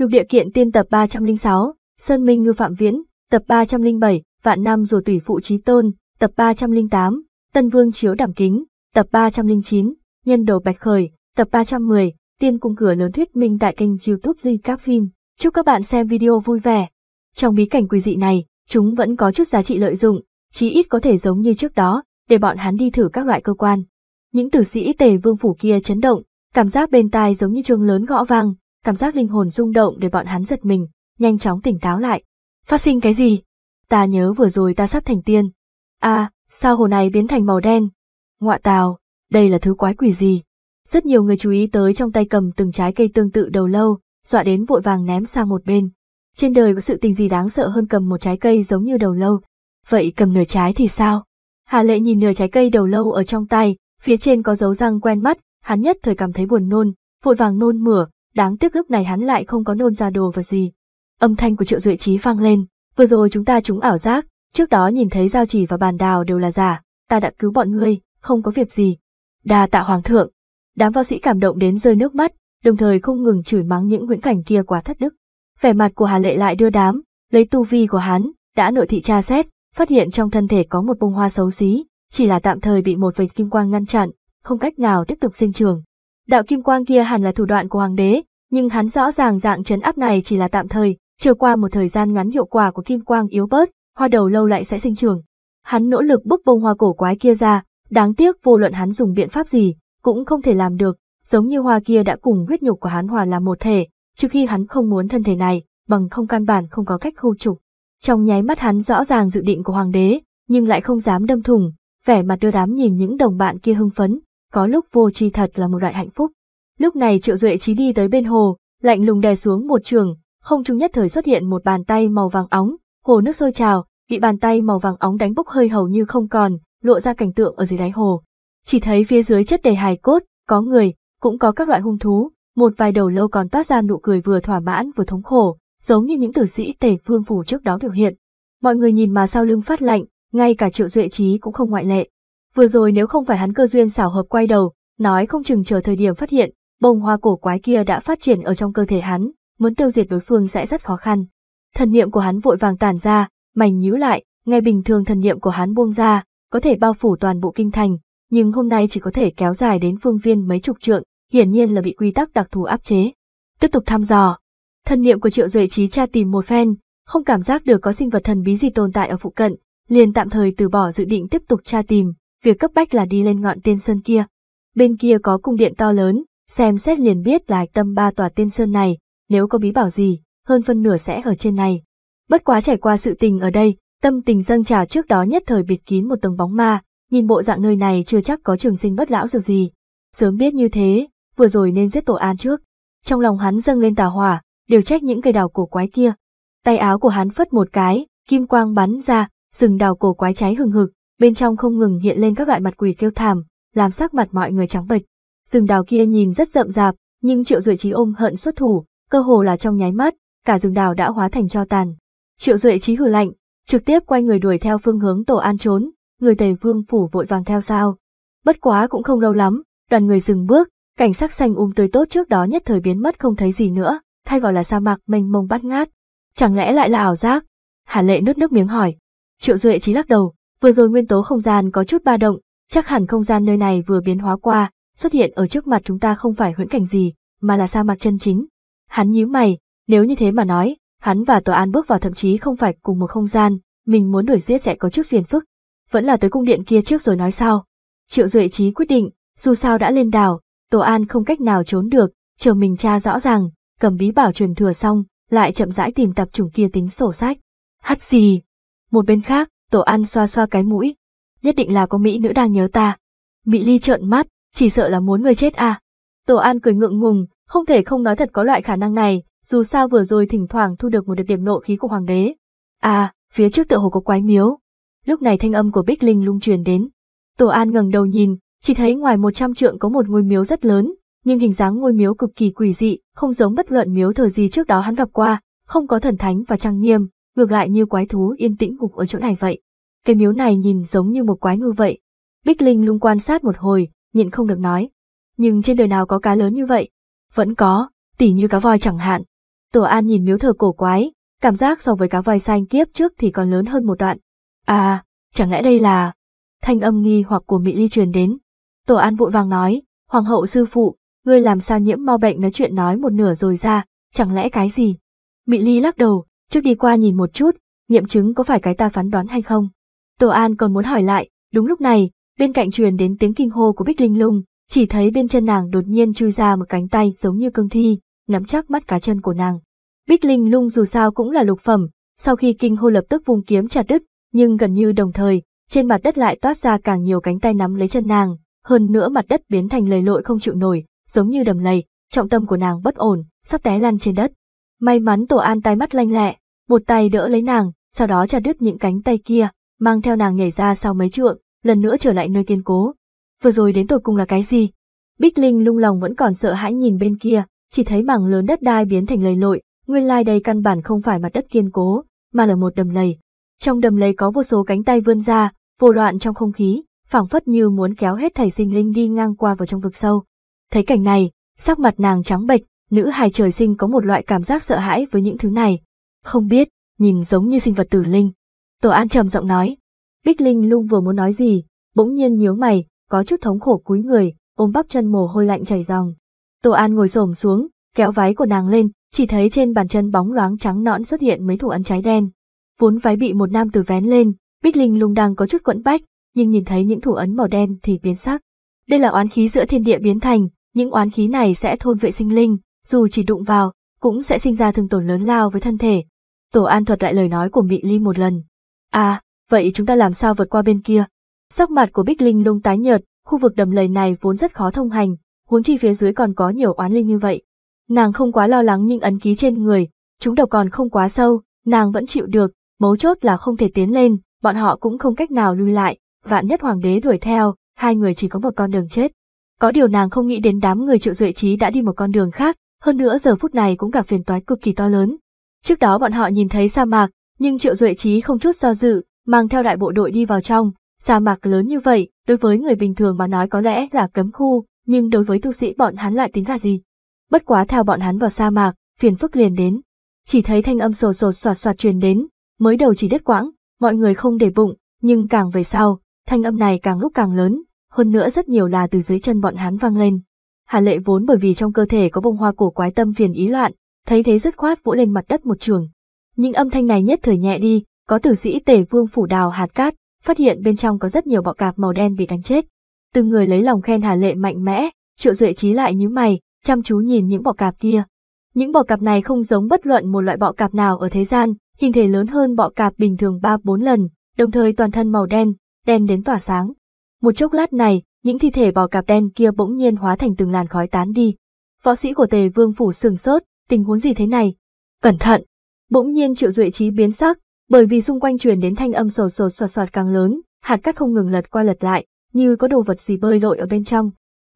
Lục địa kiện tiên tập 306, Sơn Minh Ngư Phạm Viễn, tập 307, Vạn Nam Rùa Tủy Phụ Trí Tôn, tập 308, Tân Vương Chiếu Đảm Kính, tập 309, Nhân đầu Bạch Khởi, tập 310, Tiên Cung Cửa Lớn Thuyết Minh tại kênh youtube Di Các Phim. Chúc các bạn xem video vui vẻ. Trong bí cảnh quỷ dị này, chúng vẫn có chút giá trị lợi dụng, chí ít có thể giống như trước đó, để bọn hắn đi thử các loại cơ quan. Những tử sĩ tề vương phủ kia chấn động, cảm giác bên tai giống như chuông lớn gõ vang, cảm giác linh hồn rung động để bọn hắn giật mình, nhanh chóng tỉnh táo lại. Phát sinh cái gì? Ta nhớ vừa rồi ta sắp thành tiên. À, sao hồ này biến thành màu đen? Ngoạ tào, đây là thứ quái quỷ gì? Rất nhiều người chú ý tới trong tay cầm từng trái cây tương tự đầu lâu, dọa đến vội vàng ném sang một bên. Trên đời có sự tình gì đáng sợ hơn cầm một trái cây giống như đầu lâu. Vậy cầm nửa trái thì sao? Hà lệ nhìn nửa trái cây đầu lâu ở trong tay, phía trên có dấu răng quen mắt, hắn nhất thời cảm thấy buồn nôn, vội vàng nôn mửa, đáng tiếc lúc này hắn lại không có nôn ra đồ vật gì. Âm thanh của Triệu Duệ Trí vang lên, vừa rồi chúng ta trúng ảo giác, trước đó nhìn thấy giao chỉ và bàn đào đều là giả, ta đã cứu bọn ngươi, không có việc gì. Đa tạ hoàng thượng. Đám võ sĩ cảm động đến rơi nước mắt, đồng thời không ngừng chửi mắng những nguyễn cảnh kia quá thất đức. Vẻ mặt của Hà Lệ lại đưa đám, lấy tu vi của hắn, đã nội thị tra xét, phát hiện trong thân thể có một bông hoa xấu xí, chỉ là tạm thời bị một vệt kim quang ngăn chặn, không cách nào tiếp tục sinh trường. Đạo kim quang kia hẳn là thủ đoạn của hoàng đế, nhưng hắn rõ ràng dạng chấn áp này chỉ là tạm thời, trừ qua một thời gian ngắn hiệu quả của kim quang yếu bớt, hoa đầu lâu lại sẽ sinh trưởng. Hắn nỗ lực bức bông hoa cổ quái kia ra, đáng tiếc vô luận hắn dùng biện pháp gì, cũng không thể làm được, giống như hoa kia đã cùng huyết nhục của hắn hòa làm một thể, trừ khi hắn không muốn thân thể này, bằng không căn bản không có cách khâu trục. Trong nháy mắt hắn rõ ràng dự định của hoàng đế, nhưng lại không dám đâm thủng, vẻ mặt đưa đám nhìn những đồng bạn kia hưng phấn, có lúc vô tri thật là một loại hạnh phúc. Lúc này Triệu Duệ trí đi tới bên hồ, lạnh lùng đè xuống một trường, không trung nhất thời xuất hiện một bàn tay màu vàng óng, hồ nước sôi trào, bị bàn tay màu vàng óng đánh bốc hơi hầu như không còn, lộ ra cảnh tượng ở dưới đáy hồ. Chỉ thấy phía dưới chất đầy hài cốt, có người, cũng có các loại hung thú, một vài đầu lâu còn toát ra nụ cười vừa thỏa mãn vừa thống khổ, giống như những tử sĩ tề vương phủ trước đó biểu hiện. Mọi người nhìn mà sau lưng phát lạnh, ngay cả triệu duệ trí cũng không ngoại lệ. Vừa rồi nếu không phải hắn cơ duyên xảo hợp quay đầu, nói không chừng chờ thời điểm phát hiện, bông hoa cổ quái kia đã phát triển ở trong cơ thể hắn, muốn tiêu diệt đối phương sẽ rất khó khăn. Thần niệm của hắn vội vàng tản ra, mảnh nhíu lại, ngay bình thường thần niệm của hắn buông ra, có thể bao phủ toàn bộ kinh thành, nhưng hôm nay chỉ có thể kéo dài đến phương viên mấy chục trượng, hiển nhiên là bị quy tắc đặc thù áp chế. Tiếp tục thăm dò, thần niệm của Triệu Duệ Trí tra tìm một phen, không cảm giác được có sinh vật thần bí gì tồn tại ở phụ cận, liền tạm thời từ bỏ dự định tiếp tục tra tìm, việc cấp bách là đi lên ngọn tiên sơn kia. Bên kia có cung điện to lớn, xem xét liền biết là tâm ba tòa tiên sơn này, nếu có bí bảo gì, hơn phân nửa sẽ ở trên này. Bất quá trải qua sự tình ở đây, tâm tình dâng trà trước đó nhất thời bịt kín một tầng bóng ma, nhìn bộ dạng nơi này chưa chắc có trường sinh bất lão dược gì. Sớm biết như thế, vừa rồi nên giết tổ an trước. Trong lòng hắn dâng lên tà hỏa, điều trách những cây đào cổ quái kia. Tay áo của hắn phất một cái, kim quang bắn ra, rừng đào cổ quái cháy hừng hực, bên trong không ngừng hiện lên các loại mặt quỷ kêu thảm, làm sắc mặt mọi người trắng bệch. Rừng đào kia nhìn rất rậm rạp, nhưng Triệu Duệ trí ôm hận xuất thủ, cơ hồ là trong nháy mắt, cả rừng đào đã hóa thành cho tàn. Triệu Duệ trí hừ lạnh, trực tiếp quay người đuổi theo phương hướng Tổ An trốn, người Tề Vương phủ vội vàng theo sau. Bất quá cũng không lâu lắm, đoàn người dừng bước, cảnh sắc xanh um tươi tốt trước đó nhất thời biến mất không thấy gì nữa, thay vào là sa mạc mênh mông bát ngát. Chẳng lẽ lại là ảo giác? Hà Lệ nuốt nước miếng hỏi. Triệu Duệ trí lắc đầu, Vừa rồi nguyên tố không gian có chút ba động, chắc hẳn không gian nơi này vừa biến hóa qua, xuất hiện ở trước mặt chúng ta không phải huyễn cảnh gì, mà là sa mạc chân chính. Hắn nhíu mày, nếu như thế mà nói, hắn và tòa án bước vào thậm chí không phải cùng một không gian, mình muốn đuổi giết sẽ có chút phiền phức. Vẫn là tới cung điện kia trước rồi nói sao. Triệu Duệ Trí quyết định, dù sao đã lên đảo, Tổ An không cách nào trốn được, chờ mình tra rõ ràng, cầm bí bảo truyền thừa xong, lại chậm rãi tìm tập trùng kia tính sổ sách. Hắt gì? Một bên khác, Tổ An xoa xoa cái mũi. Nhất định là có Mỹ nữ đang nhớ ta. Mỹ Ly trợn mắt, chỉ sợ là muốn người chết à. Tổ An cười ngượng ngùng, không thể không nói thật có loại khả năng này, dù sao vừa rồi thỉnh thoảng thu được một đợt điểm nộ khí của hoàng đế. À, phía trước tựa hồ có quái miếu. Lúc này thanh âm của Bích Linh lung truyền đến. Tổ An ngẩng đầu nhìn, chỉ thấy ngoài một trăm trượng có một ngôi miếu rất lớn, nhưng hình dáng ngôi miếu cực kỳ quỷ dị, không giống bất luận miếu thờ gì trước đó hắn gặp qua, không có thần thánh và trang nghiêm, ngược lại như quái thú yên tĩnh ngục ở chỗ này vậy. Cái miếu này nhìn giống như một quái ngư vậy. Bích Linh lung quan sát một hồi, nhịn không được nói. Nhưng trên đời nào có cá lớn như vậy? Vẫn có, tỉ như cá voi chẳng hạn. Tổ An nhìn miếu thờ cổ quái, cảm giác so với cá voi xanh kiếp trước thì còn lớn hơn một đoạn. À, chẳng lẽ đây là... Thanh âm nghi hoặc của Mỹ Ly truyền đến. Tổ An vội vàng nói, Hoàng hậu sư phụ, ngươi làm sao nhiễm mau bệnh nói chuyện nói một nửa rồi ra, chẳng lẽ cái gì? Mỹ Ly lắc đầu, Trước đi qua nhìn một chút, nghiệm chứng có phải cái ta phán đoán hay không. Tổ An còn muốn hỏi lại, đúng lúc này, bên cạnh truyền đến tiếng kinh hô của Bích Linh Lung, chỉ thấy bên chân nàng đột nhiên chui ra một cánh tay giống như cương thi, nắm chắc mắt cá chân của nàng. Bích Linh Lung dù sao cũng là lục phẩm, sau khi kinh hô lập tức vùng kiếm chặt đứt, nhưng gần như đồng thời, trên mặt đất lại toát ra càng nhiều cánh tay nắm lấy chân nàng, hơn nữa mặt đất biến thành lầy lội không chịu nổi, giống như đầm lầy, trọng tâm của nàng bất ổn, sắp té lăn trên đất. May mắn Tổ An tay mắt lanh lẹ, một tay đỡ lấy nàng, sau đó chặt đứt những cánh tay kia, mang theo nàng nhảy ra sau mấy trượng, lần nữa trở lại nơi kiên cố. Vừa rồi đến tột cùng là cái gì? Bích Linh lung lòng vẫn còn sợ hãi nhìn bên kia, chỉ thấy mảng lớn đất đai biến thành lầy lội, nguyên lai like đây căn bản không phải mặt đất kiên cố, mà là một đầm lầy. Trong đầm lầy có vô số cánh tay vươn ra, vô đoạn trong không khí, phảng phất như muốn kéo hết thầy sinh linh đi ngang qua vào trong vực sâu. Thấy cảnh này, sắc mặt nàng trắng bệch, nữ hài trời sinh có một loại cảm giác sợ hãi với những thứ này. Không biết, nhìn giống như sinh vật tử linh. Tổ An trầm giọng nói. Bích Linh lung vừa muốn nói gì, bỗng nhiên nhíu mày, có chút thống khổ cúi người, ôm bắp chân mồ hôi lạnh chảy ròng. Tổ An ngồi xổm xuống, kéo váy của nàng lên, chỉ thấy trên bàn chân bóng loáng trắng nõn xuất hiện mấy thủ ấn trái đen. Vốn váy bị một nam tử vén lên, Bích Linh lung đang có chút quẫn bách, nhưng nhìn thấy những thủ ấn màu đen thì biến sắc. Đây là oán khí giữa thiên địa biến thành, những oán khí này sẽ thôn vệ sinh linh, dù chỉ đụng vào, cũng sẽ sinh ra thương tổn lớn lao với thân thể. Tổ An thuật lại lời nói của Mị Ly một lần. À, vậy chúng ta làm sao vượt qua bên kia? Sắc mặt của Bích Linh lung tái nhợt, khu vực đầm lầy này vốn rất khó thông hành, huống chi phía dưới còn có nhiều oán linh như vậy. Nàng không quá lo lắng nhưng ấn ký trên người, chúng đầu còn không quá sâu, nàng vẫn chịu được, mấu chốt là không thể tiến lên, bọn họ cũng không cách nào lui lại, vạn nhất hoàng đế đuổi theo, hai người chỉ có một con đường chết. Có điều nàng không nghĩ đến đám người triệu duệ trí đã đi một con đường khác, hơn nữa giờ phút này cũng gặp phiền toái cực kỳ to lớn. Trước đó bọn họ nhìn thấy sa mạc, nhưng Triệu Duệ Trí không chút do dự, mang theo đại bộ đội đi vào trong. Sa mạc lớn như vậy, đối với người bình thường mà nói có lẽ là cấm khu, nhưng đối với tu sĩ bọn hắn lại tính là gì? Bất quá theo bọn hắn vào sa mạc, phiền phức liền đến. Chỉ thấy thanh âm sồ sột soạt soạt truyền đến, mới đầu chỉ đứt quãng, mọi người không để bụng, nhưng càng về sau, thanh âm này càng lúc càng lớn, hơn nữa rất nhiều là từ dưới chân bọn hắn vang lên. Hà lệ vốn bởi vì trong cơ thể có bông hoa cổ quái tâm phiền ý loạn, thấy thế dứt khoát vỗ lên mặt đất một trường. Nhưng âm thanh này nhất thời nhẹ đi, có tử sĩ tể vương phủ đào hạt cát, phát hiện bên trong có rất nhiều bọ cạp màu đen bị đánh chết. Từng người lấy lòng khen Hà lệ mạnh mẽ, triệu duệ trí lại nhíu mày, chăm chú nhìn những bọ cạp kia. Những bọ cạp này không giống bất luận một loại bọ cạp nào ở thế gian, hình thể lớn hơn bọ cạp bình thường 3-4 lần, đồng thời toàn thân màu đen, đen đến tỏa sáng. Một chốc lát này, những thi thể bò cạp đen kia bỗng nhiên hóa thành từng làn khói tán đi. Võ sĩ của Tề Vương phủ sừng sốt, tình huống gì thế này? Cẩn thận! Bỗng nhiên Triệu Duệ Trí biến sắc, bởi vì xung quanh truyền đến thanh âm sồ sồ soạt soạt càng lớn, hạt cát không ngừng lật qua lật lại, như có đồ vật gì bơi lội ở bên trong.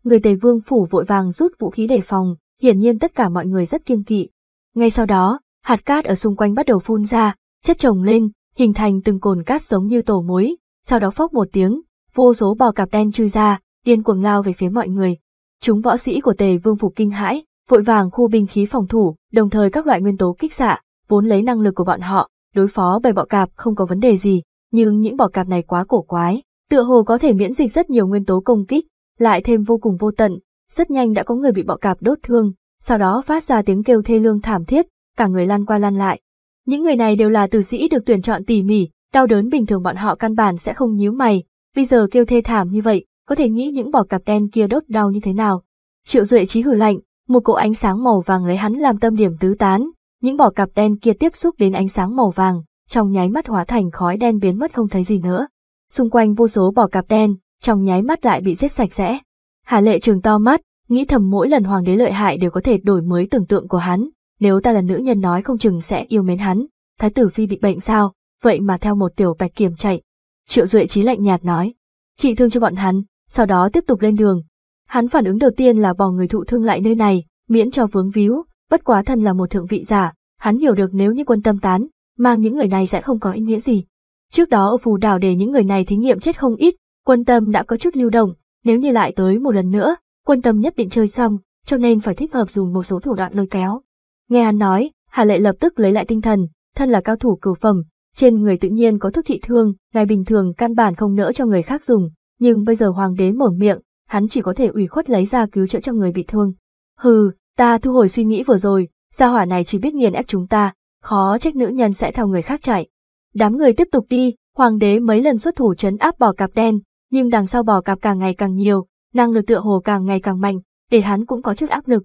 Người Tề Vương phủ vội vàng rút vũ khí đề phòng, hiển nhiên tất cả mọi người rất kiêng kỵ. Ngay sau đó, hạt cát ở xung quanh bắt đầu phun ra, chất chồng lên, hình thành từng cồn cát giống như tổ mối, sau đó phốc một tiếng, vô số bò cạp đen chui ra, điên cuồng lao về phía mọi người. Chúng võ sĩ của Tề Vương phủ kinh hãi, vội vàng khu binh khí phòng thủ, đồng thời các loại nguyên tố kích xạ, vốn lấy năng lực của bọn họ, đối phó bầy bò cạp không có vấn đề gì, nhưng những bò cạp này quá cổ quái, tựa hồ có thể miễn dịch rất nhiều nguyên tố công kích, lại thêm vô cùng vô tận, rất nhanh đã có người bị bò cạp đốt thương, sau đó phát ra tiếng kêu thê lương thảm thiết, cả người lăn qua lăn lại. Những người này đều là tử sĩ được tuyển chọn tỉ mỉ, đau đớn bình thường bọn họ căn bản sẽ không nhíu mày, Bây giờ kêu thê thảm như vậy, có thể nghĩ những bỏ cặp đen kia đốt đau như thế nào. Triệu Duệ trí hử lạnh, một cỗ ánh sáng màu vàng lấy hắn làm tâm điểm tứ tán, những bỏ cặp đen kia tiếp xúc đến ánh sáng màu vàng, trong nháy mắt hóa thành khói đen biến mất không thấy gì nữa. Xung quanh vô số bỏ cặp đen, trong nháy mắt lại bị giết sạch sẽ. Hà Lệ Trường to mắt, nghĩ thầm mỗi lần hoàng đế lợi hại đều có thể đổi mới tưởng tượng của hắn, nếu ta là nữ nhân nói không chừng sẽ yêu mến hắn, thái tử phi bị bệnh sao, vậy mà theo một tiểu bạch kiểm chạy, Triệu Duệ Chí lạnh nhạt nói, trị thương cho bọn hắn, sau đó tiếp tục lên đường. Hắn phản ứng đầu tiên là bỏ người thụ thương lại nơi này, miễn cho vướng víu, bất quá thân là một thượng vị giả, hắn hiểu được nếu như quân tâm tán, mang những người này sẽ không có ý nghĩa gì. Trước đó ở phù đảo để những người này thí nghiệm chết không ít, quân tâm đã có chút lưu động, nếu như lại tới một lần nữa, quân tâm nhất định chơi xong, cho nên phải thích hợp dùng một số thủ đoạn lôi kéo. Nghe hắn nói, Hà Lệ lập tức lấy lại tinh thần, thân là cao thủ cửu phẩm, trên người tự nhiên có thuốc trị thương, ngày bình thường căn bản không nỡ cho người khác dùng, nhưng bây giờ hoàng đế mở miệng, hắn chỉ có thể ủy khuất lấy ra cứu chữa cho người bị thương. Hừ, ta thu hồi suy nghĩ vừa rồi, gia hỏa này chỉ biết nghiền ép chúng ta, khó trách nữ nhân sẽ theo người khác chạy. Đám người tiếp tục đi, hoàng đế mấy lần xuất thủ chấn áp bò cạp đen, nhưng đằng sau bò cạp càng ngày càng nhiều, năng lực tựa hồ càng ngày càng mạnh, để hắn cũng có chút áp lực.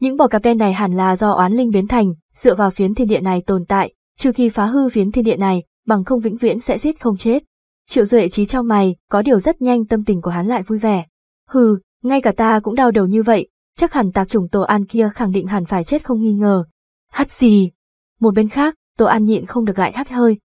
Những bò cạp đen này hẳn là do oán linh biến thành, dựa vào phiến thiên địa này tồn tại, trừ khi phá hư phiến thiên địa này, bằng không vĩnh viễn sẽ giết không chết. Triệu Duệ trí trong mày, có điều rất nhanh tâm tình của hắn lại vui vẻ. Hừ, ngay cả ta cũng đau đầu như vậy, chắc hẳn tạp chủng tổ An kia khẳng định hẳn phải chết không nghi ngờ. Hắt gì? Một bên khác, tổ An nhịn không được lại hắt hơi.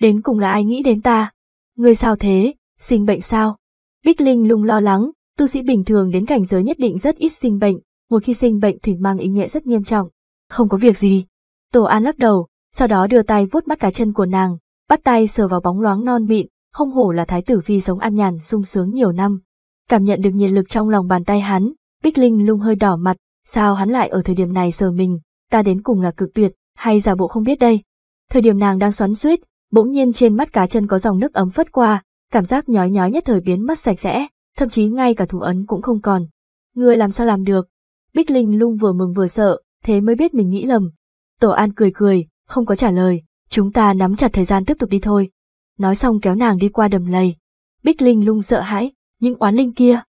Đến cùng là ai nghĩ đến ta? Ngươi sao thế, sinh bệnh sao? Bích Linh lung lo lắng, tu sĩ bình thường đến cảnh giới nhất định rất ít sinh bệnh, một khi sinh bệnh thì mang ý nghĩa rất nghiêm trọng. Không có việc gì. Tổ An lắc đầu, sau đó đưa tay vuốt mắt cá chân của nàng, bắt tay sờ vào bóng loáng non mịn, không hổ là thái tử phi sống an nhàn sung sướng nhiều năm. Cảm nhận được nhiệt lực trong lòng bàn tay hắn, Bích Linh lung hơi đỏ mặt, sao hắn lại ở thời điểm này sờ mình, ta đến cùng là cực tuyệt, hay giả bộ không biết đây. Thời điểm nàng đang xoắn suýt, bỗng nhiên trên mắt cá chân có dòng nước ấm phất qua, cảm giác nhói nhói nhất thời biến mất sạch sẽ, thậm chí ngay cả thủ ấn cũng không còn. người làm sao làm được? Bích Linh lung vừa mừng vừa sợ, thế mới biết mình nghĩ lầm. Tổ An cười cười, không có trả lời, chúng ta nắm chặt thời gian tiếp tục đi thôi. Nói xong kéo nàng đi qua đầm lầy. Bích Linh lung sợ hãi, những oán linh kia.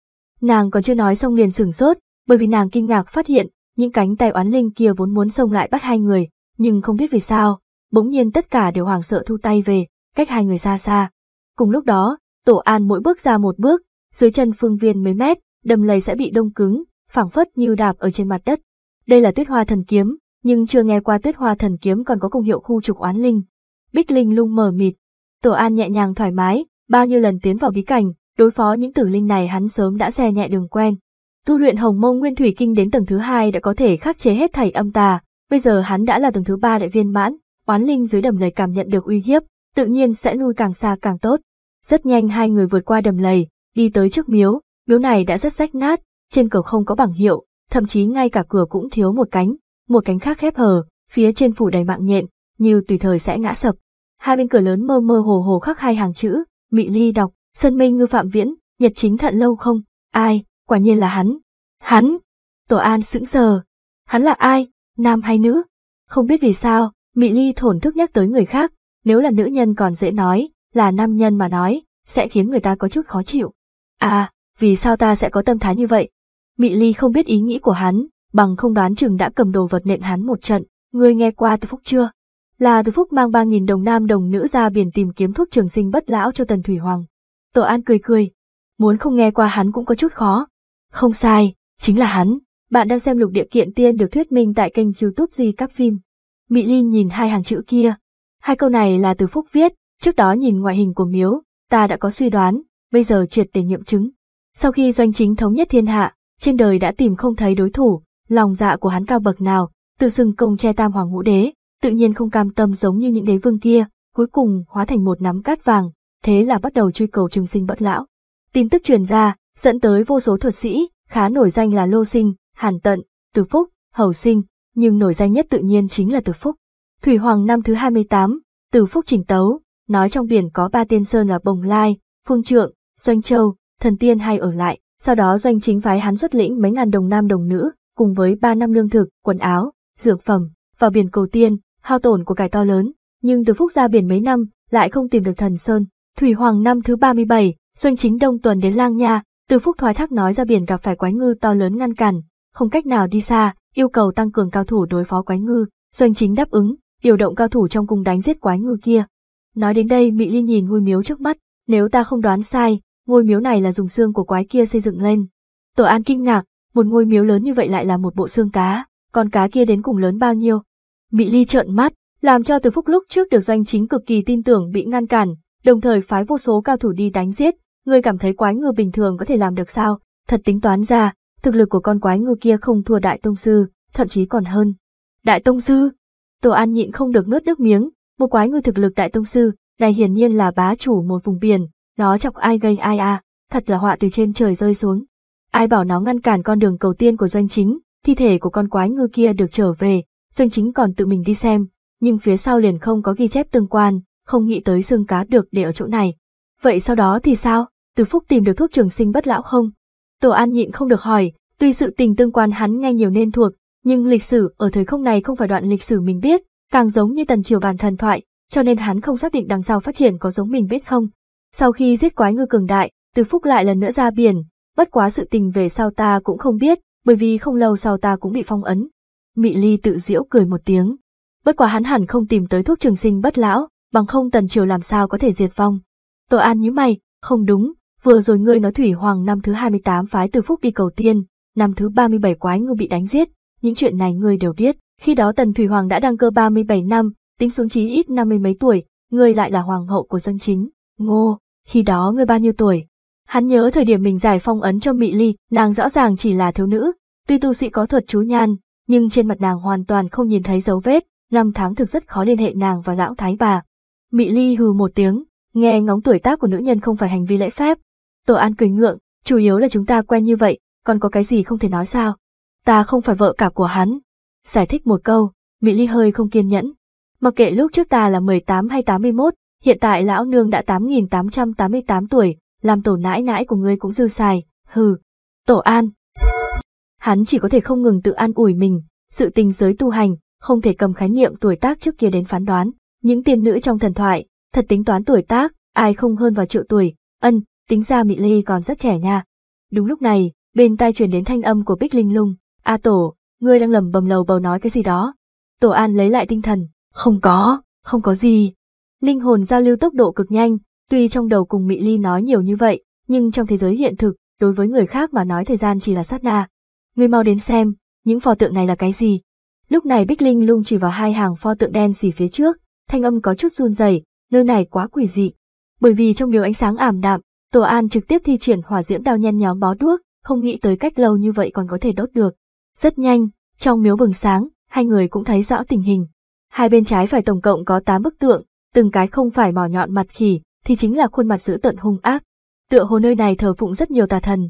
Nàng còn chưa nói xong liền sửng sốt, bởi vì nàng kinh ngạc phát hiện, những cánh tay oán linh kia vốn muốn xông lại bắt hai người, nhưng không biết vì sao, bỗng nhiên tất cả đều hoảng sợ thu tay về, cách hai người xa xa. Cùng lúc đó, Tổ An mỗi bước ra một bước, dưới chân phương viên mấy mét, đầm lầy sẽ bị đông cứng, phảng phất như đạp ở trên mặt đất. Đây là tuyết hoa thần kiếm, nhưng chưa nghe qua tuyết hoa thần kiếm còn có công hiệu khu trục oán linh. Bích linh lung mờ mịt, Tổ An nhẹ nhàng thoải mái, bao nhiêu lần tiến vào bí cảnh, đối phó những tử linh này hắn sớm đã xe nhẹ đường quen. Tu luyện Hồng Mông Nguyên Thủy Kinh đến tầng thứ hai đã có thể khắc chế hết thảy âm tà, bây giờ hắn đã là tầng thứ ba đại viên mãn, oán linh dưới đầm lầy cảm nhận được uy hiếp, tự nhiên sẽ lui càng xa càng tốt. Rất nhanh hai người vượt qua đầm lầy, đi tới trước miếu, miếu này đã rất rách nát, trên cửa không có bảng hiệu, thậm chí ngay cả cửa cũng thiếu một cánh một cánh khác khép hờ, phía trên phủ đầy mạng nhện, như tùy thời sẽ ngã sập. Hai bên cửa lớn mơ mơ hồ hồ khắc hai hàng chữ, Mị Ly đọc, Sơn Minh Ngư Phạm Viễn, Nhật Chính Thận lâu không, ai, quả nhiên là hắn. Hắn! Tổ An sững sờ. Hắn là ai, nam hay nữ? Không biết vì sao, Mị Ly thổn thức nhắc tới người khác, nếu là nữ nhân còn dễ nói, là nam nhân mà nói, sẽ khiến người ta có chút khó chịu. À, vì sao ta sẽ có tâm thái như vậy? Mị Ly không biết ý nghĩ của hắn, bằng không đoán chừng đã cầm đồ vật nện hắn một trận. Ngươi nghe qua Từ Phúc chưa? Là Từ Phúc mang 3.000 đồng nam đồng nữ ra biển tìm kiếm thuốc trường sinh bất lão cho Tần Thủy Hoàng. Tổ An cười cười, muốn không nghe qua hắn cũng có chút khó. Không sai, chính là hắn. Bạn đang xem lục địa kiện tiên được thuyết minh tại kênh youtube gì các phim. Mỹ Linh nhìn hai hàng chữ kia. Hai câu này là từ Phúc viết, trước đó nhìn ngoại hình của miếu, ta đã có suy đoán, bây giờ triệt để nghiệm chứng. Sau khi doanh chính thống nhất thiên hạ, trên đời đã tìm không thấy đối thủ, lòng dạ của hắn cao bậc nào, từ sừng công che tam hoàng ngũ đế, tự nhiên không cam tâm giống như những đế vương kia, cuối cùng hóa thành một nắm cát vàng, thế là bắt đầu truy cầu trường sinh bất lão. Tin tức truyền ra, dẫn tới vô số thuật sĩ, khá nổi danh là Lô Sinh, Hàn Tận, Từ Phúc, Hầu Sinh, nhưng nổi danh nhất tự nhiên chính là Từ Phúc. Thủy Hoàng năm thứ 28, Từ Phúc trình tấu, nói trong biển có ba tiên sơn là Bồng Lai, Phương Trượng, Doanh Châu, Thần Tiên hay ở lại, sau đó Doanh chính phái hắn xuất lĩnh mấy ngàn đồng nam đồng nữ, cùng với 3 năm lương thực, quần áo, dược phẩm, vào biển cầu tiên, hao tổn của cải to lớn, nhưng từ phúc ra biển mấy năm, lại không tìm được thần sơn. Thủy Hoàng năm thứ 37, Doanh Chính Đông tuần đến Lang Nha, từ phúc thoái thác nói ra biển gặp phải quái ngư to lớn ngăn cản, không cách nào đi xa, yêu cầu tăng cường cao thủ đối phó quái ngư, Doanh Chính đáp ứng, điều động cao thủ trong cung đánh giết quái ngư kia. Nói đến đây Mỹ Ly nhìn ngôi miếu trước mắt, nếu ta không đoán sai, ngôi miếu này là dùng xương của quái kia xây dựng lên. Tổ An kinh ngạc, một ngôi miếu lớn như vậy lại là một bộ xương cá, con cá kia đến cùng lớn bao nhiêu. Mỹ Ly trợn mắt, làm cho từ phúc lúc trước được doanh chính cực kỳ tin tưởng bị ngăn cản, đồng thời phái vô số cao thủ đi đánh giết, người cảm thấy quái ngư bình thường có thể làm được sao, thật tính toán ra, thực lực của con quái ngư kia không thua đại tông sư, thậm chí còn hơn. Đại tông sư? tổ An nhịn không được nuốt nước miếng, một quái ngư thực lực đại tông sư, này hiển nhiên là bá chủ một vùng biển, nó chọc ai gây ai à, thật là họa từ trên trời rơi xuống. Ai bảo nó ngăn cản con đường cầu tiên của doanh chính, thi thể của con quái ngư kia được trở về, doanh chính còn tự mình đi xem, nhưng phía sau liền không có ghi chép tương quan, không nghĩ tới xương cá được để ở chỗ này. Vậy sau đó thì sao, từ phúc tìm được thuốc trường sinh bất lão không? Tổ An nhịn không được hỏi, tuy sự tình tương quan hắn nghe nhiều nên thuộc, nhưng lịch sử ở thời không này không phải đoạn lịch sử mình biết, càng giống như tần triều bàn thần thoại, cho nên hắn không xác định đằng sau phát triển có giống mình biết không. Sau khi giết quái ngư cường đại, từ phúc lại lần nữa ra biển, bất quá sự tình về sau ta cũng không biết, bởi vì không lâu sau ta cũng bị phong ấn. Mị Ly tự giễu cười một tiếng. Bất quá hắn hẳn không tìm tới thuốc trường sinh bất lão, bằng không tần triều làm sao có thể diệt vong. Tổ An nhíu mày, không đúng, vừa rồi ngươi nói Thủy Hoàng năm thứ 28 phái từ phúc đi cầu tiên, năm thứ 37 quái ngư bị đánh giết, những chuyện này ngươi đều biết, khi đó tần Thủy Hoàng đã đăng cơ 37 năm, tính xuống chí ít năm mươi mấy tuổi, ngươi lại là hoàng hậu của dân chính. Ngô, khi đó ngươi bao nhiêu tuổi? Hắn nhớ thời điểm mình giải phong ấn cho Mị Ly, nàng rõ ràng chỉ là thiếu nữ, tuy tu sĩ có thuật chú nhan, nhưng trên mặt nàng hoàn toàn không nhìn thấy dấu vết, năm tháng thực rất khó liên hệ nàng và lão thái bà. Mị Ly hừ một tiếng, nghe ngóng tuổi tác của nữ nhân không phải hành vi lễ phép. Tổ An cười ngượng, chủ yếu là chúng ta quen như vậy, còn có cái gì không thể nói sao? Ta không phải vợ cả của hắn. Giải thích một câu, Mỹ Ly hơi không kiên nhẫn. Mặc kệ lúc trước ta là 18 hay 81, hiện tại lão nương đã 8.888 tuổi, làm tổ nãi nãi của ngươi cũng dư xài, hừ, tổ an. Hắn chỉ có thể không ngừng tự an ủi mình, sự tình giới tu hành, không thể cầm khái niệm tuổi tác trước kia đến phán đoán, những tiên nữ trong thần thoại, thật tính toán tuổi tác, ai không hơn vào triệu tuổi, ân, tính ra Mỹ Ly còn rất trẻ nha. Đúng lúc này, bên tai truyền đến thanh âm của Bích Linh Lung, A Tổ, ngươi đang lầm bầm lầu bầu nói cái gì đó. Tổ An lấy lại tinh thần, không có, không có gì. Linh hồn giao lưu tốc độ cực nhanh, Tuy trong đầu cùng mị Ly nói nhiều như vậy, nhưng trong thế giới hiện thực, đối với người khác mà nói thời gian chỉ là sát na. Người mau đến xem, những pho tượng này là cái gì? Lúc này Bích Linh lung chỉ vào hai hàng pho tượng đen xì phía trước, thanh âm có chút run rẩy, nơi này quá quỷ dị. Bởi vì trong điều ánh sáng ảm đạm, Tổ An trực tiếp thi triển hỏa diễm đao nhen nhóm bó đuốc, không nghĩ tới cách lâu như vậy còn có thể đốt được. Rất nhanh, trong miếu bừng sáng, hai người cũng thấy rõ tình hình. Hai bên trái phải tổng cộng có 8 bức tượng, từng cái không phải mỏ nhọn mặt khỉ, thì chính là khuôn mặt dữ tợn hung ác. Tựa hồ nơi này thờ phụng rất nhiều tà thần.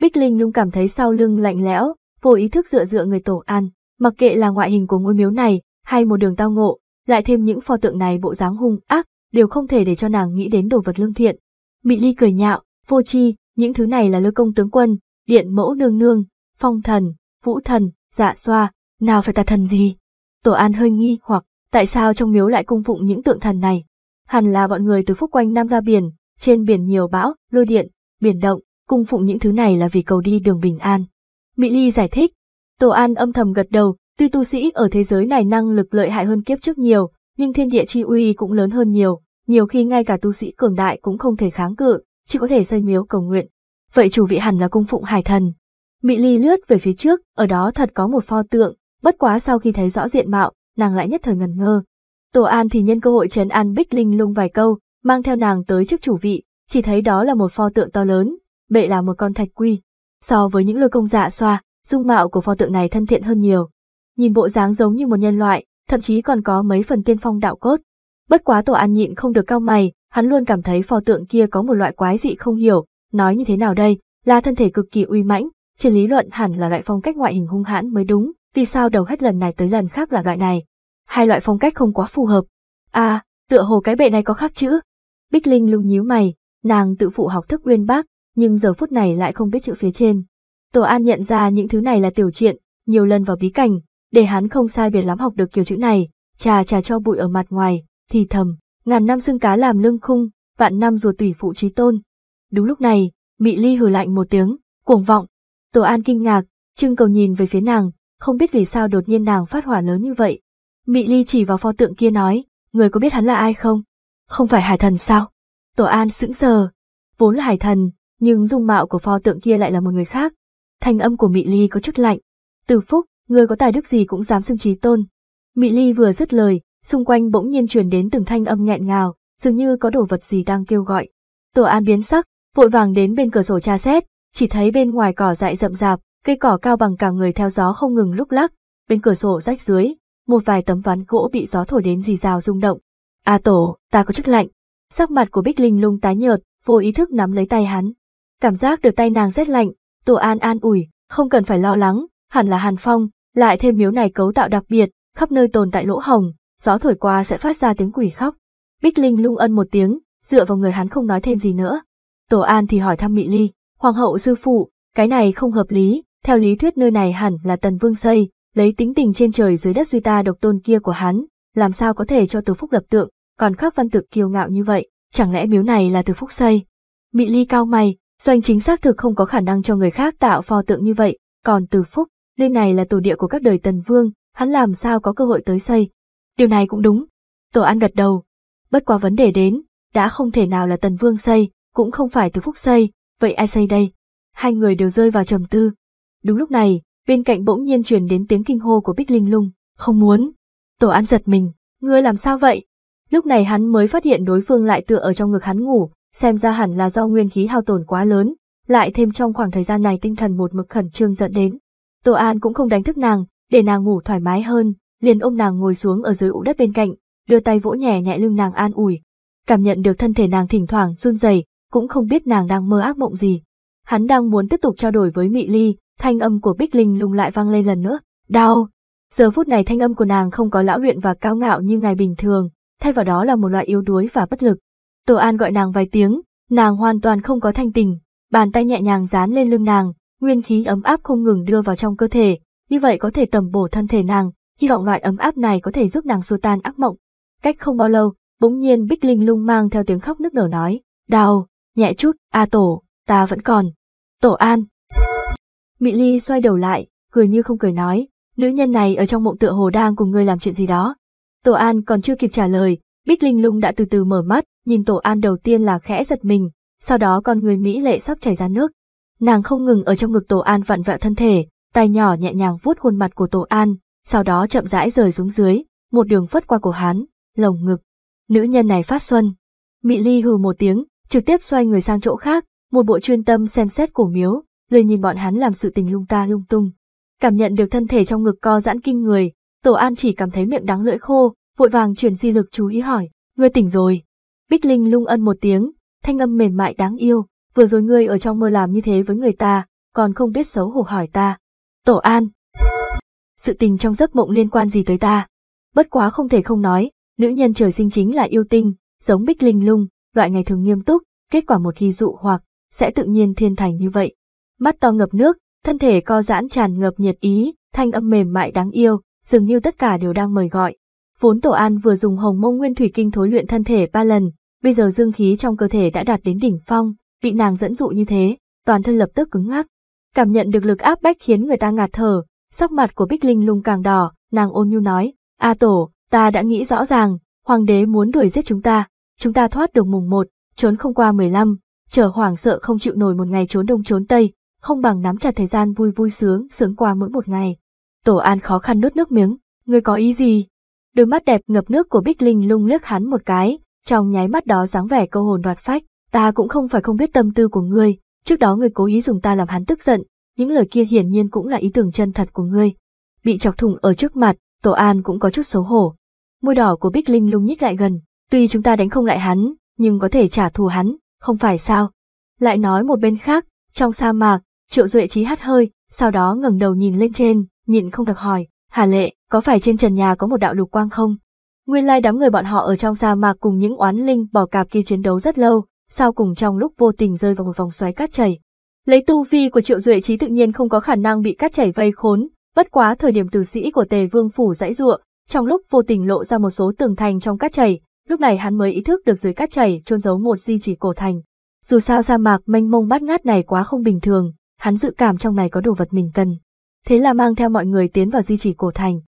Bích Linh Nhung cảm thấy sau lưng lạnh lẽo, vô ý thức dựa dựa người tổ an, mặc kệ là ngoại hình của ngôi miếu này hay một đường tao ngộ, lại thêm những pho tượng này bộ dáng hung ác, đều không thể để cho nàng nghĩ đến đồ vật lương thiện. Mị Ly cười nhạo, vô chi, những thứ này là lôi công tướng quân, điện mẫu nương nương, phong thần, vũ thần, dạ xoa, nào phải tà thần gì? Tổ an hơi nghi hoặc tại sao trong miếu lại cung phụng những tượng thần này? hẳn là bọn người từ phúc quanh Nam ra biển, trên biển nhiều bão, lôi điện, biển động, cung phụng những thứ này là vì cầu đi đường bình an. Mỹ Ly giải thích, Tổ An âm thầm gật đầu, tuy tu sĩ ở thế giới này năng lực lợi hại hơn kiếp trước nhiều, nhưng thiên địa chi uy cũng lớn hơn nhiều, nhiều khi ngay cả tu sĩ cường đại cũng không thể kháng cự, chỉ có thể xây miếu cầu nguyện. Vậy chủ vị hẳn là cung phụng hải thần. Mỹ Ly lướt về phía trước, ở đó thật có một pho tượng, bất quá sau khi thấy rõ diện mạo, nàng lại nhất thời ngần ngơ, Tổ An thì nhân cơ hội chấn an Bích Linh lung vài câu, mang theo nàng tới trước chủ vị, chỉ thấy đó là một pho tượng to lớn, bệ là một con thạch quy. So với những lôi công dạ xoa, dung mạo của pho tượng này thân thiện hơn nhiều. Nhìn bộ dáng giống như một nhân loại, thậm chí còn có mấy phần tiên phong đạo cốt. Bất quá Tổ An nhịn không được cao mày, hắn luôn cảm thấy pho tượng kia có một loại quái dị không hiểu, nói như thế nào đây, là thân thể cực kỳ uy mãnh, trên lý luận hẳn là loại phong cách ngoại hình hung hãn mới đúng, vì sao đầu hết lần này tới lần khác là loại này hai loại phong cách không quá phù hợp. À, tựa hồ cái bệ này có khác chữ. Bích Linh lưu nhíu mày, nàng tự phụ học thức uyên bác, nhưng giờ phút này lại không biết chữ phía trên. Tổ An nhận ra những thứ này là tiểu chuyện, nhiều lần vào bí cảnh, để hắn không sai biệt lắm học được kiểu chữ này, trà trà cho bụi ở mặt ngoài, thì thầm, ngàn năm xương cá làm lưng khung, vạn năm ruột tủy phụ trí tôn. Đúng lúc này, Mị Ly hừ lạnh một tiếng, cuồng vọng. Tổ An kinh ngạc, Trưng cầu nhìn về phía nàng, không biết vì sao đột nhiên nàng phát hỏa lớn như vậy, Mị Ly chỉ vào pho tượng kia nói, người có biết hắn là ai không? Không phải hải thần sao? Tổ An sững sờ, vốn là hải thần, nhưng dung mạo của pho tượng kia lại là một người khác. Thanh âm của Mị Ly có chút lạnh. Từ Phúc, người có tài đức gì cũng dám xưng trí tôn. Mị Ly vừa dứt lời, xung quanh bỗng nhiên truyền đến từng thanh âm nghẹn ngào, dường như có đồ vật gì đang kêu gọi. Tổ An biến sắc, vội vàng đến bên cửa sổ tra xét, chỉ thấy bên ngoài cỏ dại rậm rạp, cây cỏ cao bằng cả người theo gió không ngừng lúc lắc, bên cửa sổ rách dưới, một vài tấm ván gỗ bị gió thổi đến rì rào rung động. A à tổ, ta có chức lạnh. Sắc mặt của Bích Linh lung tái nhợt, vô ý thức nắm lấy tay hắn. Cảm giác được tay nàng rét lạnh, tổ An an ủi, không cần phải lo lắng, hẳn là hàn phong, lại thêm miếu này cấu tạo đặc biệt, khắp nơi tồn tại lỗ hồng, gió thổi qua sẽ phát ra tiếng quỷ khóc. Bích Linh lung ân một tiếng, dựa vào người hắn không nói thêm gì nữa. Tổ An thì hỏi thăm Mị Ly, Hoàng hậu sư phụ, cái này không hợp lý, theo lý thuyết nơi này hẳn là Tần Vương xây, lấy tính tình trên trời dưới đất duy ta độc tôn kia của hắn, làm sao có thể cho từ phúc lập tượng, còn khắc văn tự kiêu ngạo như vậy, chẳng lẽ miếu này là từ phúc xây? Mị ly cao mày, doanh chính xác thực không có khả năng cho người khác tạo pho tượng như vậy, còn từ phúc, nơi này là tổ địa của các đời tần vương, hắn làm sao có cơ hội tới xây? Điều này cũng đúng. Tổ an gật đầu. Bất quá vấn đề đến, đã không thể nào là tần vương xây, cũng không phải từ phúc xây, vậy ai xây đây? Hai người đều rơi vào trầm tư. Đúng lúc này, Bên cạnh bỗng nhiên truyền đến tiếng kinh hô của Bích Linh Lung, không muốn. Tổ An giật mình, ngươi làm sao vậy? Lúc này hắn mới phát hiện đối phương lại tựa ở trong ngực hắn ngủ, xem ra hẳn là do nguyên khí hao tổn quá lớn, lại thêm trong khoảng thời gian này tinh thần một mực khẩn trương dẫn đến. Tổ An cũng không đánh thức nàng, để nàng ngủ thoải mái hơn, liền ôm nàng ngồi xuống ở dưới ụ đất bên cạnh, đưa tay vỗ nhẹ nhẹ lưng nàng an ủi. Cảm nhận được thân thể nàng thỉnh thoảng run rẩy, cũng không biết nàng đang mơ ác mộng gì. Hắn đang muốn tiếp tục trao đổi với Mị Ly, thanh âm của Bích Linh lùng lại vang lên lần nữa, đau. Giờ phút này thanh âm của nàng không có lão luyện và cao ngạo như ngày bình thường, thay vào đó là một loại yếu đuối và bất lực. Tổ An gọi nàng vài tiếng, nàng hoàn toàn không có thanh tình, bàn tay nhẹ nhàng dán lên lưng nàng, nguyên khí ấm áp không ngừng đưa vào trong cơ thể, như vậy có thể tầm bổ thân thể nàng, hy vọng loại ấm áp này có thể giúp nàng xua tan ác mộng. Cách không bao lâu, bỗng nhiên Bích Linh lung mang theo tiếng khóc nức nở nói, đau, nhẹ chút, a à tổ, ta vẫn còn. Tổ An, Mị Ly xoay đầu lại, cười như không cười nói, nữ nhân này ở trong mộng tựa hồ đang cùng ngươi làm chuyện gì đó. Tổ An còn chưa kịp trả lời, Bích Linh Lung đã từ từ mở mắt, nhìn Tổ An đầu tiên là khẽ giật mình, sau đó con người Mỹ lệ sắp chảy ra nước. Nàng không ngừng ở trong ngực Tổ An vặn vẹo thân thể, tay nhỏ nhẹ nhàng vuốt khuôn mặt của Tổ An, sau đó chậm rãi rời xuống dưới, một đường phất qua cổ hán, lồng ngực. Nữ nhân này phát xuân. Mị Ly hừ một tiếng, trực tiếp xoay người sang chỗ khác, một bộ chuyên tâm xem xét cổ miếu, lười nhìn bọn hắn làm sự tình lung ta lung tung. Cảm nhận được thân thể trong ngực co giãn kinh người, Tổ An chỉ cảm thấy miệng đắng lưỡi khô, vội vàng chuyển di lực chú ý hỏi, ngươi tỉnh rồi. Bích Linh lung ân một tiếng, thanh âm mềm mại đáng yêu, vừa rồi ngươi ở trong mơ làm như thế với người ta, còn không biết xấu hổ hỏi ta. Tổ An, sự tình trong giấc mộng liên quan gì tới ta? Bất quá không thể không nói, nữ nhân trời sinh chính là yêu tinh, giống Bích Linh lung, loại ngày thường nghiêm túc, kết quả một khi dụ hoặc, sẽ tự nhiên thiên thành như vậy mắt to ngập nước, thân thể co giãn tràn ngập nhiệt ý, thanh âm mềm mại đáng yêu, dường như tất cả đều đang mời gọi. Vốn Tổ An vừa dùng hồng mông nguyên thủy kinh thối luyện thân thể ba lần, bây giờ dương khí trong cơ thể đã đạt đến đỉnh phong, bị nàng dẫn dụ như thế, toàn thân lập tức cứng ngắc. Cảm nhận được lực áp bách khiến người ta ngạt thở, sắc mặt của Bích Linh lung càng đỏ, nàng ôn nhu nói, A Tổ, ta đã nghĩ rõ ràng, hoàng đế muốn đuổi giết chúng ta, chúng ta thoát được mùng một, trốn không qua mười lăm, chờ hoàng sợ không chịu nổi một ngày trốn đông trốn tây, không bằng nắm chặt thời gian vui vui sướng, sướng qua mỗi một ngày. Tổ An khó khăn nuốt nước miếng, ngươi có ý gì? Đôi mắt đẹp ngập nước của Bích Linh lung lướt hắn một cái, trong nháy mắt đó dáng vẻ câu hồn đoạt phách, ta cũng không phải không biết tâm tư của ngươi, trước đó ngươi cố ý dùng ta làm hắn tức giận, những lời kia hiển nhiên cũng là ý tưởng chân thật của ngươi. Bị chọc thủng ở trước mặt, Tổ An cũng có chút xấu hổ. Môi đỏ của Bích Linh lung nhích lại gần, tuy chúng ta đánh không lại hắn, nhưng có thể trả thù hắn, không phải sao? Lại nói một bên khác, trong sa mạc, Triệu Duệ Chí hắt hơi, sau đó ngẩng đầu nhìn lên trên, nhịn không được hỏi, Hà Lệ, có phải trên trần nhà có một đạo lục quang không? Nguyên lai đám người bọn họ ở trong sa mạc cùng những oán linh bỏ cạp kia chiến đấu rất lâu, sau cùng trong lúc vô tình rơi vào một vòng xoáy cát chảy. Lấy tu vi của Triệu Duệ Chí tự nhiên không có khả năng bị cát chảy vây khốn, bất quá thời điểm tử sĩ của Tề Vương phủ dãy rựa, trong lúc vô tình lộ ra một số tường thành trong cát chảy, lúc này hắn mới ý thức được dưới cát chảy chôn giấu một di chỉ cổ thành. Dù sao sa mạc mênh mông bát ngát này quá không bình thường, hắn dự cảm trong này có đồ vật mình cần. Thế là mang theo mọi người tiến vào di chỉ cổ thành.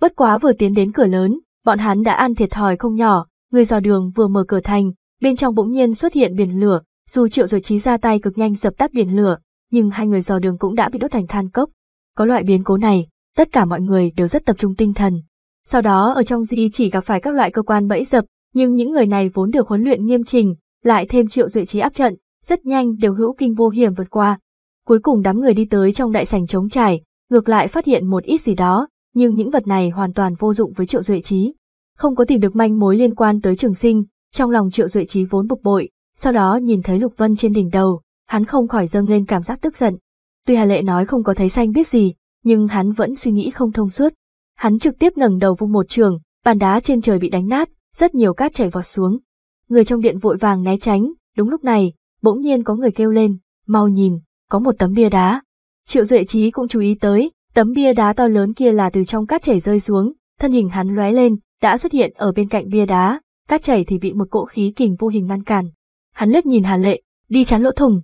Bất quá vừa tiến đến cửa lớn, bọn hắn đã ăn thiệt thòi không nhỏ, người dò đường vừa mở cửa thành, bên trong bỗng nhiên xuất hiện biển lửa, dù triệu rồi trí ra tay cực nhanh dập tắt biển lửa, nhưng hai người dò đường cũng đã bị đốt thành than cốc. Có loại biến cố này, tất cả mọi người đều rất tập trung tinh thần. Sau đó ở trong di chỉ gặp phải các loại cơ quan bẫy dập, nhưng những người này vốn được huấn luyện nghiêm trình, lại thêm triệu duệ trí áp trận, rất nhanh đều hữu kinh vô hiểm vượt qua, Cuối cùng đám người đi tới trong đại sảnh trống trải, ngược lại phát hiện một ít gì đó, nhưng những vật này hoàn toàn vô dụng với Triệu Duệ Trí. Không có tìm được manh mối liên quan tới Trường Sinh, trong lòng Triệu Duệ Trí vốn bực bội, sau đó nhìn thấy Lục Vân trên đỉnh đầu, hắn không khỏi dâng lên cảm giác tức giận. Tuy Hà Lệ nói không có thấy xanh biết gì, nhưng hắn vẫn suy nghĩ không thông suốt. Hắn trực tiếp ngẩng đầu vung một trường, bàn đá trên trời bị đánh nát, rất nhiều cát chảy vọt xuống. Người trong điện vội vàng né tránh, đúng lúc này, bỗng nhiên có người kêu lên, mau nhìn, có một tấm bia đá. Triệu Duệ Trí cũng chú ý tới, tấm bia đá to lớn kia là từ trong cát chảy rơi xuống, thân hình hắn lóe lên, đã xuất hiện ở bên cạnh bia đá, cát chảy thì bị một cỗ khí kình vô hình ngăn cản. Hắn lướt nhìn hà Lệ, đi chắn lỗ thủng.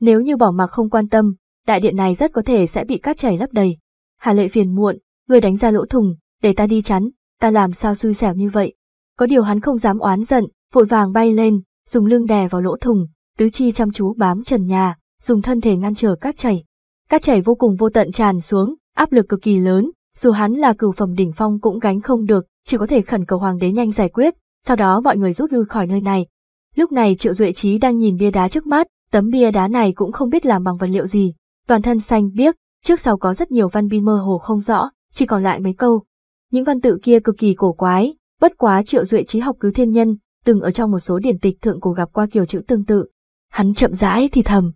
Nếu như bỏ mặc không quan tâm, đại điện này rất có thể sẽ bị cát chảy lấp đầy. hà Lệ phiền muộn, người đánh ra lỗ thủng, để ta đi chắn, ta làm sao xui xẻo như vậy. Có điều hắn không dám oán giận, vội vàng bay lên, dùng lưng đè vào lỗ thùng, tứ chi chăm chú bám trần nhà, dùng thân thể ngăn trở các chảy. Các chảy vô cùng vô tận tràn xuống, áp lực cực kỳ lớn, dù hắn là cửu phẩm đỉnh phong cũng gánh không được, chỉ có thể khẩn cầu hoàng đế nhanh giải quyết, sau đó mọi người rút lui khỏi nơi này. Lúc này Triệu Duệ Trí đang nhìn bia đá trước mắt, tấm bia đá này cũng không biết làm bằng vật liệu gì, toàn thân xanh biếc, trước sau có rất nhiều văn bi mơ hồ không rõ, chỉ còn lại mấy câu. Những văn tự kia cực kỳ cổ quái, bất quá Triệu Duệ Trí học cứu thiên nhân, từng ở trong một số điển tịch thượng cổ gặp qua kiểu chữ tương tự. Hắn chậm rãi thì thầm,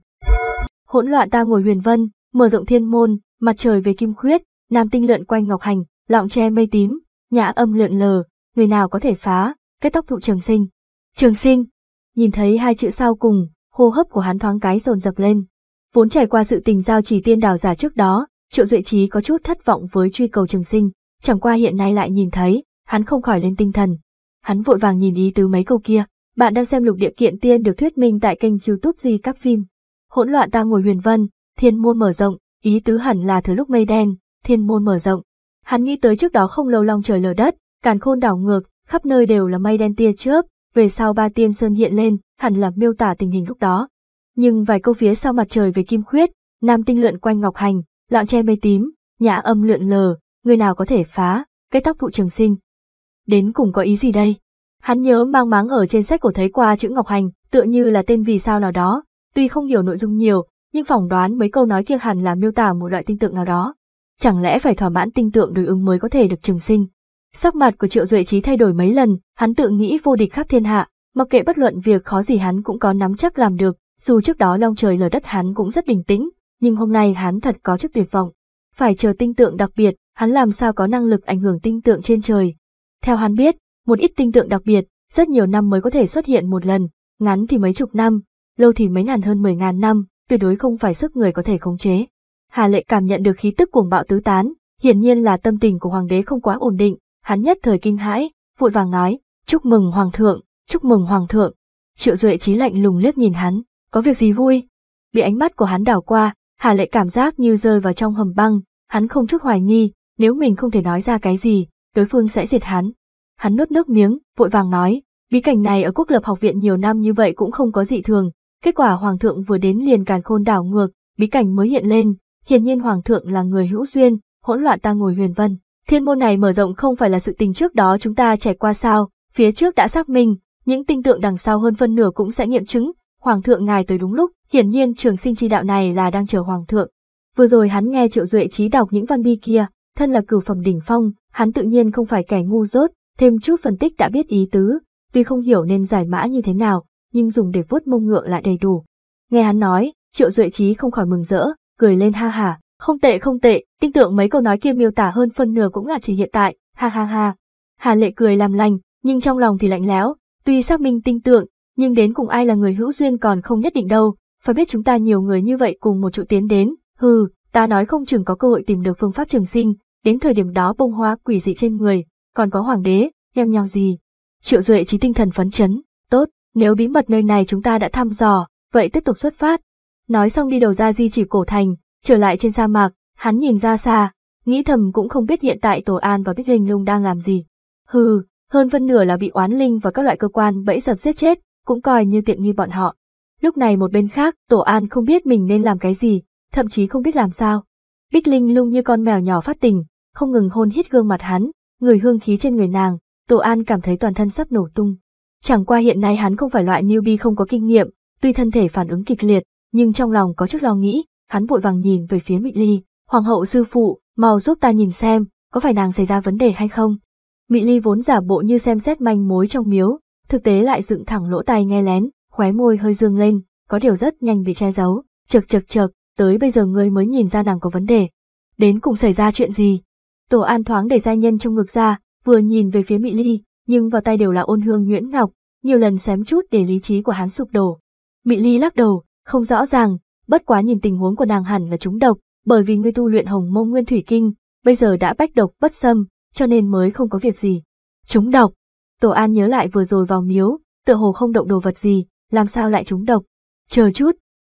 hỗn loạn ta ngồi huyền vân, mở rộng thiên môn, mặt trời về kim khuyết, nam tinh lượn quanh ngọc hành, lọng tre mây tím, nhã âm lượn lờ, người nào có thể phá, kết tóc thụ trường sinh. Trường sinh, nhìn thấy hai chữ sau cùng, hô hấp của hắn thoáng cái dồn dập lên. Vốn trải qua sự tình giao chỉ tiên đào giả trước đó, Triệu Duệ Trí có chút thất vọng với truy cầu trường sinh, chẳng qua hiện nay lại nhìn thấy, hắn không khỏi lên tinh thần. Hắn vội vàng nhìn ý tứ mấy câu kia, bạn đang xem lục địa kiện tiên được thuyết minh tại kênh youtube di các phim hỗn loạn ta ngồi huyền vân, thiên môn mở rộng, ý tứ hẳn là thứ lúc mây đen, thiên môn mở rộng. Hắn nghĩ tới trước đó không lâu long trời lở đất, càn khôn đảo ngược, khắp nơi đều là mây đen tia chớp, về sau ba tiên sơn hiện lên, hẳn là miêu tả tình hình lúc đó. Nhưng vài câu phía sau mặt trời về kim khuyết, nam tinh lượn quanh ngọc hành, lọn che mây tím, nhã âm lượn lờ, người nào có thể phá, kết tóc thụ trường sinh. Đến cùng có ý gì đây? Hắn nhớ mang máng ở trên sách của thấy qua chữ Ngọc Hành, tựa như là tên vì sao nào đó, Tuy không hiểu nội dung nhiều, nhưng phỏng đoán mấy câu nói kia hẳn là miêu tả một loại tinh tượng nào đó. Chẳng lẽ phải thỏa mãn tinh tượng đối ứng mới có thể được trường sinh? Sắc mặt của Triệu Duệ Trí thay đổi mấy lần, hắn tự nghĩ vô địch khắp thiên hạ, mặc kệ bất luận việc khó gì hắn cũng có nắm chắc làm được, dù trước đó long trời lở đất hắn cũng rất bình tĩnh, nhưng hôm nay hắn thật có chút tuyệt vọng. Phải chờ tinh tượng đặc biệt, hắn làm sao có năng lực ảnh hưởng tinh tượng trên trời. Theo hắn biết, một ít tinh tượng đặc biệt, rất nhiều năm mới có thể xuất hiện một lần, ngắn thì mấy chục năm, lâu thì mấy ngàn hơn mười ngàn năm, tuyệt đối không phải sức người có thể khống chế. Hà Lệ cảm nhận được khí tức cuồng bạo tứ tán, hiển nhiên là tâm tình của hoàng đế không quá ổn định, hắn nhất thời kinh hãi, vội vàng nói, chúc mừng hoàng thượng, chúc mừng hoàng thượng. Triệu Duệ trí lạnh lùng liếc nhìn hắn, có việc gì vui? Bị ánh mắt của hắn đảo qua, Hà Lệ cảm giác như rơi vào trong hầm băng, hắn không chút hoài nghi, nếu mình không thể nói ra cái gì, đối phương sẽ diệt hắn. Hắn nuốt nước miếng, vội vàng nói, bí cảnh này ở quốc lập học viện nhiều năm như vậy cũng không có dị thường, Kết quả hoàng thượng vừa đến liền càn khôn đảo ngược, bí cảnh mới hiện lên, hiển nhiên hoàng thượng là người hữu duyên, hỗn loạn ta ngồi huyền vân. Thiên môn này mở rộng không phải là sự tình trước đó chúng ta trải qua sao, phía trước đã xác minh, những tinh tượng đằng sau hơn phân nửa cũng sẽ nghiệm chứng, hoàng thượng ngài tới đúng lúc, hiển nhiên trường sinh chi đạo này là đang chờ hoàng thượng. Vừa rồi hắn nghe Triệu Duệ trí đọc những văn bi kia, thân là cử phẩm đỉnh phong, hắn tự nhiên không phải kẻ ngu dốt, thêm chút phân tích đã biết ý tứ, tuy không hiểu nên giải mã như thế nào, nhưng dùng để vuốt mông ngựa lại đầy đủ. Nghe hắn nói, Triệu Duệ Trí không khỏi mừng rỡ, cười lên ha hả, không tệ không tệ, tin tưởng mấy câu nói kia miêu tả hơn phân nửa cũng là chỉ hiện tại, ha ha ha. Hà Lệ cười làm lành, nhưng trong lòng thì lạnh lẽo, tuy xác minh tin tưởng, nhưng đến cùng ai là người hữu duyên còn không nhất định đâu, phải biết chúng ta nhiều người như vậy cùng một chỗ tiến đến, hừ, ta nói không chừng có cơ hội tìm được phương pháp trường sinh, đến thời điểm đó bông hoa quỷ dị trên người, còn có hoàng đế, đem nhau gì. Triệu Duệ trí tinh thần phấn chấn, tốt, nếu bí mật nơi này chúng ta đã thăm dò, vậy tiếp tục xuất phát. Nói xong đi đầu ra di chỉ cổ thành, trở lại trên sa mạc, hắn nhìn ra xa, nghĩ thầm cũng không biết hiện tại Tổ An và Bích Linh Lung đang làm gì. Hừ, hơn phân nửa là bị oán linh và các loại cơ quan bẫy dập giết chết, cũng coi như tiện nghi bọn họ. Lúc này một bên khác, Tổ An không biết mình nên làm cái gì, thậm chí không biết làm sao. Bích Linh Lung như con mèo nhỏ phát tình, không ngừng hôn hít gương mặt hắn, người hương khí trên người nàng, Tổ An cảm thấy toàn thân sắp nổ tung. Chẳng qua hiện nay hắn không phải loại newbie không có kinh nghiệm, tuy thân thể phản ứng kịch liệt, nhưng trong lòng có chút lo nghĩ, hắn vội vàng nhìn về phía mỹ Ly, "Hoàng hậu sư phụ, mau giúp ta nhìn xem, có phải nàng xảy ra vấn đề hay không?" mỹ Ly vốn giả bộ như xem xét manh mối trong miếu, thực tế lại dựng thẳng lỗ tai nghe lén, khóe môi hơi dương lên, có điều rất nhanh bị che giấu, chực chực chực, tới bây giờ ngươi mới nhìn ra nàng có vấn đề. Đến cùng xảy ra chuyện gì? Tổ An thoáng để gia nhân trong ngực ra, vừa nhìn về phía mỹ Ly, nhưng vào tay đều là ôn hương nguyễn ngọc, nhiều lần xém chút để lý trí của hắn sụp đổ. Mị Ly lắc đầu, không rõ ràng, bất quá nhìn tình huống của nàng hẳn là trúng độc, bởi vì ngươi tu luyện Hồng Mông Nguyên Thủy Kinh, bây giờ đã bách độc bất xâm, cho nên mới không có việc gì. Trúng độc. Tổ An nhớ lại vừa rồi vào miếu, tựa hồ không động đồ vật gì, làm sao lại trúng độc? Chờ chút.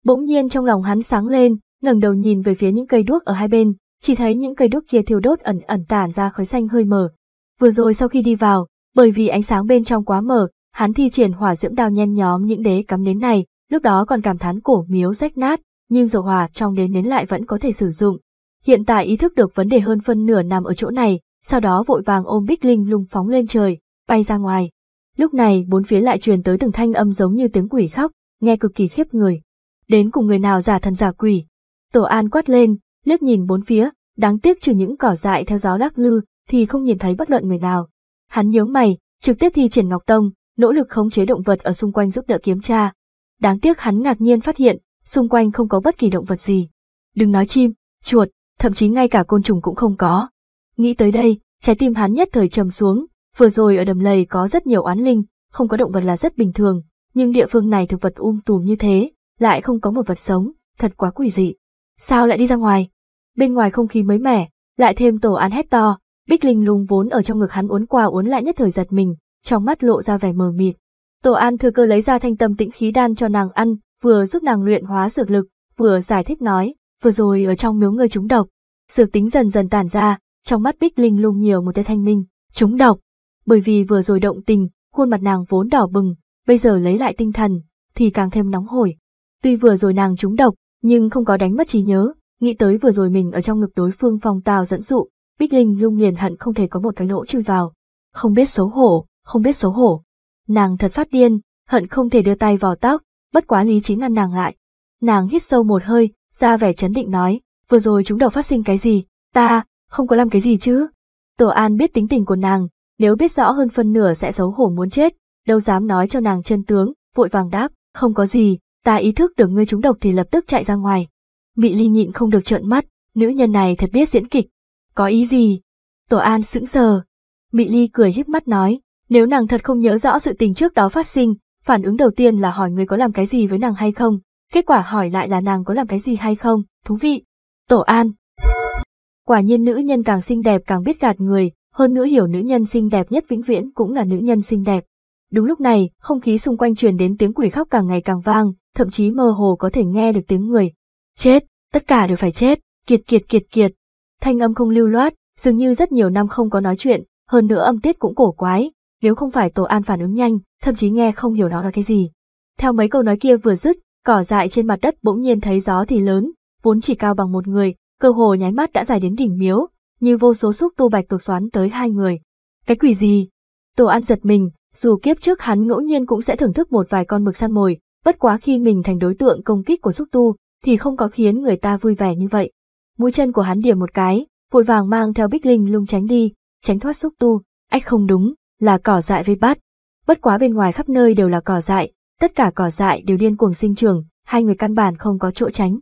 Bỗng nhiên trong lòng hắn sáng lên, ngẩng đầu nhìn về phía những cây đuốc ở hai bên, chỉ thấy những cây đuốc kia thiêu đốt ẩn ẩn tản ra khói xanh hơi mờ. Vừa rồi sau khi đi vào, bởi vì ánh sáng bên trong quá mờ, hắn thi triển hỏa diễm đao nhen nhóm những đế cắm nến này, lúc đó còn cảm thán cổ miếu rách nát, nhưng dầu hỏa trong đến nến lại vẫn có thể sử dụng. Hiện tại ý thức được vấn đề hơn phân nửa nằm ở chỗ này, sau đó vội vàng ôm Bích Linh lung phóng lên trời, bay ra ngoài. Lúc này bốn phía lại truyền tới từng thanh âm giống như tiếng quỷ khóc, nghe cực kỳ khiếp người. Đến cùng người nào giả thần giả quỷ. Tổ An quát lên, liếc nhìn bốn phía, đáng tiếc trừ những cỏ dại theo gió lắc lư thì không nhìn thấy bất luận người nào. Hắn nhớ mày, trực tiếp thi triển Ngọc Tông, nỗ lực khống chế động vật ở xung quanh giúp đỡ kiếm tra. Đáng tiếc hắn ngạc nhiên phát hiện, xung quanh không có bất kỳ động vật gì. Đừng nói chim, chuột, thậm chí ngay cả côn trùng cũng không có. Nghĩ tới đây, trái tim hắn nhất thời trầm xuống, vừa rồi ở đầm lầy có rất nhiều oán linh, không có động vật là rất bình thường, nhưng địa phương này thực vật um tùm như thế, lại không có một vật sống, thật quá quỷ dị. Sao lại đi ra ngoài? Bên ngoài không khí mới mẻ, lại thêm tổ án hét to, Bích Linh lung vốn ở trong ngực hắn uốn qua uốn lại nhất thời giật mình, trong mắt lộ ra vẻ mờ mịt. Tổ An thừa cơ lấy ra thanh tâm tĩnh khí đan cho nàng ăn, vừa giúp nàng luyện hóa dược lực, vừa giải thích nói, vừa rồi ở trong miếu ngươi trúng độc. Dược tính dần dần tản ra, trong mắt Bích Linh lung nhiều một tia thanh minh, trúng độc. Bởi vì vừa rồi động tình, khuôn mặt nàng vốn đỏ bừng, bây giờ lấy lại tinh thần, thì càng thêm nóng hổi. Tuy vừa rồi nàng trúng độc, nhưng không có đánh mất trí nhớ, nghĩ tới vừa rồi mình ở trong ngực đối phương phòng tào dẫn dụ, Bích Linh lung liền hận không thể có một cái lỗ chui vào. Không biết xấu hổ, không biết xấu hổ. Nàng thật phát điên, hận không thể đưa tay vào tóc, bất quá lý trí ngăn nàng lại. Nàng hít sâu một hơi, ra vẻ chấn định nói, vừa rồi chúng đầu phát sinh cái gì, ta, không có làm cái gì chứ. Tổ An biết tính tình của nàng, nếu biết rõ hơn phân nửa sẽ xấu hổ muốn chết, đâu dám nói cho nàng chân tướng, vội vàng đáp, không có gì, ta ý thức được ngươi trúng độc thì lập tức chạy ra ngoài. Mị Ly nhịn không được trợn mắt, nữ nhân này thật biết diễn kịch, có ý gì? Tổ An sững sờ. Mỹ Ly cười híp mắt nói, nếu nàng thật không nhớ rõ sự tình trước đó phát sinh, phản ứng đầu tiên là hỏi người có làm cái gì với nàng hay không, kết quả hỏi lại là nàng có làm cái gì hay không, thú vị. Tổ An. Quả nhiên nữ nhân càng xinh đẹp càng biết gạt người, hơn nữa hiểu nữ nhân xinh đẹp nhất vĩnh viễn cũng là nữ nhân xinh đẹp. Đúng lúc này, không khí xung quanh truyền đến tiếng quỷ khóc càng ngày càng vang, thậm chí mơ hồ có thể nghe được tiếng người. Chết, tất cả đều phải chết, kiệt kiệt kiệt kiệt, thanh âm không lưu loát, dường như rất nhiều năm không có nói chuyện, hơn nữa âm tiết cũng cổ quái, nếu không phải Tô An phản ứng nhanh, thậm chí nghe không hiểu nó nói cái gì. Theo mấy câu nói kia vừa dứt, cỏ dại trên mặt đất bỗng nhiên thấy gió thì lớn, vốn chỉ cao bằng một người, cơ hồ nháy mắt đã dài đến đỉnh miếu, như vô số xúc tu bạch tuộc xoắn tới hai người. Cái quỷ gì? Tô An giật mình, dù kiếp trước hắn ngẫu nhiên cũng sẽ thưởng thức một vài con mực săn mồi, bất quá khi mình thành đối tượng công kích của xúc tu, thì không có khiến người ta vui vẻ như vậy mũi chân của hắn điểm một cái, vội vàng mang theo bích linh lung tránh đi, tránh thoát xúc tu, ách không đúng, là cỏ dại vây bắt. Bất quá bên ngoài khắp nơi đều là cỏ dại, tất cả cỏ dại đều điên cuồng sinh trưởng, hai người căn bản không có chỗ tránh.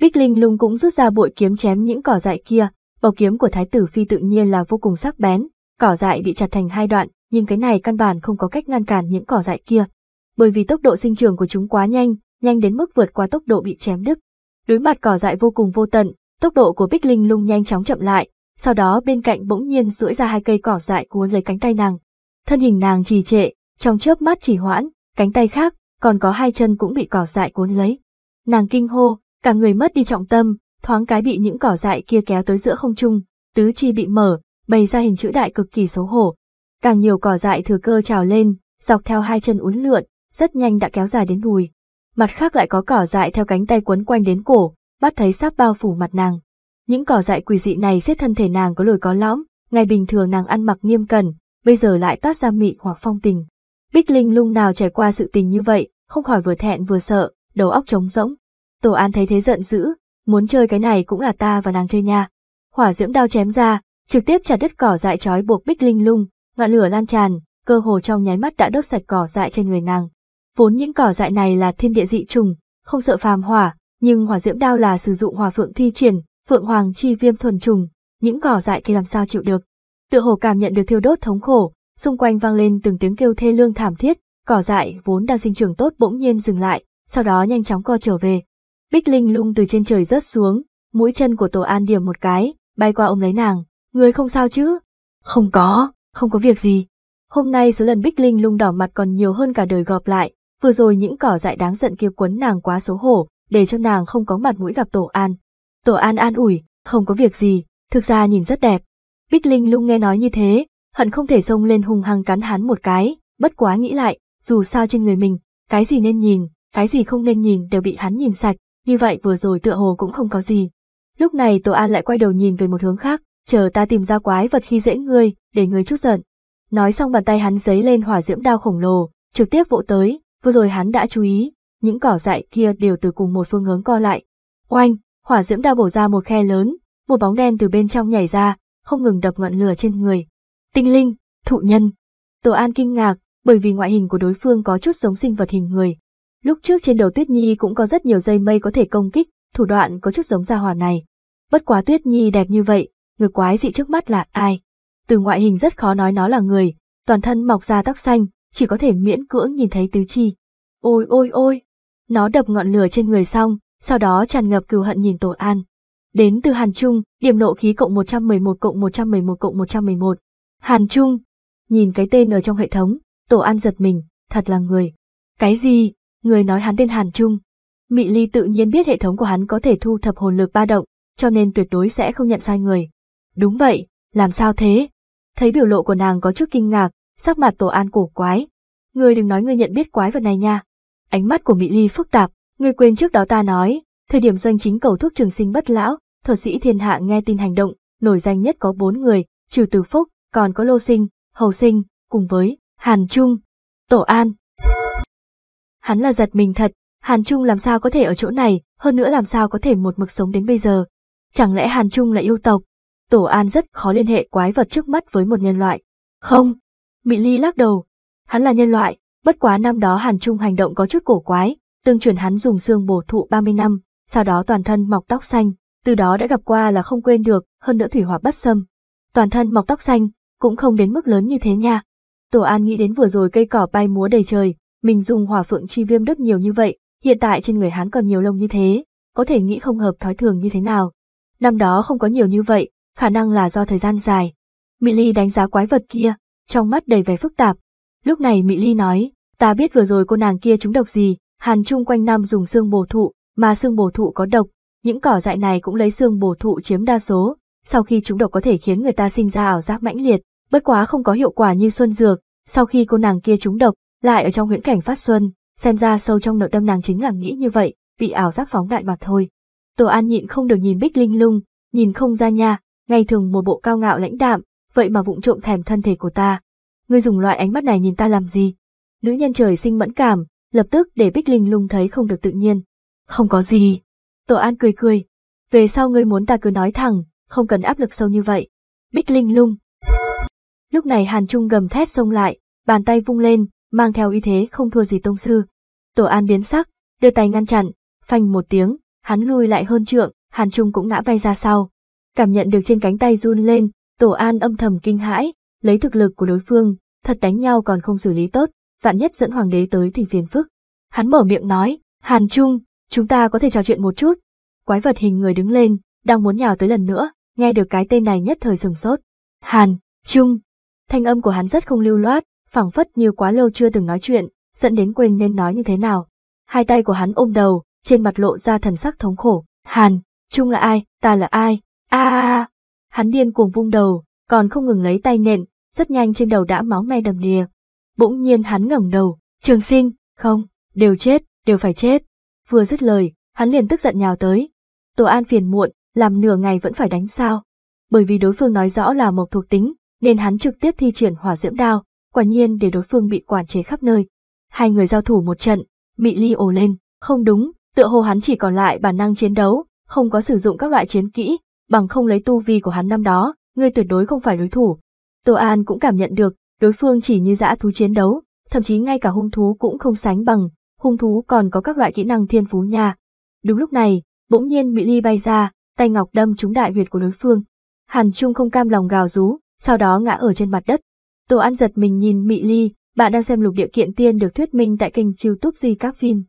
Bích Linh Lung cũng rút ra bội kiếm chém những cỏ dại kia, bầu kiếm của Thái tử phi tự nhiên là vô cùng sắc bén, cỏ dại bị chặt thành hai đoạn, nhưng cái này căn bản không có cách ngăn cản những cỏ dại kia, bởi vì tốc độ sinh trưởng của chúng quá nhanh, nhanh đến mức vượt qua tốc độ bị chém đứt. Đối mặt cỏ dại vô cùng vô tận, Tốc độ của Bích Linh lung nhanh chóng chậm lại, sau đó bên cạnh bỗng nhiên duỗi ra hai cây cỏ dại cuốn lấy cánh tay nàng. Thân hình nàng trì trệ, trong chớp mắt chỉ hoãn, cánh tay khác, còn có hai chân cũng bị cỏ dại cuốn lấy. Nàng kinh hô, cả người mất đi trọng tâm, thoáng cái bị những cỏ dại kia kéo tới giữa không trung, tứ chi bị mở, bày ra hình chữ đại cực kỳ xấu hổ. Càng nhiều cỏ dại thừa cơ trào lên, dọc theo hai chân uốn lượn, rất nhanh đã kéo dài đến đùi. Mặt khác lại có cỏ dại theo cánh tay quấn quanh đến cổ, bắt thấy sắp bao phủ mặt nàng. Những cỏ dại quỷ dị này giết thân thể nàng có lồi có lõm, ngày bình thường nàng ăn mặc nghiêm cẩn, bây giờ lại toát ra mị hoặc phong tình. Bích Linh lung nào trải qua sự tình như vậy, không khỏi vừa thẹn vừa sợ, đầu óc trống rỗng. Tổ An thấy thế giận dữ, muốn chơi cái này cũng là ta và nàng chơi nha. Hỏa diễm đao chém ra, trực tiếp chặt đứt cỏ dại trói buộc Bích Linh lung, ngọn lửa lan tràn, cơ hồ trong nháy mắt đã đốt sạch cỏ dại trên người nàng. Vốn những cỏ dại này là thiên địa dị trùng, không sợ phàm hỏa, nhưng hỏa diễm đao là sử dụng hỏa phượng thi triển, phượng hoàng chi viêm thuần trùng, những cỏ dại kia làm sao chịu được. Tựa hồ cảm nhận được thiêu đốt thống khổ, xung quanh vang lên từng tiếng kêu thê lương thảm thiết, cỏ dại vốn đang sinh trưởng tốt bỗng nhiên dừng lại, sau đó nhanh chóng co trở về. Bích Linh lung từ trên trời rớt xuống, mũi chân của Tổ An điểm một cái, bay qua ôm lấy nàng, người không sao chứ? Không có, không có việc gì. Hôm nay số lần Bích Linh lung đỏ mặt còn nhiều hơn cả đời gọp lại, vừa rồi những cỏ dại đáng giận kia quấn nàng quá xấu hổ, để cho nàng không có mặt mũi gặp Tổ An. Tổ An an ủi, không có việc gì, thực ra nhìn rất đẹp. Bích Linh lung nghe nói như thế, hận không thể xông lên hùng hăng cắn hắn một cái, bất quá nghĩ lại, dù sao trên người mình, cái gì nên nhìn, cái gì không nên nhìn đều bị hắn nhìn sạch, như vậy vừa rồi tựa hồ cũng không có gì. Lúc này Tổ An lại quay đầu nhìn về một hướng khác, chờ ta tìm ra quái vật khi dễ ngươi, để ngươi chút giận. Nói xong bàn tay hắn giấy lên hỏa diễm đao khổng lồ, trực tiếp vỗ tới, vừa rồi hắn đã chú ý, những cỏ dại kia đều từ cùng một phương hướng co lại. Oanh, hỏa diễm đao bổ ra một khe lớn, một bóng đen từ bên trong nhảy ra, không ngừng đập ngọn lửa trên người. Tinh linh, thụ nhân. Tổ An kinh ngạc, bởi vì ngoại hình của đối phương có chút giống sinh vật hình người. Lúc trước trên đầu Tuyết Nhi cũng có rất nhiều dây mây có thể công kích, thủ đoạn có chút giống gia hỏa này. Bất quá Tuyết Nhi đẹp như vậy, người quái dị trước mắt là ai? Từ ngoại hình rất khó nói nó là người, toàn thân mọc ra tóc xanh, chỉ có thể miễn cưỡng nhìn thấy tứ chi. Ôi ôi ôi, nó đập ngọn lửa trên người xong, sau đó tràn ngập cừu hận nhìn Tổ An. Đến từ Hàn Trung, điểm nộ khí cộng 111 cộng 111 cộng 111. Hàn Trung. Nhìn cái tên ở trong hệ thống, Tổ An giật mình, thật là người. Cái gì? Người nói hắn tên Hàn Trung. Mị Ly tự nhiên biết hệ thống của hắn có thể thu thập hồn lực ba động, cho nên tuyệt đối sẽ không nhận sai người. Đúng vậy, làm sao thế? Thấy biểu lộ của nàng có chút kinh ngạc, sắc mặt Tổ An cổ quái. người đừng nói người nhận biết quái vật này nha, Ánh mắt của Mỹ Ly phức tạp, người quên trước đó ta nói, thời điểm doanh chính cầu thuốc trường sinh bất lão, thuật sĩ thiên hạ nghe tin hành động, nổi danh nhất có bốn người, trừ Từ Phúc, còn có Lô Sinh, Hầu Sinh, cùng với Hàn Trung, Tổ An. Hắn là giật mình thật, Hàn Trung làm sao có thể ở chỗ này, hơn nữa làm sao có thể một mực sống đến bây giờ. Chẳng lẽ Hàn Trung là yêu tộc? Tổ An rất khó liên hệ quái vật trước mắt với một nhân loại. Không, Mỹ Ly lắc đầu. Hắn là nhân loại, Bất quá năm đó Hàn Trung hành động có chút cổ quái, tương truyền hắn dùng xương bổ thụ 30 năm, sau đó toàn thân mọc tóc xanh, từ đó đã gặp qua là không quên được, hơn nữa thủy hỏa bất xâm. Toàn thân mọc tóc xanh, cũng không đến mức lớn như thế nha. Tổ An nghĩ đến vừa rồi cây cỏ bay múa đầy trời, mình dùng hỏa phượng chi viêm đứt nhiều như vậy, hiện tại trên người hắn còn nhiều lông như thế, có thể nghĩ không hợp thói thường như thế nào. Năm đó không có nhiều như vậy, khả năng là do thời gian dài. Mị Ly đánh giá quái vật kia, trong mắt đầy vẻ phức tạp. Lúc này Mị Ly nói, Ta biết vừa rồi cô nàng kia trúng độc gì, hàn trung quanh năm dùng xương bổ thụ, mà xương bổ thụ có độc, những cỏ dại này cũng lấy xương bổ thụ chiếm đa số, sau khi trúng độc có thể khiến người ta sinh ra ảo giác mãnh liệt, bất quá không có hiệu quả như xuân dược, sau khi cô nàng kia trúng độc, lại ở trong huyễn cảnh phát xuân, xem ra sâu trong nội tâm nàng chính là nghĩ như vậy, bị ảo giác phóng đại mà thôi. Tổ An nhịn không được nhìn Bích Linh Lung, nhìn không ra nha, ngày thường một bộ cao ngạo lãnh đạm, vậy mà vụng trộm thèm thân thể của ta. Ngươi dùng loại ánh mắt này nhìn ta làm gì? nữ nhân trời sinh mẫn cảm, lập tức để Bích Linh Lung thấy không được tự nhiên. Không có gì. Tổ An cười cười. Về sau ngươi muốn ta cứ nói thẳng, không cần áp lực sâu như vậy. Bích Linh Lung. Lúc này Hàn Trung gầm thét xông lại, bàn tay vung lên, mang theo uy thế không thua gì tông sư. Tổ An biến sắc, đưa tay ngăn chặn, phanh một tiếng, hắn lui lại hơn trượng, Hàn Trung cũng ngã bay ra sau. Cảm nhận được trên cánh tay run lên, Tổ An âm thầm kinh hãi, lấy thực lực của đối phương, thật đánh nhau còn không xử lý tốt, vạn nhất dẫn hoàng đế tới thì phiền phức. Hắn mở miệng nói, Hàn Trung, chúng ta có thể trò chuyện một chút. Quái vật hình người đứng lên, đang muốn nhào tới lần nữa, nghe được cái tên này nhất thời sừng sốt. Hàn, Trung. Thanh âm của hắn rất không lưu loát, phảng phất như quá lâu chưa từng nói chuyện, dẫn đến quên nên nói như thế nào. Hai tay của hắn ôm đầu, trên mặt lộ ra thần sắc thống khổ. Hàn, Trung là ai, ta là ai, a a a. Hắn điên cuồng vung đầu, còn không ngừng lấy tay nện, rất nhanh trên đầu đã máu me đầm đìa bỗng nhiên hắn ngẩng đầu, trường sinh, không, đều chết, đều phải chết. Vừa dứt lời, hắn liền tức giận nhào tới. Tổ An phiền muộn, làm nửa ngày vẫn phải đánh sao. Bởi vì đối phương nói rõ là một thuộc tính, nên hắn trực tiếp thi triển hỏa diễm đao, quả nhiên để đối phương bị quản chế khắp nơi. Hai người giao thủ một trận, Mị Ly ồ lên, không đúng, tựa hồ hắn chỉ còn lại bản năng chiến đấu, không có sử dụng các loại chiến kỹ, bằng không lấy tu vi của hắn năm đó, ngươi tuyệt đối không phải đối thủ. Tô An cũng cảm nhận được, đối phương chỉ như dã thú chiến đấu, thậm chí ngay cả hung thú cũng không sánh bằng, hung thú còn có các loại kỹ năng thiên phú nha. Đúng lúc này, bỗng nhiên Mỹ Ly bay ra, tay ngọc đâm trúng đại huyệt của đối phương. Hàn Trung không cam lòng gào rú, sau đó ngã ở trên mặt đất. Tổ ăn giật mình nhìn Mỹ Ly, bạn đang xem lục địa kiện tiên được thuyết minh tại kênh YouTube di các phim.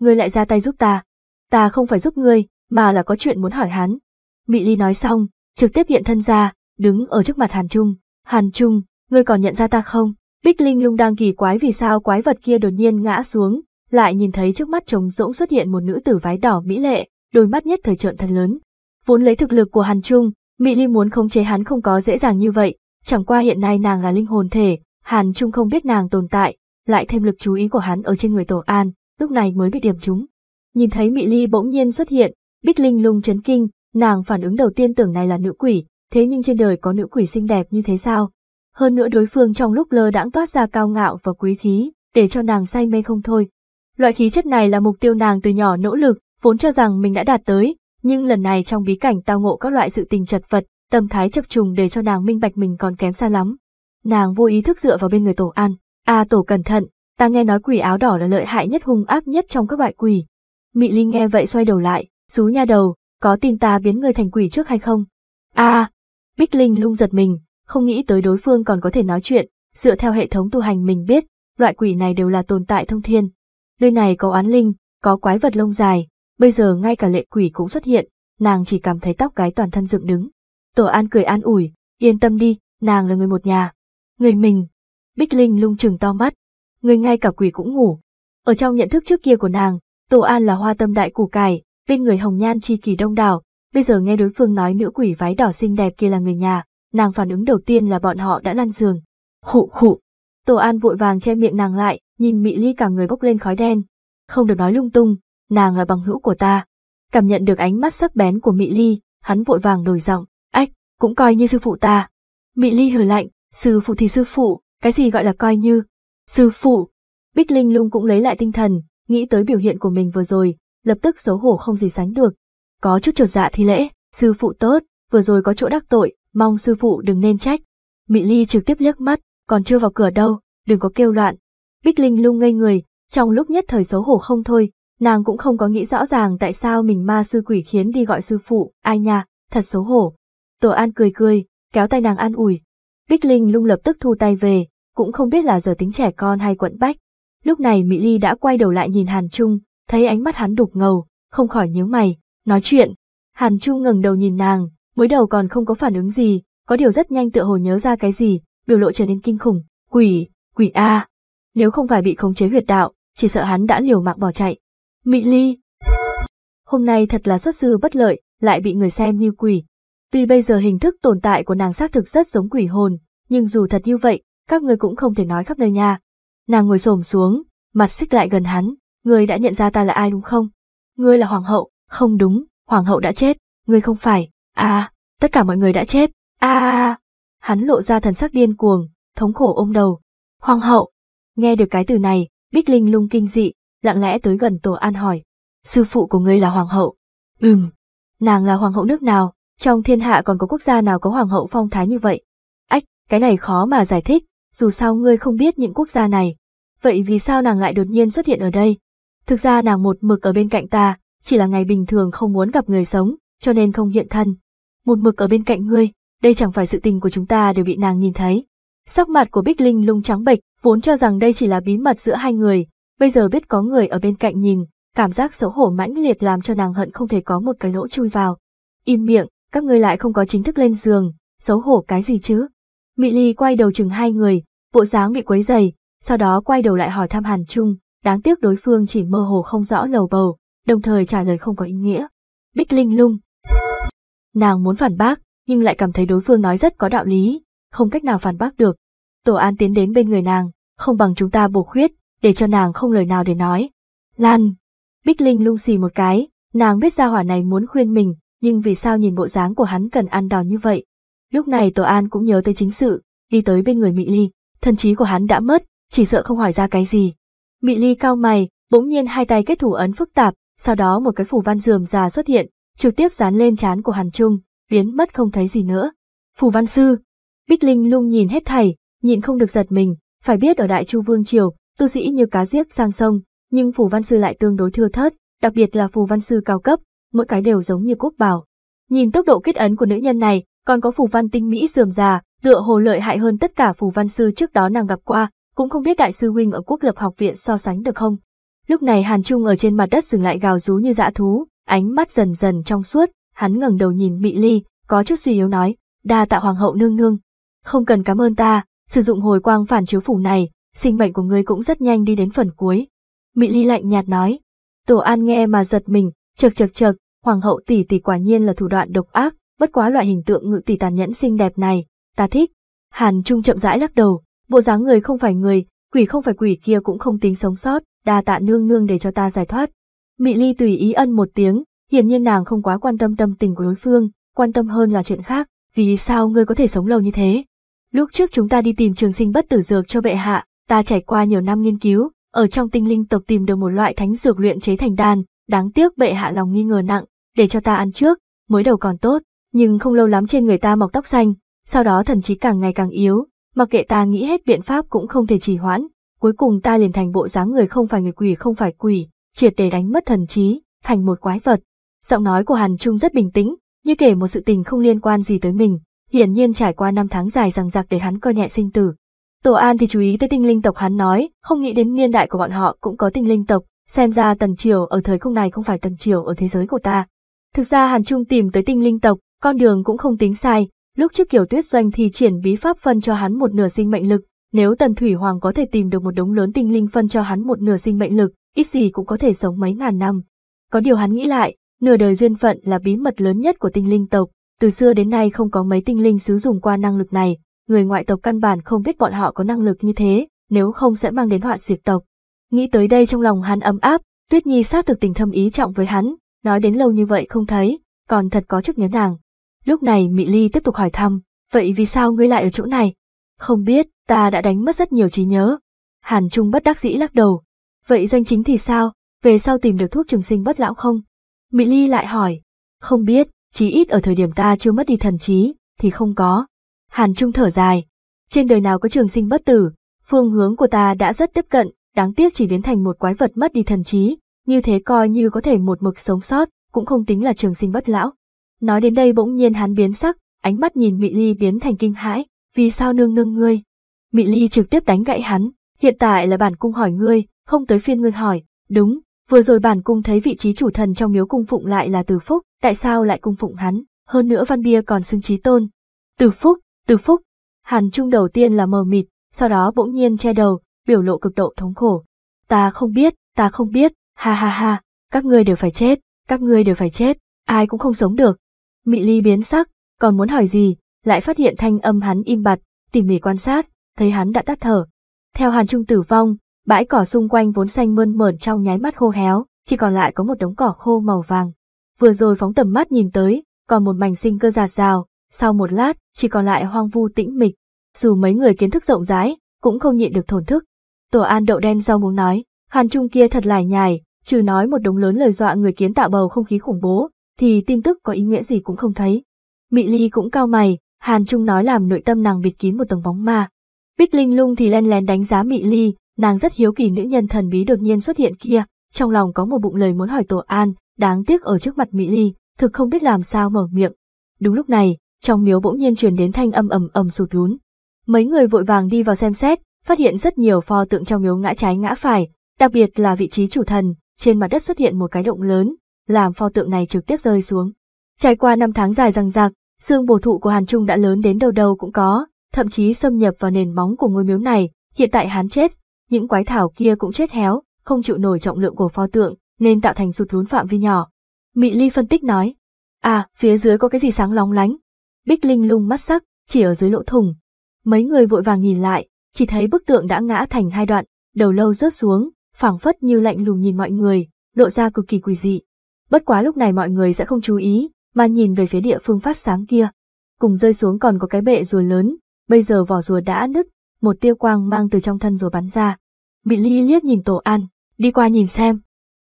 người lại ra tay giúp ta. Ta không phải giúp ngươi, mà là có chuyện muốn hỏi hắn. Mỹ Ly nói xong, trực tiếp hiện thân ra, đứng ở trước mặt Hàn Trung. Hàn Trung, ngươi còn nhận ra ta không? Bích Linh lung đang kỳ quái vì sao quái vật kia đột nhiên ngã xuống, lại nhìn thấy trước mắt trống rỗng xuất hiện một nữ tử váy đỏ mỹ lệ, đôi mắt nhất thời trợn thật lớn. Vốn lấy thực lực của Hàn Trung, Mỹ Ly muốn khống chế hắn không có dễ dàng như vậy, chẳng qua hiện nay nàng là linh hồn thể, Hàn Trung không biết nàng tồn tại, lại thêm lực chú ý của hắn ở trên người Tổ An, lúc này mới bị điểm trúng. Nhìn thấy Mỹ Ly bỗng nhiên xuất hiện, Bích Linh lung chấn kinh, nàng phản ứng đầu tiên tưởng này là nữ quỷ, thế nhưng trên đời có nữ quỷ xinh đẹp như thế sao, hơn nữa đối phương trong lúc lơ đãng toát ra cao ngạo và quý khí, để cho nàng say mê không thôi. Loại khí chất này là mục tiêu nàng từ nhỏ nỗ lực, vốn cho rằng mình đã đạt tới, nhưng lần này trong bí cảnh tao ngộ các loại sự tình chật vật, tâm thái chập trùng để cho nàng minh bạch mình còn kém xa lắm. Nàng vô ý thức dựa vào bên người tổ an, a à, tổ cẩn thận, ta nghe nói quỷ áo đỏ là lợi hại nhất hung ác nhất trong các loại quỷ. Mị Linh nghe vậy xoay đầu lại, rú nha đầu, có tin ta biến người thành quỷ trước hay không? a à, Bích Linh lung giật mình, không nghĩ tới đối phương còn có thể nói chuyện, dựa theo hệ thống tu hành mình biết, loại quỷ này đều là tồn tại thông thiên. Nơi này có oán linh, có quái vật lông dài, bây giờ ngay cả lệ quỷ cũng xuất hiện, nàng chỉ cảm thấy tóc gái toàn thân dựng đứng. Tổ An cười an ủi, yên tâm đi, nàng là người một nhà. Người mình. Bích Linh lung chừng to mắt. Người ngay cả quỷ cũng ngủ. Ở trong nhận thức trước kia của nàng, Tổ An là hoa tâm đại củ cải, bên người hồng nhan chi kỳ đông đảo, bây giờ nghe đối phương nói nữ quỷ váy đỏ xinh đẹp kia là người nhà, nàng phản ứng đầu tiên là bọn họ đã lăn giường. Khụ khụ. Tô An vội vàng che miệng nàng lại, nhìn Mị Ly cả người bốc lên khói đen. Không được nói lung tung, nàng là bằng hữu của ta. Cảm nhận được ánh mắt sắc bén của Mị Ly, hắn vội vàng đổi giọng, "Ách, cũng coi như sư phụ ta." Mị Ly hừ lạnh, "Sư phụ thì sư phụ, cái gì gọi là coi như?" "Sư phụ." Bích Linh Lung cũng lấy lại tinh thần, nghĩ tới biểu hiện của mình vừa rồi, lập tức xấu hổ không gì sánh được. Có chút chột dạ thì lễ, "Sư phụ tốt, vừa rồi có chỗ đắc tội, mong sư phụ đừng nên trách. Mỹ Ly trực tiếp liếc mắt, còn chưa vào cửa đâu, đừng có kêu loạn. Bích Linh lung ngây người, trong lúc nhất thời xấu hổ không thôi, nàng cũng không có nghĩ rõ ràng tại sao mình ma sư quỷ khiến đi gọi sư phụ, ai nha, thật xấu hổ. Tổ An cười cười, kéo tay nàng an ủi. Bích Linh lung lập tức thu tay về, cũng không biết là giờ tính trẻ con hay quẫn bách. Lúc này Mỹ Ly đã quay đầu lại nhìn Hàn Trung, thấy ánh mắt hắn đục ngầu, không khỏi nhíu mày, nói chuyện. Hàn Trung ngẩng đầu nhìn nàng, mới đầu còn không có phản ứng gì, có điều rất nhanh tựa hồ nhớ ra cái gì, biểu lộ trở nên kinh khủng, quỷ, quỷ a. Nếu không phải bị khống chế huyệt đạo, chỉ sợ hắn đã liều mạng bỏ chạy. Mị Ly, hôm nay thật là xuất sư bất lợi, lại bị người xem như quỷ. Tuy bây giờ hình thức tồn tại của nàng xác thực rất giống quỷ hồn, nhưng dù thật như vậy, các người cũng không thể nói khắp nơi nha. Nàng ngồi xổm xuống, mặt xích lại gần hắn, người đã nhận ra ta là ai đúng không? Ngươi là hoàng hậu, không đúng, hoàng hậu đã chết, ngươi không phải. À, tất cả mọi người đã chết. À, hắn lộ ra thần sắc điên cuồng, thống khổ ôm đầu. Hoàng hậu, nghe được cái từ này, Bích Linh lung kinh dị, lặng lẽ tới gần Tổ An hỏi. Sư phụ của ngươi là hoàng hậu. Ừm, nàng là hoàng hậu nước nào, trong thiên hạ còn có quốc gia nào có hoàng hậu phong thái như vậy? Ách, cái này khó mà giải thích, dù sao ngươi không biết những quốc gia này. Vậy vì sao nàng lại đột nhiên xuất hiện ở đây? Thực ra nàng một mực ở bên cạnh ta, chỉ là ngày bình thường không muốn gặp người sống, cho nên không hiện thân một mực ở bên cạnh ngươi, đây chẳng phải sự tình của chúng ta đều bị nàng nhìn thấy. Sắc mặt của Bích Linh lung trắng bệch, vốn cho rằng đây chỉ là bí mật giữa hai người, bây giờ biết có người ở bên cạnh nhìn, cảm giác xấu hổ mãnh liệt làm cho nàng hận không thể có một cái lỗ chui vào. Im miệng, các ngươi lại không có chính thức lên giường, xấu hổ cái gì chứ? Mị Ly quay đầu chừng hai người, bộ dáng bị quấy dày, sau đó quay đầu lại hỏi thăm Hàn Trung, đáng tiếc đối phương chỉ mơ hồ không rõ lầu bầu, đồng thời trả lời không có ý nghĩa. Bích Linh lung, Nàng muốn phản bác, nhưng lại cảm thấy đối phương nói rất có đạo lý, không cách nào phản bác được. Tổ An tiến đến bên người nàng, không bằng chúng ta bổ khuyết, để cho nàng không lời nào để nói. Lan! Bích Linh lung xì một cái, nàng biết ra hỏa này muốn khuyên mình, nhưng vì sao nhìn bộ dáng của hắn cần ăn đòn như vậy. Lúc này Tổ An cũng nhớ tới chính sự, đi tới bên người Mỹ Ly, thần trí của hắn đã mất, chỉ sợ không hỏi ra cái gì. Mỹ Ly cao mày, bỗng nhiên hai tay kết thủ ấn phức tạp, sau đó một cái phủ văn dườm già xuất hiện, trực tiếp dán lên trán của Hàn Trung, biến mất không thấy gì nữa. Phù Văn Sư, Bích Linh lung nhìn hết thảy, nhịn không được giật mình, phải biết ở Đại Chu Vương Triều, tu sĩ như cá giếp sang sông, nhưng Phù Văn Sư lại tương đối thưa thớt, đặc biệt là Phù Văn Sư cao cấp, mỗi cái đều giống như quốc bảo. Nhìn tốc độ kết ấn của nữ nhân này, còn có Phù Văn Tinh Mỹ dườm già, tựa hồ lợi hại hơn tất cả Phù Văn Sư trước đó nàng gặp qua, cũng không biết Đại sư Huynh ở Quốc lập học viện so sánh được không. Lúc này Hàn Trung ở trên mặt đất dừng lại gào rú như dã thú, ánh mắt dần dần trong suốt, hắn ngẩng đầu nhìn Mị Ly, có chút suy yếu nói, đa tạ hoàng hậu nương nương. Không cần cảm ơn ta, sử dụng hồi quang phản chiếu phủ này, sinh mệnh của ngươi cũng rất nhanh đi đến phần cuối. Mị Ly lạnh nhạt nói, Tổ An nghe mà giật mình, chật chật chật, hoàng hậu tỷ tỷ quả nhiên là thủ đoạn độc ác, bất quá loại hình tượng ngự tỷ tàn nhẫn xinh đẹp này, ta thích. Hàn Trung chậm rãi lắc đầu, bộ dáng người không phải người, quỷ không phải quỷ kia cũng không tính sống sót, đa tạ nương nương để cho ta giải thoát. Mị Ly tùy ý ân một tiếng, hiển nhiên nàng không quá quan tâm tâm tình của đối phương, quan tâm hơn là chuyện khác, vì sao ngươi có thể sống lâu như thế? Lúc trước chúng ta đi tìm trường sinh bất tử dược cho bệ hạ, ta trải qua nhiều năm nghiên cứu, ở trong tinh linh tộc tìm được một loại thánh dược luyện chế thành đan, đáng tiếc bệ hạ lòng nghi ngờ nặng, để cho ta ăn trước, mới đầu còn tốt, nhưng không lâu lắm trên người ta mọc tóc xanh, sau đó thần trí càng ngày càng yếu, mặc kệ ta nghĩ hết biện pháp cũng không thể trì hoãn, cuối cùng ta liền thành bộ dáng người không phải người quỷ không phải quỷ, triệt để đánh mất thần trí, thành một quái vật. Giọng nói của Hàn Trung rất bình tĩnh, như kể một sự tình không liên quan gì tới mình, hiển nhiên trải qua năm tháng dài rằng giặc để hắn coi nhẹ sinh tử. Tổ An thì chú ý tới tinh linh tộc hắn nói, không nghĩ đến niên đại của bọn họ cũng có tinh linh tộc, xem ra tần triều ở thời không này không phải tần triều ở thế giới của ta. Thực ra Hàn Trung tìm tới tinh linh tộc, con đường cũng không tính sai, lúc trước Kiều Tuyết Doanh thì triển bí pháp phân cho hắn một nửa sinh mệnh lực, nếu Tần Thủy Hoàng có thể tìm được một đống lớn tinh linh phân cho hắn một nửa sinh mệnh lực, ít gì cũng có thể sống mấy ngàn năm. Có điều hắn nghĩ lại, nửa đời duyên phận là bí mật lớn nhất của tinh linh tộc, từ xưa đến nay không có mấy tinh linh sử dụng qua năng lực này, người ngoại tộc căn bản không biết bọn họ có năng lực như thế, nếu không sẽ mang đến họa diệt tộc. Nghĩ tới đây trong lòng hắn ấm áp, Tuyết Nhi xác thực tình thâm ý trọng với hắn, nói đến lâu như vậy không thấy, còn thật có chút nhớ nàng. Lúc này Mị Ly tiếp tục hỏi thăm, vậy vì sao ngươi lại ở chỗ này? Không biết, ta đã đánh mất rất nhiều trí nhớ. Hàn Trung bất đắc dĩ lắc đầu. Vậy danh chính thì sao, về sau tìm được thuốc trường sinh bất lão không? Mỹ Ly lại hỏi. Không biết, chí ít ở thời điểm ta chưa mất đi thần trí, thì không có. Hàn Trung thở dài. Trên đời nào có trường sinh bất tử, phương hướng của ta đã rất tiếp cận, đáng tiếc chỉ biến thành một quái vật mất đi thần trí, như thế coi như có thể một mực sống sót, cũng không tính là trường sinh bất lão. Nói đến đây bỗng nhiên hắn biến sắc, ánh mắt nhìn mỹ Ly biến thành kinh hãi vì sao nương nương ngươi? Mị Ly trực tiếp đánh gãy hắn, hiện tại là bản cung hỏi ngươi, không tới phiên ngươi hỏi, đúng, vừa rồi bản cung thấy vị trí chủ thần trong miếu cung phụng lại là Từ Phúc, tại sao lại cung phụng hắn, hơn nữa Văn Bia còn xưng trí tôn. Từ Phúc, Từ Phúc, Hàn Trung đầu tiên là mờ mịt, sau đó bỗng nhiên che đầu, biểu lộ cực độ thống khổ. Ta không biết, ta không biết, ha ha ha, các ngươi đều phải chết, các ngươi đều phải chết, ai cũng không sống được. Mị Ly biến sắc, còn muốn hỏi gì, lại phát hiện thanh âm hắn im bặt, tỉ mỉ quan sát, thấy hắn đã tắt thở. Theo Hàn Trung tử vong, bãi cỏ xung quanh vốn xanh mơn mởn trong nháy mắt khô héo, chỉ còn lại có một đống cỏ khô màu vàng. Vừa rồi phóng tầm mắt nhìn tới, còn một mảnh sinh cơ giạt rào, sau một lát, chỉ còn lại hoang vu tĩnh mịch. Dù mấy người kiến thức rộng rãi, cũng không nhịn được thổn thức. Tổ an đậu đen rau muốn nói, Hàn Trung kia thật lải nhải, trừ nói một đống lớn lời dọa người kiến tạo bầu không khí khủng bố, thì tin tức có ý nghĩa gì cũng không thấy. Mị Ly cũng cao mày, Hàn Trung nói làm nội tâm nàng bịt kín một tầng bóng ma. Bích Linh Lung thì len lén đánh giá Mị Ly, nàng rất hiếu kỳ nữ nhân thần bí đột nhiên xuất hiện kia, trong lòng có một bụng lời muốn hỏi Tổ An, đáng tiếc ở trước mặt Mị Ly, thực không biết làm sao mở miệng. Đúng lúc này, trong miếu bỗng nhiên truyền đến thanh âm ầm ầm sụt lún. Mấy người vội vàng đi vào xem xét, phát hiện rất nhiều pho tượng trong miếu ngã trái ngã phải, đặc biệt là vị trí chủ thần, trên mặt đất xuất hiện một cái động lớn, làm pho tượng này trực tiếp rơi xuống. Trải qua năm tháng dài răng rạc, xương bổ thụ của Hàn Trung đã lớn đến đầu đầu cũng có, thậm chí xâm nhập vào nền móng của ngôi miếu này, hiện tại hắn chết, những quái thảo kia cũng chết héo, không chịu nổi trọng lượng của pho tượng, nên tạo thành sụt lún phạm vi nhỏ. Mị Ly phân tích nói, à, phía dưới có cái gì sáng lóng lánh. Bích Linh lung mắt sắc, chỉ ở dưới lỗ thùng. Mấy người vội vàng nhìn lại, chỉ thấy bức tượng đã ngã thành hai đoạn, đầu lâu rớt xuống, phảng phất như lạnh lùng nhìn mọi người, lộ ra cực kỳ quỷ dị. Bất quá lúc này mọi người sẽ không chú ý, mà nhìn về phía địa phương phát sáng kia. Cùng rơi xuống còn có cái bệ rùa lớn, bây giờ vỏ rùa đã nứt, một tia quang mang từ trong thân rùa bắn ra. Mị Ly liếc nhìn Tổ An, đi qua nhìn xem.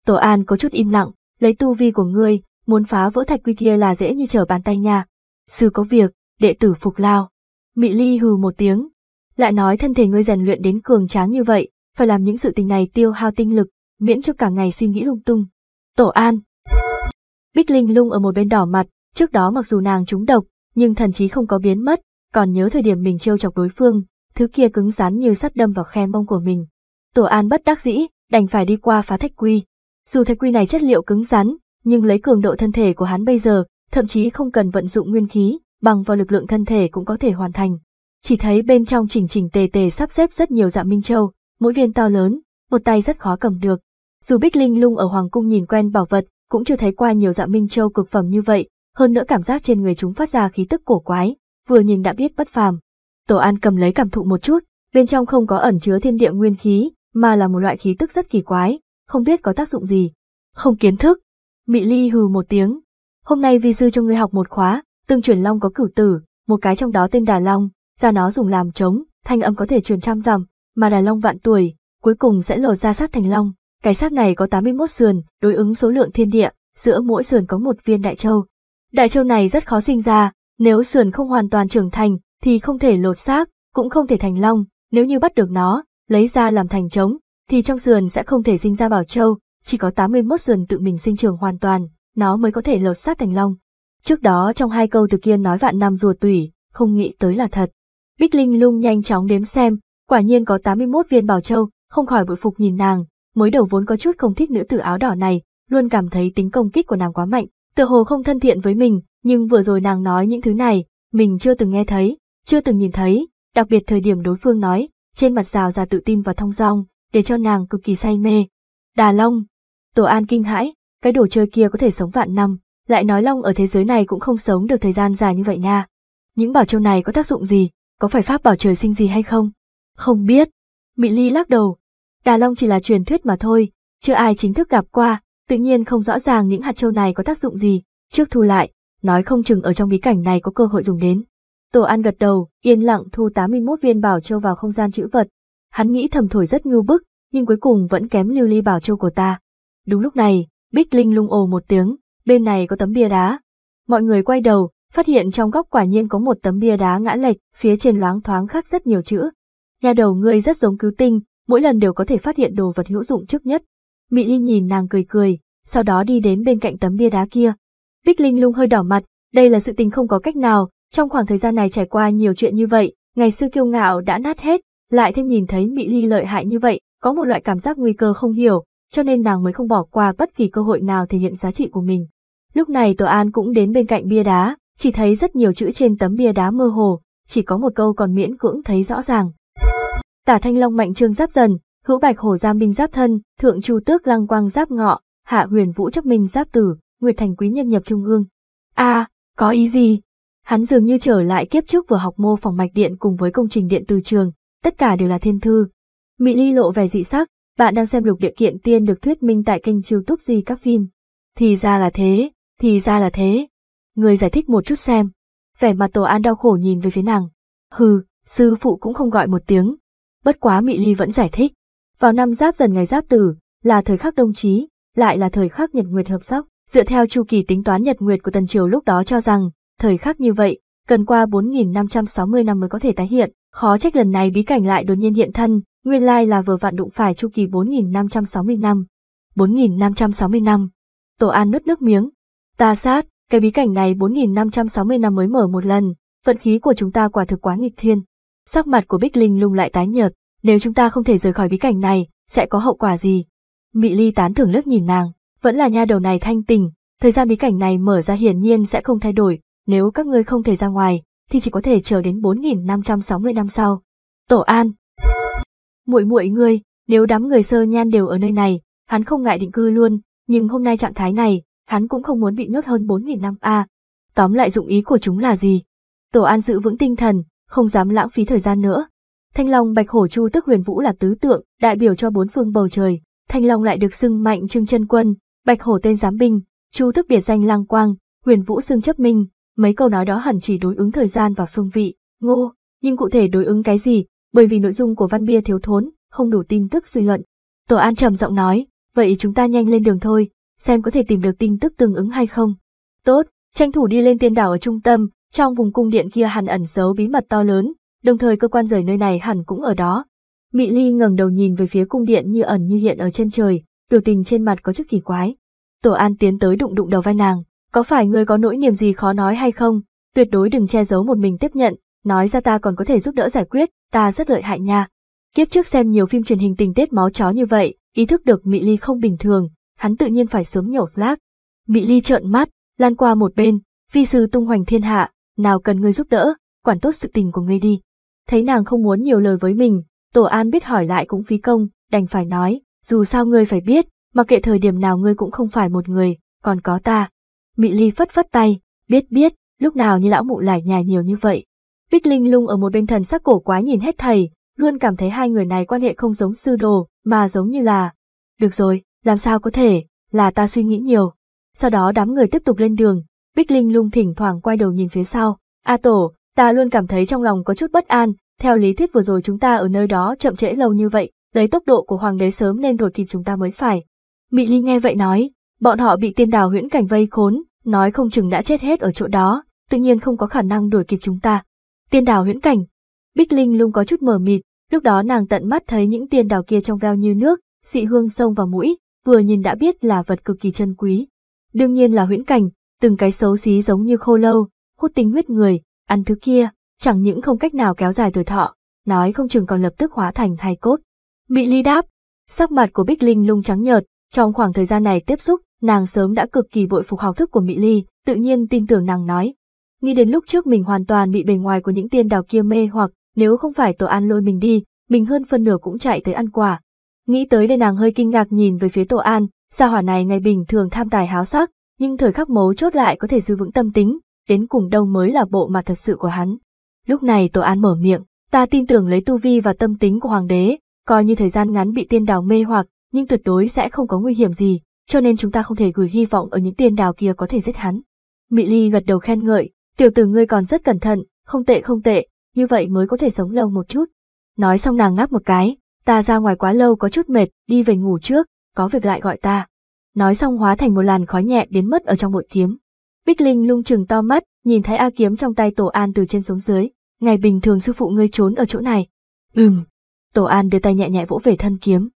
Tổ An có chút im lặng, lấy tu vi của ngươi, muốn phá vỡ thạch quy kia là dễ như trở bàn tay nha. Sư có việc, đệ tử phục lao. Mị Ly hừ một tiếng, lại nói thân thể ngươi rèn luyện đến cường tráng như vậy, phải làm những sự tình này tiêu hao tinh lực, miễn cho cả ngày suy nghĩ lung tung. Tổ An, Bích Linh lung ở một bên đỏ mặt, trước đó mặc dù nàng trúng độc, nhưng thần trí không có biến mất, còn nhớ thời điểm mình trêu chọc đối phương, thứ kia cứng rắn như sắt đâm vào khe mông của mình. Tổ An bất đắc dĩ, đành phải đi qua phá thạch quy. Dù thạch quy này chất liệu cứng rắn, nhưng lấy cường độ thân thể của hắn bây giờ, thậm chí không cần vận dụng nguyên khí, bằng vào lực lượng thân thể cũng có thể hoàn thành. Chỉ thấy bên trong chỉnh chỉnh tề tề sắp xếp rất nhiều dạng minh châu, mỗi viên to lớn, một tay rất khó cầm được. Dù Bích Linh Lung ở hoàng cung nhìn quen bảo vật, cũng chưa thấy qua nhiều dạng minh châu cực phẩm như vậy, hơn nữa cảm giác trên người chúng phát ra khí tức cổ quái, vừa nhìn đã biết bất phàm. Tổ An cầm lấy cảm thụ một chút, bên trong không có ẩn chứa thiên địa nguyên khí, mà là một loại khí tức rất kỳ quái, không biết có tác dụng gì. Không kiến thức. Mị Ly hừ một tiếng. Hôm nay vi sư cho ngươi học một khóa, tương truyền long có cửu tử, một cái trong đó tên Đà Long, ra nó dùng làm trống, thanh âm có thể truyền trăm dặm, mà Đà Long vạn tuổi, cuối cùng sẽ lộ ra sát thành long. Cái xác này có 81 sườn, đối ứng số lượng thiên địa, giữa mỗi sườn có một viên đại châu. Đại châu này rất khó sinh ra, nếu sườn không hoàn toàn trưởng thành thì không thể lột xác, cũng không thể thành long, nếu như bắt được nó, lấy ra làm thành trống, thì trong sườn sẽ không thể sinh ra bảo châu, chỉ có 81 sườn tự mình sinh trưởng hoàn toàn, nó mới có thể lột xác thành long. Trước đó trong hai câu từ kia nói vạn năm rùa tủy, không nghĩ tới là thật. Bích Linh lung nhanh chóng đếm xem, quả nhiên có 81 viên bảo châu, không khỏi bội phục nhìn nàng, mới đầu vốn có chút không thích nữ tử áo đỏ này, luôn cảm thấy tính công kích của nàng quá mạnh, tựa hồ không thân thiện với mình, nhưng vừa rồi nàng nói những thứ này, mình chưa từng nghe thấy, chưa từng nhìn thấy, đặc biệt thời điểm đối phương nói, trên mặt rào ra tự tin và thong dong, để cho nàng cực kỳ say mê. Đà Long, Tổ An kinh hãi, cái đồ chơi kia có thể sống vạn năm, lại nói Long ở thế giới này cũng không sống được thời gian dài như vậy nha. Những bảo châu này có tác dụng gì, có phải pháp bảo trời sinh gì hay không? Không biết. Mị Ly lắc đầu, Đà Long chỉ là truyền thuyết mà thôi, chưa ai chính thức gặp qua, tự nhiên không rõ ràng những hạt châu này có tác dụng gì, trước thu lại, nói không chừng ở trong bí cảnh này có cơ hội dùng đến. Tổ An gật đầu, yên lặng thu 81 viên bảo châu vào không gian chữ vật. Hắn nghĩ thầm thổi rất ngưu bức, nhưng cuối cùng vẫn kém lưu ly bảo châu của ta. Đúng lúc này, Bích Linh lung ồ một tiếng, bên này có tấm bia đá. Mọi người quay đầu, phát hiện trong góc quả nhiên có một tấm bia đá ngã lệch, phía trên loáng thoáng khắc rất nhiều chữ. Nhà đầu người rất giống cứu tinh, mỗi lần đều có thể phát hiện đồ vật hữu dụng trước nhất. Mị Linh nhìn nàng cười cười, sau đó đi đến bên cạnh tấm bia đá kia. Bích Linh lung hơi đỏ mặt, đây là sự tình không có cách nào, trong khoảng thời gian này trải qua nhiều chuyện như vậy, ngày xưa kiêu ngạo đã nát hết, lại thêm nhìn thấy Mị Ly lợi hại như vậy, có một loại cảm giác nguy cơ không hiểu, cho nên nàng mới không bỏ qua bất kỳ cơ hội nào thể hiện giá trị của mình. Lúc này Tô An cũng đến bên cạnh bia đá, chỉ thấy rất nhiều chữ trên tấm bia đá mơ hồ, chỉ có một câu còn miễn cưỡng thấy rõ ràng, Tả Thanh Long mạnh trương giáp dần, hữu bạch hồ giam binh giáp thân, thượng chu tước lăng quang giáp ngọ, hạ huyền vũ chấp minh giáp tử, nguyệt thành quý nhân nhập trung ương. A, có ý gì? Hắn dường như trở lại kiếp trước vừa học mô phòng mạch điện cùng với công trình điện từ trường, tất cả đều là thiên thư. Mỹ Ly lộ vẻ dị sắc, bạn đang xem lục địa kiện tiên được thuyết minh tại kênh youtube gì các phim. Thì ra là thế, thì ra là thế. Người giải thích một chút xem. Vẻ mặt Tổ An đau khổ nhìn về phía nàng. Hừ, sư phụ cũng không gọi một tiếng, bất quá Mị Ly vẫn giải thích. Vào năm giáp dần ngày giáp tử, là thời khắc đồng chí, lại là thời khắc nhật nguyệt hợp sóc. Dựa theo chu kỳ tính toán nhật nguyệt của tần triều lúc đó cho rằng, thời khắc như vậy, cần qua 4.560 năm mới có thể tái hiện, khó trách lần này bí cảnh lại đột nhiên hiện thân, nguyên lai là vừa vặn đụng phải chu kỳ 4.560 năm. 4.560 năm. Tổ An nuốt nước miếng. Ta sát, cái bí cảnh này 4.560 năm mới mở một lần, vận khí của chúng ta quả thực quá nghịch thiên. Sắc mặt của Bích Linh lung lại tái nhợt, nếu chúng ta không thể rời khỏi bí cảnh này, sẽ có hậu quả gì? Mị Ly tán thưởng lướt nhìn nàng, vẫn là nha đầu này thanh tình, thời gian bí cảnh này mở ra hiển nhiên sẽ không thay đổi, nếu các ngươi không thể ra ngoài, thì chỉ có thể chờ đến 4560 năm sau. Tổ An muội muội ngươi, nếu đám người sơ nhan đều ở nơi này, hắn không ngại định cư luôn, nhưng hôm nay trạng thái này, hắn cũng không muốn bị nhốt hơn 4.000 năm a. tóm lại dụng ý của chúng là gì? Tổ An giữ vững tinh thần, không dám lãng phí thời gian nữa. Thanh Long Bạch Hổ Chu tức Huyền Vũ là tứ tượng, đại biểu cho bốn phương bầu trời, Thanh Long lại được xưng mạnh trưng chân quân, Bạch Hổ tên giám binh, Chu tức biệt danh Lang Quang, Huyền Vũ xưng chấp minh, mấy câu nói đó hẳn chỉ đối ứng thời gian và phương vị, ngô, nhưng cụ thể đối ứng cái gì, bởi vì nội dung của văn bia thiếu thốn, không đủ tin tức suy luận. Tổ An trầm giọng nói, vậy chúng ta nhanh lên đường thôi, xem có thể tìm được tin tức tương ứng hay không. Tốt, tranh thủ đi lên tiên đảo ở trung tâm, trong vùng cung điện kia hẳn ẩn giấu bí mật to lớn, đồng thời cơ quan rời nơi này hẳn cũng ở đó. Mị Ly ngẩng đầu nhìn về phía cung điện như ẩn như hiện ở trên trời, biểu tình trên mặt có chút kỳ quái. Tổ An tiến tới đụng đụng đầu vai nàng, có phải ngươi có nỗi niềm gì khó nói hay không? Tuyệt đối đừng che giấu một mình tiếp nhận, nói ra ta còn có thể giúp đỡ giải quyết, ta rất lợi hại nha. Kiếp trước xem nhiều phim truyền hình tình tiết máu chó như vậy, ý thức được Mị Ly không bình thường, hắn tự nhiên phải sớm nhổ flag. Mị Ly trợn mắt, lan qua một bên, phi sư tung hoành thiên hạ, nào cần ngươi giúp đỡ, quản tốt sự tình của ngươi đi. Thấy nàng không muốn nhiều lời với mình, Tổ An biết hỏi lại cũng phí công, đành phải nói, dù sao ngươi phải biết, mà kệ thời điểm nào ngươi cũng không phải một người, còn có ta. Mị Ly phất phất tay, biết biết, lúc nào như lão mụ lải nhài nhiều như vậy. Bích Linh lung ở một bên thần sắc cổ quái nhìn hết thầy, luôn cảm thấy hai người này quan hệ không giống sư đồ, mà giống như là... Được rồi, làm sao có thể, là ta suy nghĩ nhiều. Sau đó đám người tiếp tục lên đường, Bích Linh lung thỉnh thoảng quay đầu nhìn phía sau. A Tổ, ta luôn cảm thấy trong lòng có chút bất an, theo lý thuyết vừa rồi chúng ta ở nơi đó chậm trễ lâu như vậy, lấy tốc độ của Hoàng đế sớm nên đuổi kịp chúng ta mới phải. Mị Ly nghe vậy nói, bọn họ bị tiên đào huyễn cảnh vây khốn, nói không chừng đã chết hết ở chỗ đó, tự nhiên không có khả năng đuổi kịp chúng ta. Tiên đào huyễn cảnh. Bích Linh lung có chút mờ mịt, lúc đó nàng tận mắt thấy những tiên đào kia trong veo như nước, dị hương sông vào mũi, vừa nhìn đã biết là vật cực kỳ chân quý. Đương nhiên là huyễn cảnh, từng cái xấu xí giống như khô lâu, hút tinh huyết người, ăn thứ kia, chẳng những không cách nào kéo dài tuổi thọ, nói không chừng còn lập tức hóa thành hai cốt. Mị Ly đáp, sắc mặt của Bích Linh lung trắng nhợt, trong khoảng thời gian này tiếp xúc, nàng sớm đã cực kỳ bội phục học thức của Mị Ly, tự nhiên tin tưởng nàng nói. Nghĩ đến lúc trước mình hoàn toàn bị bề ngoài của những tiên đào kia mê hoặc, nếu không phải tổ an lôi mình đi, mình hơn phân nửa cũng chạy tới ăn quả. Nghĩ tới đây nàng hơi kinh ngạc nhìn về phía tổ an, gia hỏa này ngày bình thường tham tài háo sắc, nhưng thời khắc mấu chốt lại có thể giữ vững tâm tính, đến cùng đâu mới là bộ mặt thật sự của hắn. Lúc này tổ an mở miệng, ta tin tưởng lấy tu vi và tâm tính của hoàng đế, coi như thời gian ngắn bị tiên đào mê hoặc, nhưng tuyệt đối sẽ không có nguy hiểm gì, cho nên chúng ta không thể gửi hy vọng ở những tiên đào kia có thể giết hắn. Mị Ly gật đầu khen ngợi, tiểu tử ngươi còn rất cẩn thận, không tệ không tệ, như vậy mới có thể sống lâu một chút. Nói xong nàng ngáp một cái, ta ra ngoài quá lâu có chút mệt, đi về ngủ trước, có việc lại gọi ta nói xong hóa thành một làn khói nhẹ biến mất ở trong bội kiếm. Bích Linh lung chừng to mắt, nhìn thấy A kiếm trong tay Tổ An từ trên xuống dưới, ngày bình thường sư phụ ngươi trốn ở chỗ này. Ừm. Tổ An đưa tay nhẹ nhẹ vỗ về thân kiếm.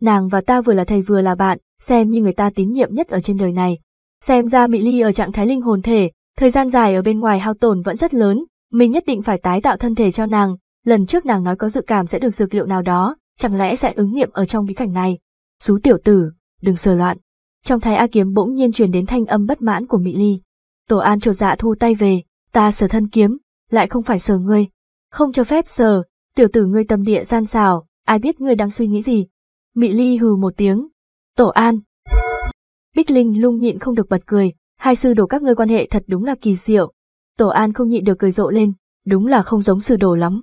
Nàng và ta vừa là thầy vừa là bạn, xem như người ta tín nhiệm nhất ở trên đời này. Xem ra Mỹ Ly ở trạng thái linh hồn thể, thời gian dài ở bên ngoài hao tổn vẫn rất lớn, mình nhất định phải tái tạo thân thể cho nàng, lần trước nàng nói có dự cảm sẽ được dược liệu nào đó, chẳng lẽ sẽ ứng nghiệm ở trong bí cảnh này. Xú tiểu tử, đừng sờ loạn. Trong thái A kiếm bỗng nhiên truyền đến thanh âm bất mãn của Mỹ Ly. Tổ an trột dạ thu tay về, ta sở thân kiếm, lại không phải sở ngươi. Không cho phép sở tiểu tử ngươi tâm địa gian xào ai biết ngươi đang suy nghĩ gì. Mỹ Ly hừ một tiếng. Tổ an. Bích Linh lung nhịn không được bật cười, hai sư đồ các ngươi quan hệ thật đúng là kỳ diệu. Tổ an không nhịn được cười rộ lên, đúng là không giống sư đồ lắm.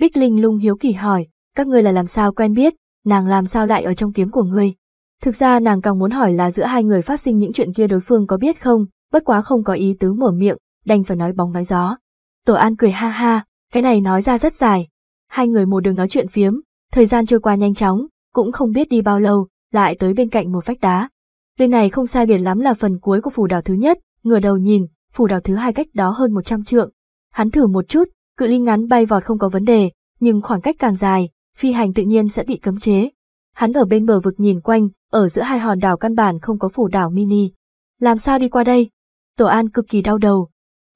Bích Linh lung hiếu kỳ hỏi, các ngươi là làm sao quen biết, nàng làm sao lại ở trong kiếm của ngươi. Thực ra nàng càng muốn hỏi là giữa hai người phát sinh những chuyện kia đối phương có biết không, bất quá không có ý tứ mở miệng, đành phải nói bóng nói gió. Tổ An cười ha ha, cái này nói ra rất dài. Hai người một đường nói chuyện phiếm, thời gian trôi qua nhanh chóng, cũng không biết đi bao lâu, lại tới bên cạnh một vách đá. Nơi này không sai biệt lắm là phần cuối của phủ đảo thứ nhất, ngửa đầu nhìn, phủ đảo thứ hai cách đó hơn 100 trượng. Hắn thử một chút, cự ly ngắn bay vọt không có vấn đề, nhưng khoảng cách càng dài, phi hành tự nhiên sẽ bị cấm chế. Hắn ở bên bờ vực nhìn quanh, ở giữa hai hòn đảo căn bản không có phủ đảo mini. Làm sao đi qua đây? Tổ An cực kỳ đau đầu.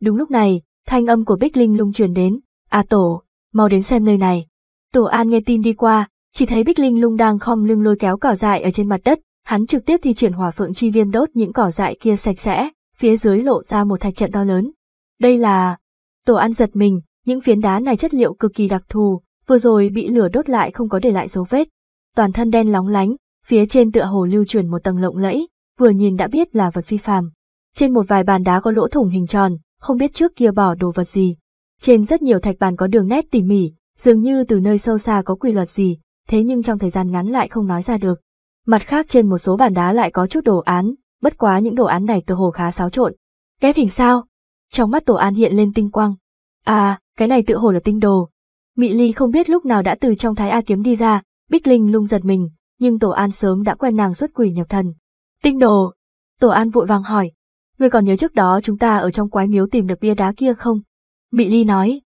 Đúng lúc này, thanh âm của Bích Linh lung truyền đến, à Tổ, mau đến xem nơi này." Tổ An nghe tin đi qua, chỉ thấy Bích Linh lung đang khom lưng lôi kéo cỏ dại ở trên mặt đất, hắn trực tiếp thi triển hỏa phượng chi viêm đốt những cỏ dại kia sạch sẽ, phía dưới lộ ra một thạch trận to lớn. Đây là... Tổ An giật mình, những phiến đá này chất liệu cực kỳ đặc thù, vừa rồi bị lửa đốt lại không có để lại dấu vết. Toàn thân đen lóng lánh, Phía trên tựa hồ lưu truyền một tầng lộng lẫy, vừa nhìn đã biết là vật phi phàm. Trên một vài bàn đá có lỗ thủng hình tròn, không biết trước kia bỏ đồ vật gì. Trên rất nhiều thạch bàn có đường nét tỉ mỉ, dường như từ nơi sâu xa có quy luật gì, thế nhưng trong thời gian ngắn lại không nói ra được. Mặt khác trên một số bàn đá lại có chút đồ án, bất quá những đồ án này tựa hồ khá xáo trộn. Ghép hình sao? Trong mắt tổ an hiện lên tinh quang. À, cái này tựa hồ là tinh đồ. Mị Ly không biết lúc nào đã từ trong thái A kiếm đi ra, Bích Linh lung giật mình, nhưng Tổ An sớm đã quen nàng xuất quỷ nhập thần. Tinh đồ! Tổ An vội vàng hỏi. Ngươi còn nhớ trước đó chúng ta ở trong quái miếu tìm được bia đá kia không? Mị Ly nói.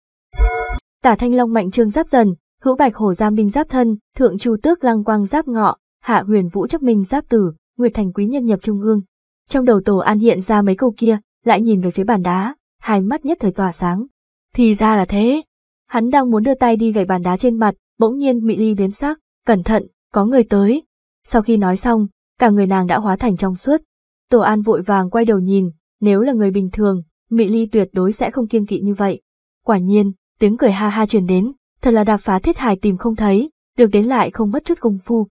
Tả Thanh Long mạnh trương giáp dần, hữu bạch hồ giam binh giáp thân, thượng chu tước lăng quang giáp ngọ, hạ huyền vũ chấp minh giáp tử, nguyệt thành quý nhân nhập trung ương. Trong đầu Tổ An hiện ra mấy câu kia, lại nhìn về phía bàn đá, hai mắt nhất thời tỏa sáng. Thì ra là thế. Hắn đang muốn đưa tay đi gậy bàn đá trên mặt, bỗng nhiên Mị Ly biến sắc, cẩn thận, có người tới. Sau khi nói xong, cả người nàng đã hóa thành trong suốt. Tổ An vội vàng quay đầu nhìn, nếu là người bình thường, Mỹ Ly tuyệt đối sẽ không kiêng kỵ như vậy. Quả nhiên, tiếng cười ha ha truyền đến, thật là đạp phá thiết hài tìm không thấy, được đến lại không mất chút công phu.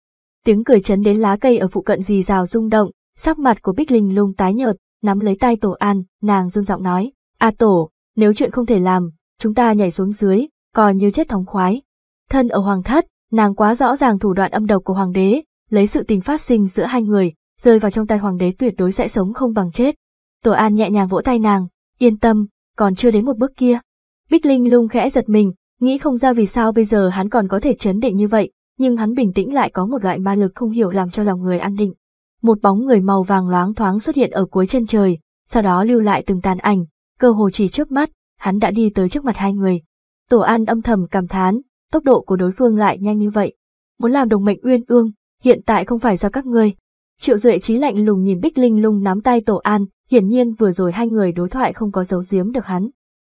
Tiếng cười chấn đến lá cây ở phụ cận rì rào rung động, sắc mặt của Bích Linh lung tái nhợt, nắm lấy tay Tổ An, nàng run giọng nói, "A à, Tổ, nếu chuyện không thể làm, chúng ta nhảy xuống dưới, coi như chết thống khoái." Thân ở hoàng thất, Nàng quá rõ ràng thủ đoạn âm độc của hoàng đế, lấy sự tình phát sinh giữa hai người, rơi vào trong tay hoàng đế tuyệt đối sẽ sống không bằng chết. Tổ An nhẹ nhàng vỗ tay nàng, yên tâm, còn chưa đến một bước kia. Bích Linh lung khẽ giật mình, nghĩ không ra vì sao bây giờ hắn còn có thể chấn định như vậy, nhưng hắn bình tĩnh lại có một loại ma lực không hiểu làm cho lòng người an định. Một bóng người màu vàng loáng thoáng xuất hiện ở cuối chân trời, sau đó lưu lại từng tàn ảnh, cơ hồ chỉ trước mắt, hắn đã đi tới trước mặt hai người. Tổ An âm thầm cảm thán, tốc độ của đối phương lại nhanh như vậy. Muốn làm đồng mệnh uyên ương, hiện tại không phải do các ngươi. Triệu Duệ trí lạnh lùng nhìn Bích Linh lung nắm tay Tổ An, hiển nhiên vừa rồi hai người đối thoại không có giấu giếm được hắn.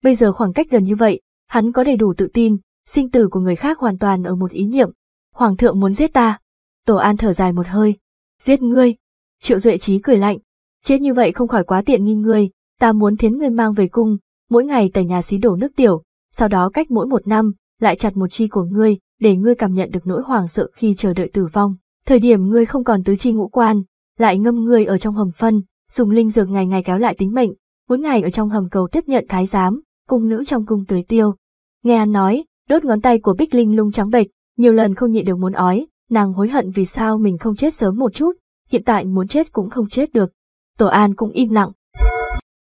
Bây giờ khoảng cách gần như vậy, hắn có đầy đủ tự tin, sinh tử của người khác hoàn toàn ở một ý niệm. Hoàng thượng muốn giết ta. Tổ An thở dài một hơi. Giết ngươi. Triệu Duệ trí cười lạnh. Chết như vậy không khỏi quá tiện nghi ngươi, ta muốn thiến ngươi mang về cung, mỗi ngày tẩy nhà xí đổ nước tiểu, sau đó cách mỗi một năm, lại chặt một chi của ngươi, để ngươi cảm nhận được nỗi hoảng sợ khi chờ đợi tử vong. Thời điểm ngươi không còn tứ chi ngũ quan, lại ngâm ngươi ở trong hầm phân, dùng linh dược ngày ngày kéo lại tính mệnh, mỗi ngày ở trong hầm cầu tiếp nhận thái giám, cung nữ trong cung tưới tiêu. Nghe hắn nói, đốt ngón tay của Bích Linh lung trắng bệch, nhiều lần không nhịn được muốn ói, nàng hối hận vì sao mình không chết sớm một chút, hiện tại muốn chết cũng không chết được. Tổ An cũng im lặng.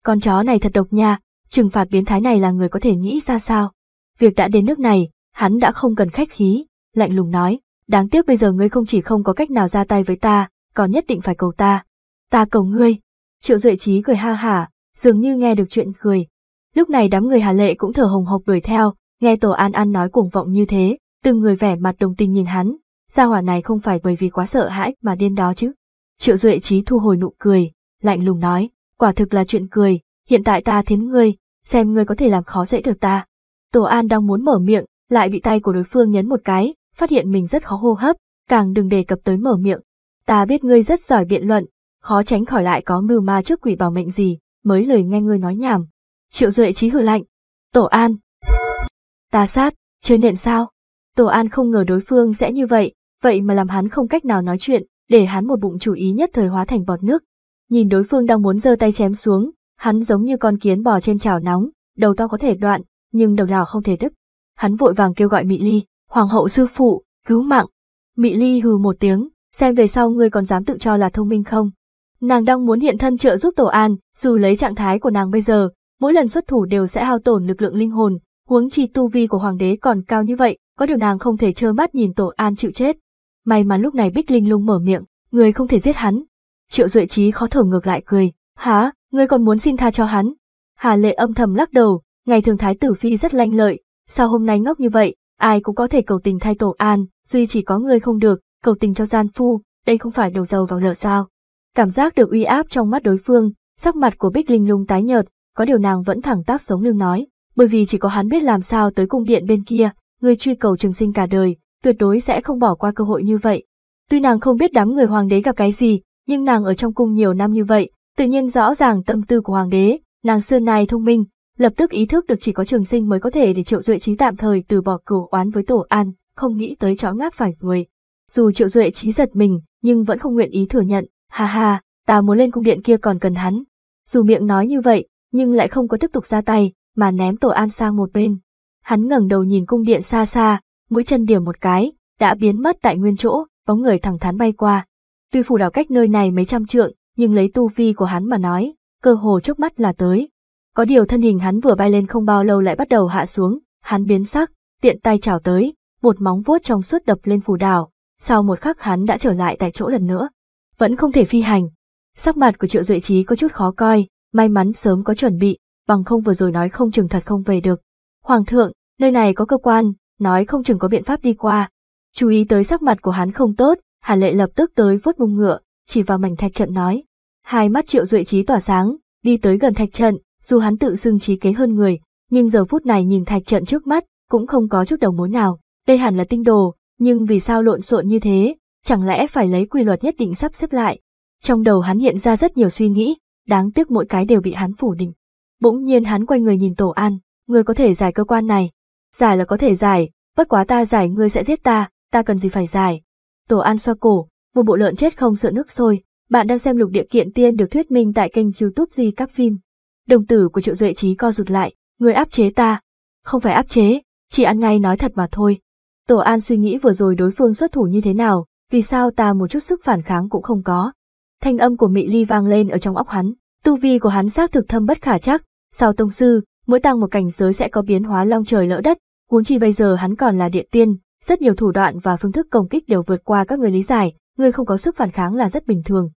Con chó này thật độc nha, trừng phạt biến thái này là người có thể nghĩ ra sao. Việc đã đến nước này, hắn đã không cần khách khí, lạnh lùng nói, đáng tiếc bây giờ ngươi không chỉ không có cách nào ra tay với ta, còn nhất định phải cầu ta. Ta cầu ngươi. Triệu Duệ Trí cười ha hả, dường như nghe được chuyện cười. Lúc này đám người Hà Lệ cũng thở hồng hộc đuổi theo, nghe Tổ An An nói cuồng vọng như thế, từng người vẻ mặt đồng tình nhìn hắn, gia hỏa này không phải bởi vì quá sợ hãi mà điên đó chứ. Triệu Duệ Trí thu hồi nụ cười, lạnh lùng nói, quả thực là chuyện cười, hiện tại ta thiến ngươi, xem ngươi có thể làm khó dễ được ta. Tổ An đang muốn mở miệng, lại bị tay của đối phương nhấn một cái, phát hiện mình rất khó hô hấp, càng đừng đề cập tới mở miệng. Ta biết ngươi rất giỏi biện luận, khó tránh khỏi lại có mưu ma trước quỷ bảo mệnh gì, mới lời nghe ngươi nói nhảm. Triệu Duệ trí hử lạnh. Tổ An. Ta sát, chơi nện sao? Tổ An không ngờ đối phương sẽ như vậy, vậy mà làm hắn không cách nào nói chuyện, để hắn một bụng chủ ý nhất thời hóa thành bọt nước. Nhìn đối phương đang muốn giơ tay chém xuống, hắn giống như con kiến bò trên chảo nóng, đầu to có thể đoạn, nhưng đầu nào không thể đứt. Hắn vội vàng kêu gọi Mị Ly, "Hoàng hậu sư phụ, cứu mạng." Mị Ly hừ một tiếng, "Xem về sau ngươi còn dám tự cho là thông minh không?" Nàng đang muốn hiện thân trợ giúp Tổ An, dù lấy trạng thái của nàng bây giờ, mỗi lần xuất thủ đều sẽ hao tổn lực lượng linh hồn, huống chi tu vi của hoàng đế còn cao như vậy, có điều nàng không thể trơ mắt nhìn Tổ An chịu chết. May mắn lúc này Bích Linh Lung mở miệng, người không thể giết hắn." Triệu Duệ Trí khó thở ngược lại cười, "Hả, ngươi còn muốn xin tha cho hắn?" Hà Lệ âm thầm lắc đầu, Ngày thường thái tử phi rất lanh lợi, sao hôm nay ngốc như vậy, ai cũng có thể cầu tình thay tổ an, duy chỉ có người không được, cầu tình cho gian phu, đây không phải đầu dầu vào lửa sao. Cảm giác được uy áp trong mắt đối phương, sắc mặt của Bích Linh lung tái nhợt, có điều nàng vẫn thẳng tác sống lưng nói, bởi vì chỉ có hắn biết làm sao tới cung điện bên kia, người truy cầu trường sinh cả đời, tuyệt đối sẽ không bỏ qua cơ hội như vậy. Tuy nàng không biết đám người hoàng đế gặp cái gì, nhưng nàng ở trong cung nhiều năm như vậy, tự nhiên rõ ràng tâm tư của hoàng đế, nàng xưa nay thông minh, lập tức ý thức được chỉ có trường sinh mới có thể để Triệu Duệ Trí tạm thời từ bỏ cửu oán với Tổ An, không nghĩ tới chó ngáp phải người. Dù Triệu Duệ Trí giật mình, nhưng vẫn không nguyện ý thừa nhận, ha ha, ta muốn lên cung điện kia còn cần hắn. Dù miệng nói như vậy, nhưng lại không có tiếp tục ra tay, mà ném Tổ An sang một bên. Hắn ngẩng đầu nhìn cung điện xa xa, mũi chân điểm một cái, đã biến mất tại nguyên chỗ, bóng người thẳng thắn bay qua. Tuy phủ đảo cách nơi này mấy trăm trượng, nhưng lấy tu vi của hắn mà nói, cơ hồ trước mắt là tới. Có điều thân hình hắn vừa bay lên không bao lâu lại bắt đầu hạ xuống, hắn biến sắc, tiện tay chảo tới, một móng vuốt trong suốt đập lên phù đảo. sau một khắc hắn đã trở lại tại chỗ lần nữa. Vẫn không thể phi hành. Sắc mặt của Triệu Duệ Trí có chút khó coi, may mắn sớm có chuẩn bị, bằng không vừa rồi nói không chừng thật không về được. Hoàng thượng, nơi này có cơ quan, nói không chừng có biện pháp đi qua. Chú ý tới sắc mặt của hắn không tốt, hà Lệ lập tức tới vuốt mông ngựa, chỉ vào mảnh thạch trận nói. Hai mắt Triệu Duệ Trí tỏa sáng, đi tới gần thạch trận, dù hắn tự xưng trí kế hơn người, nhưng giờ phút này nhìn thạch trận trước mắt, cũng không có chút đầu mối nào, đây hẳn là tinh đồ, nhưng vì sao lộn xộn như thế, chẳng lẽ phải lấy quy luật nhất định sắp xếp lại. Trong đầu hắn hiện ra rất nhiều suy nghĩ, đáng tiếc mỗi cái đều bị hắn phủ định. Bỗng nhiên hắn quay người nhìn Tổ An, người có thể giải cơ quan này. Giải là có thể giải, bất quá ta giải ngươi sẽ giết ta, ta cần gì phải giải. Tổ An xoa cổ, một bộ lợn chết không sợ nước sôi. Bạn đang xem lục địa kiện tiên được thuyết minh tại kênh youtube gì Các Phim đồng tử của triệu duệ trí co rụt lại người áp chế ta không phải áp chế chỉ ăn ngay nói thật mà thôi tổ an suy nghĩ vừa rồi đối phương xuất thủ như thế nào vì sao ta một chút sức phản kháng cũng không có thanh âm của mị ly vang lên ở trong óc hắn tu vi của hắn xác thực thâm bất khả chắc sau tông sư mỗi tăng một cảnh giới sẽ có biến hóa long trời lỡ đất huống chi bây giờ hắn còn là địa tiên rất nhiều thủ đoạn và phương thức công kích đều vượt qua các người lý giải người không có sức phản kháng là rất bình thường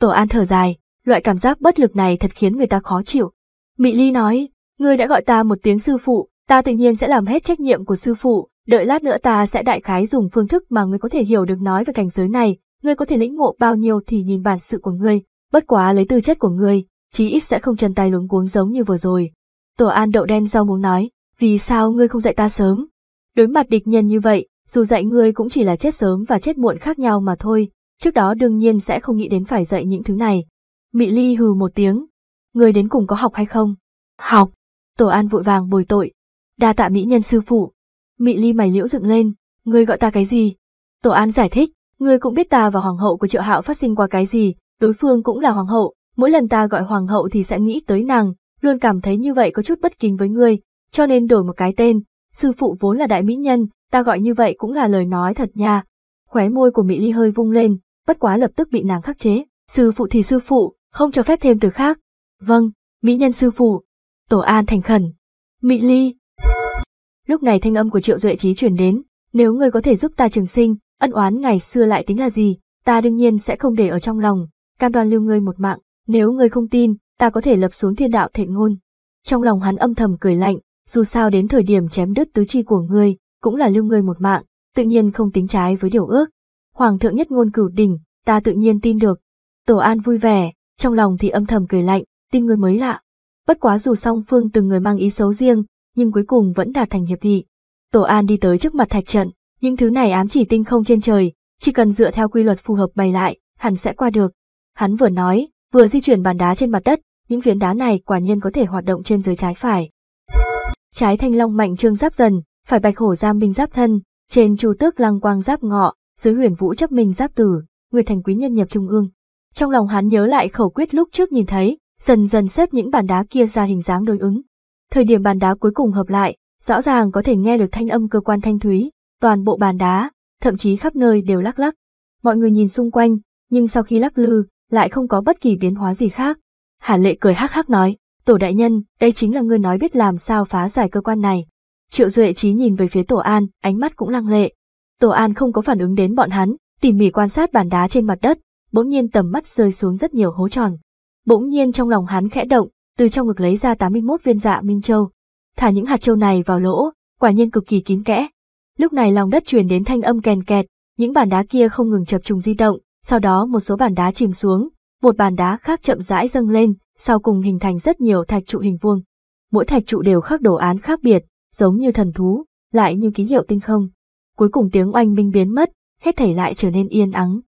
tổ an thở dài loại cảm giác bất lực này thật khiến người ta khó chịu mị Ly nói, ngươi đã gọi ta một tiếng sư phụ, ta tự nhiên sẽ làm hết trách nhiệm của sư phụ, đợi lát nữa ta sẽ đại khái dùng phương thức mà ngươi có thể hiểu được nói về cảnh giới này, ngươi có thể lĩnh ngộ bao nhiêu thì nhìn bản sự của ngươi, bất quá lấy tư chất của ngươi, chí ít sẽ không chân tay luống cuống giống như vừa rồi. Tổ An đậu đen rau muốn nói, vì sao ngươi không dạy ta sớm? Đối mặt địch nhân như vậy, dù dạy ngươi cũng chỉ là chết sớm và chết muộn khác nhau mà thôi, trước đó đương nhiên sẽ không nghĩ đến phải dạy những thứ này. Mị Ly hừ một tiếng, người đến cùng có học hay không? Học. Tổ An vội vàng bồi tội. Đa tạ mỹ nhân sư phụ. Mị ly mày liễu dựng lên, ngươi gọi ta cái gì? Tổ An giải thích, ngươi cũng biết ta và hoàng hậu của triệu hạo phát sinh qua cái gì, đối phương cũng là hoàng hậu, mỗi lần ta gọi hoàng hậu thì sẽ nghĩ tới nàng, luôn cảm thấy như vậy có chút bất kính với ngươi, cho nên đổi một cái tên, sư phụ vốn là đại mỹ nhân, ta gọi như vậy cũng là lời nói thật nha. Khóe môi của Mỹ Ly hơi vung lên, bất quá lập tức bị nàng khắc chế, sư phụ thì sư phụ, không cho phép thêm từ khác, Vâng, mỹ nhân sư phụ. Tổ An thành khẩn. Mỹ Ly. Lúc này thanh âm của Triệu Duệ Trí chuyển đến, nếu ngươi có thể giúp ta trường sinh, ân oán ngày xưa lại tính là gì, ta đương nhiên sẽ không để ở trong lòng, cam đoan lưu ngươi một mạng, nếu ngươi không tin, ta có thể lập xuống thiên đạo thệ ngôn. Trong lòng hắn âm thầm cười lạnh, dù sao đến thời điểm chém đứt tứ chi của ngươi, cũng là lưu ngươi một mạng, tự nhiên không tính trái với điều ước. Hoàng thượng nhất ngôn cửu đỉnh, ta tự nhiên tin được. Tổ An vui vẻ, trong lòng thì âm thầm cười lạnh, tin người mới lạ. Bất quá dù song phương từng người mang ý xấu riêng, nhưng cuối cùng vẫn đạt thành hiệp nghị. Tổ An đi tới trước mặt thạch trận, những thứ này ám chỉ tinh không trên trời, chỉ cần dựa theo quy luật phù hợp bày lại, hẳn sẽ qua được. Hắn vừa nói, vừa di chuyển bàn đá trên mặt đất, những phiến đá này quả nhiên có thể hoạt động trên dưới trái phải. Trái thanh long mạnh trương giáp dần, phải bạch hổ giam binh giáp thân, trên chu tước lăng quang giáp ngọ, dưới huyền vũ chấp minh giáp tử, nguyệt thành quý nhân nhập trung ương. Trong lòng hắn nhớ lại khẩu quyết lúc trước nhìn thấy, dần dần xếp những bàn đá kia ra hình dáng đối ứng. Thời điểm bàn đá cuối cùng hợp lại, rõ ràng có thể nghe được thanh âm cơ quan thanh thúy, toàn bộ bàn đá, thậm chí khắp nơi đều lắc lắc. Mọi người nhìn xung quanh, nhưng sau khi lắc lư, lại không có bất kỳ biến hóa gì khác. Hà Lệ cười hắc hắc nói, "Tổ đại nhân, đây chính là ngươi nói biết làm sao phá giải cơ quan này." Triệu Duệ Chí nhìn về phía Tổ An, ánh mắt cũng lăng lệ. Tổ An không có phản ứng đến bọn hắn, tỉ mỉ quan sát bàn đá trên mặt đất, bỗng nhiên tầm mắt rơi xuống rất nhiều hố tròn. Bỗng nhiên trong lòng hắn khẽ động, từ trong ngực lấy ra 81 viên dạ minh châu, thả những hạt châu này vào lỗ, quả nhiên cực kỳ kín kẽ. Lúc này lòng đất truyền đến thanh âm kèn kẹt, những bàn đá kia không ngừng chập trùng di động, sau đó một số bàn đá chìm xuống, một bàn đá khác chậm rãi dâng lên, sau cùng hình thành rất nhiều thạch trụ hình vuông. Mỗi thạch trụ đều khắc đồ án khác biệt, giống như thần thú, lại như ký hiệu tinh không. Cuối cùng tiếng oanh minh biến mất, hết thảy lại trở nên yên ắng.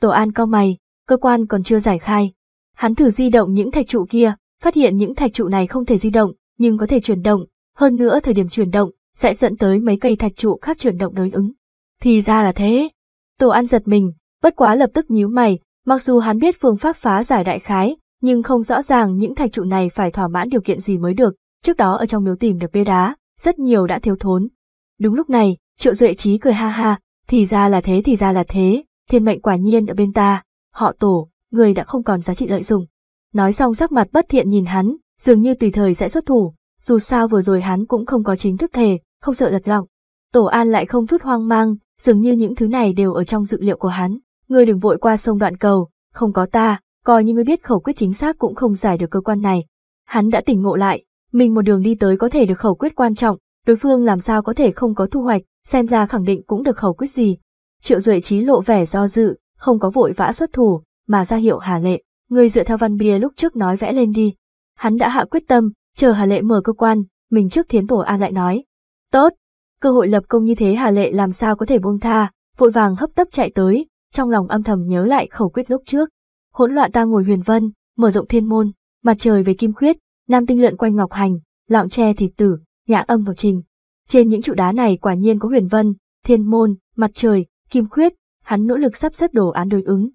Tổ An cao mày, cơ quan còn chưa giải khai, Hắn thử di động những thạch trụ kia, phát hiện những thạch trụ này không thể di động, nhưng có thể chuyển động, hơn nữa thời điểm chuyển động, sẽ dẫn tới mấy cây thạch trụ khác chuyển động đối ứng. Thì ra là thế. Tổ An giật mình, bất quá lập tức nhíu mày, mặc dù hắn biết phương pháp phá giải đại khái, nhưng không rõ ràng những thạch trụ này phải thỏa mãn điều kiện gì mới được, trước đó ở trong miếu tìm được bê đá, rất nhiều đã thiếu thốn. Đúng lúc này, Triệu Duệ Trí cười ha ha, thì ra là thế thì ra là thế, thiên mệnh quả nhiên ở bên ta, họ tổ, người đã không còn giá trị lợi dụng. Nói xong sắc mặt bất thiện nhìn hắn, dường như tùy thời sẽ xuất thủ, dù sao vừa rồi hắn cũng không có chính thức thề, không sợ lật lọng. Tổ An lại không chút hoang mang, dường như những thứ này đều ở trong dự liệu của hắn. Ngươi đừng vội qua sông đoạn cầu, không có ta, coi như ngươi biết khẩu quyết chính xác cũng không giải được cơ quan này. Hắn đã tỉnh ngộ lại, mình một đường đi tới có thể được khẩu quyết quan trọng, đối phương làm sao có thể không có thu hoạch, xem ra khẳng định cũng được khẩu quyết gì. Triệu Duệ Trí lộ vẻ do dự, không có vội vã xuất thủ, mà ra hiệu Hà Lệ, người dựa theo văn bia lúc trước nói vẽ lên đi. Hắn đã hạ quyết tâm, chờ Hà Lệ mở cơ quan, mình trước thiến tổ an lại nói. Tốt, cơ hội lập công như thế Hà Lệ làm sao có thể buông tha, vội vàng hấp tấp chạy tới, trong lòng âm thầm nhớ lại khẩu quyết lúc trước. Hỗn loạn ta ngồi huyền vân, mở rộng thiên môn, mặt trời về kim khuyết, nam tinh lượn quanh ngọc hành, lọng tre thịt tử, nhã âm vào trình. Trên những trụ đá này quả nhiên có huyền vân, thiên môn, mặt trời, kim khuyết, hắn nỗ lực sắp xếp đồ án đối ứng,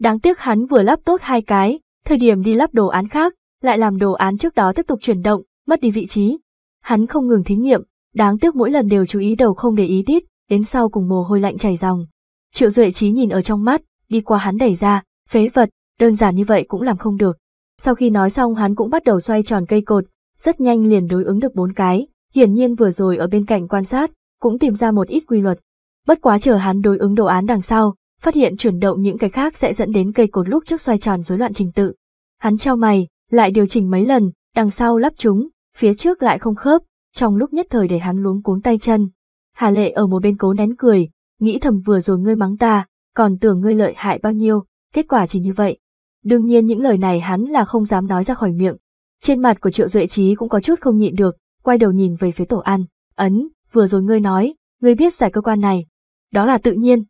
Đáng tiếc hắn vừa lắp tốt hai cái, thời điểm đi lắp đồ án khác, lại làm đồ án trước đó tiếp tục chuyển động, mất đi vị trí. Hắn không ngừng thí nghiệm, đáng tiếc mỗi lần đều chú ý đầu không để ý đít, đến sau cùng mồ hôi lạnh chảy ròng. Triệu Duệ Chí nhìn ở trong mắt, đi qua hắn đẩy ra, phế vật, đơn giản như vậy cũng làm không được. Sau khi nói xong hắn cũng bắt đầu xoay tròn cây cột, rất nhanh liền đối ứng được bốn cái, hiển nhiên vừa rồi ở bên cạnh quan sát, cũng tìm ra một ít quy luật. Bất quá chờ hắn đối ứng đồ án đằng sau, phát hiện chuyển động những cái khác sẽ dẫn đến cây cột lúc trước xoay tròn rối loạn trình tự. Hắn trao mày, lại điều chỉnh mấy lần, đằng sau lắp chúng, phía trước lại không khớp, trong lúc nhất thời để hắn luống cuốn tay chân. Hà Lệ ở một bên cố nén cười, nghĩ thầm vừa rồi ngươi mắng ta, còn tưởng ngươi lợi hại bao nhiêu, kết quả chỉ như vậy. Đương nhiên những lời này hắn là không dám nói ra khỏi miệng. Trên mặt của Triệu Duệ Trí cũng có chút không nhịn được, quay đầu nhìn về phía tổ ăn, ấn, vừa rồi ngươi nói, ngươi biết giải cơ quan này. Đó là tự nhiên,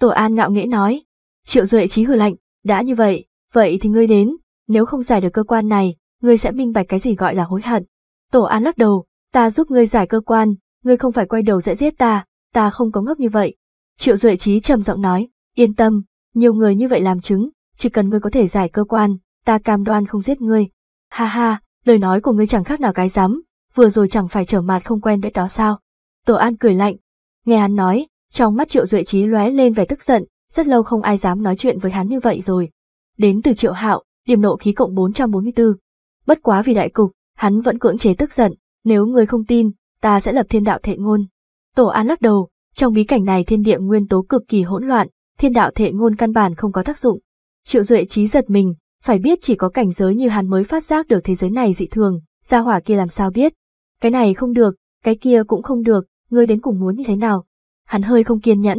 Tổ An ngạo nghễ nói. Triệu Duệ Chí hừ lạnh, đã như vậy, vậy thì ngươi đến, nếu không giải được cơ quan này, ngươi sẽ minh bạch cái gì gọi là hối hận. Tổ An lắc đầu, ta giúp ngươi giải cơ quan, ngươi không phải quay đầu sẽ giết ta, ta không có ngốc như vậy. Triệu Duệ Chí trầm giọng nói, yên tâm, nhiều người như vậy làm chứng, chỉ cần ngươi có thể giải cơ quan, ta cam đoan không giết ngươi. Ha ha, lời nói của ngươi chẳng khác nào cái dám, vừa rồi chẳng phải trở mặt không quen đấy đó sao. Tổ An cười lạnh, nghe hắn nói, trong mắt Triệu Duệ Trí lóe lên vẻ tức giận, rất lâu không ai dám nói chuyện với hắn như vậy rồi. Đến từ Triệu Hạo, điểm nộ khí cộng 444. Bất quá vì đại cục, hắn vẫn cưỡng chế tức giận, nếu người không tin, ta sẽ lập thiên đạo thệ ngôn. Tổ An lắc đầu, trong bí cảnh này thiên địa nguyên tố cực kỳ hỗn loạn, thiên đạo thệ ngôn căn bản không có tác dụng. Triệu Duệ Trí giật mình, phải biết chỉ có cảnh giới như hắn mới phát giác được thế giới này dị thường, gia hỏa kia làm sao biết. Cái này không được, cái kia cũng không được, ngươi đến cùng muốn như thế nào? hắn hơi không kiên nhẫn.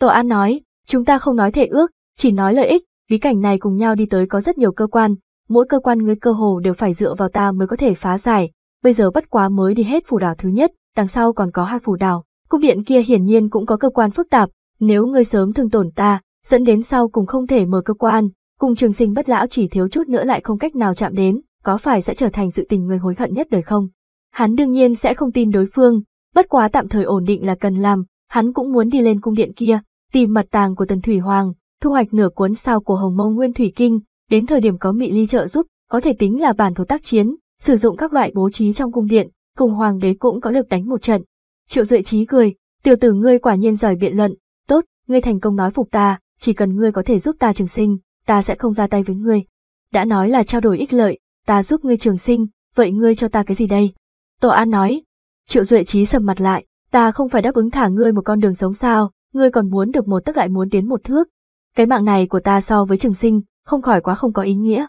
Tổ An nói, chúng ta không nói thể ước, chỉ nói lợi ích, bí cảnh này cùng nhau đi tới có rất nhiều cơ quan, mỗi cơ quan người cơ hồ đều phải dựa vào ta mới có thể phá giải, bây giờ bất quá mới đi hết phủ đảo thứ nhất, đằng sau còn có hai phủ đảo, cung điện kia hiển nhiên cũng có cơ quan phức tạp, nếu ngươi sớm thương tổn ta, dẫn đến sau cùng không thể mở cơ quan, cùng trường sinh bất lão chỉ thiếu chút nữa lại không cách nào chạm đến, có phải sẽ trở thành sự tình người hối hận nhất đời không? Hắn đương nhiên sẽ không tin đối phương, bất quá tạm thời ổn định là cần làm, hắn cũng muốn đi lên cung điện kia, tìm mặt tàng của Tần Thủy Hoàng, thu hoạch nửa cuốn sao của Hồng Mông Nguyên Thủy Kinh, đến thời điểm có Mị Ly trợ giúp, có thể tính là bản thổ tác chiến, sử dụng các loại bố trí trong cung điện, cùng hoàng đế cũng có lực đánh một trận. Triệu Duệ trí cười, tiểu tử ngươi quả nhiên giỏi biện luận, tốt, ngươi thành công nói phục ta, chỉ cần ngươi có thể giúp ta trường sinh, ta sẽ không ra tay với ngươi. Đã nói là trao đổi ích lợi, ta giúp ngươi trường sinh, vậy ngươi cho ta cái gì đây? Tổ An nói. Triệu Duệ trí sầm mặt lại, ta không phải đáp ứng thả ngươi một con đường sống sao, ngươi còn muốn được một tất lại muốn tiến một thước. Cái mạng này của ta so với trường sinh, không khỏi quá không có ý nghĩa.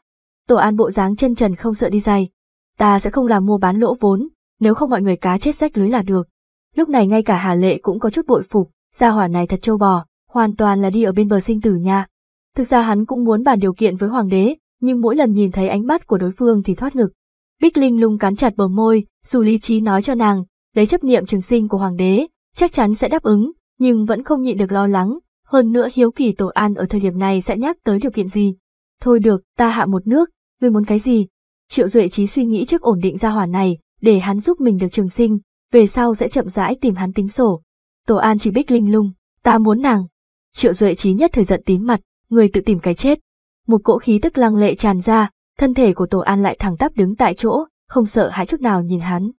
Tổ an bộ dáng chân trần không sợ đi dày. Ta sẽ không làm mua bán lỗ vốn, nếu không mọi người cá chết rách lưới là được. Lúc này ngay cả Hà Lệ cũng có chút bội phục, gia hỏa này thật trâu bò, hoàn toàn là đi ở bên bờ sinh tử nha. Thực ra hắn cũng muốn bàn điều kiện với hoàng đế, nhưng mỗi lần nhìn thấy ánh mắt của đối phương thì thoát ngực. Bích Linh lung cắn chặt bờ môi, dù lý trí nói cho nàng, lấy chấp niệm trường sinh của hoàng đế, chắc chắn sẽ đáp ứng, nhưng vẫn không nhịn được lo lắng, hơn nữa hiếu kỳ tổ an ở thời điểm này sẽ nhắc tới điều kiện gì. Thôi được, ta hạ một nước, ngươi muốn cái gì? Triệu Duệ Trí suy nghĩ trước ổn định gia hỏa này, để hắn giúp mình được trường sinh, về sau sẽ chậm rãi tìm hắn tính sổ. Tổ An chỉ bích linh lung, ta muốn nàng. Triệu Duệ Trí nhất thời giận tím mặt, người tự tìm cái chết. Một cỗ khí tức lăng lệ tràn ra, thân thể của Tổ An lại thẳng tắp đứng tại chỗ, không sợ hãi chút nào nhìn hắn.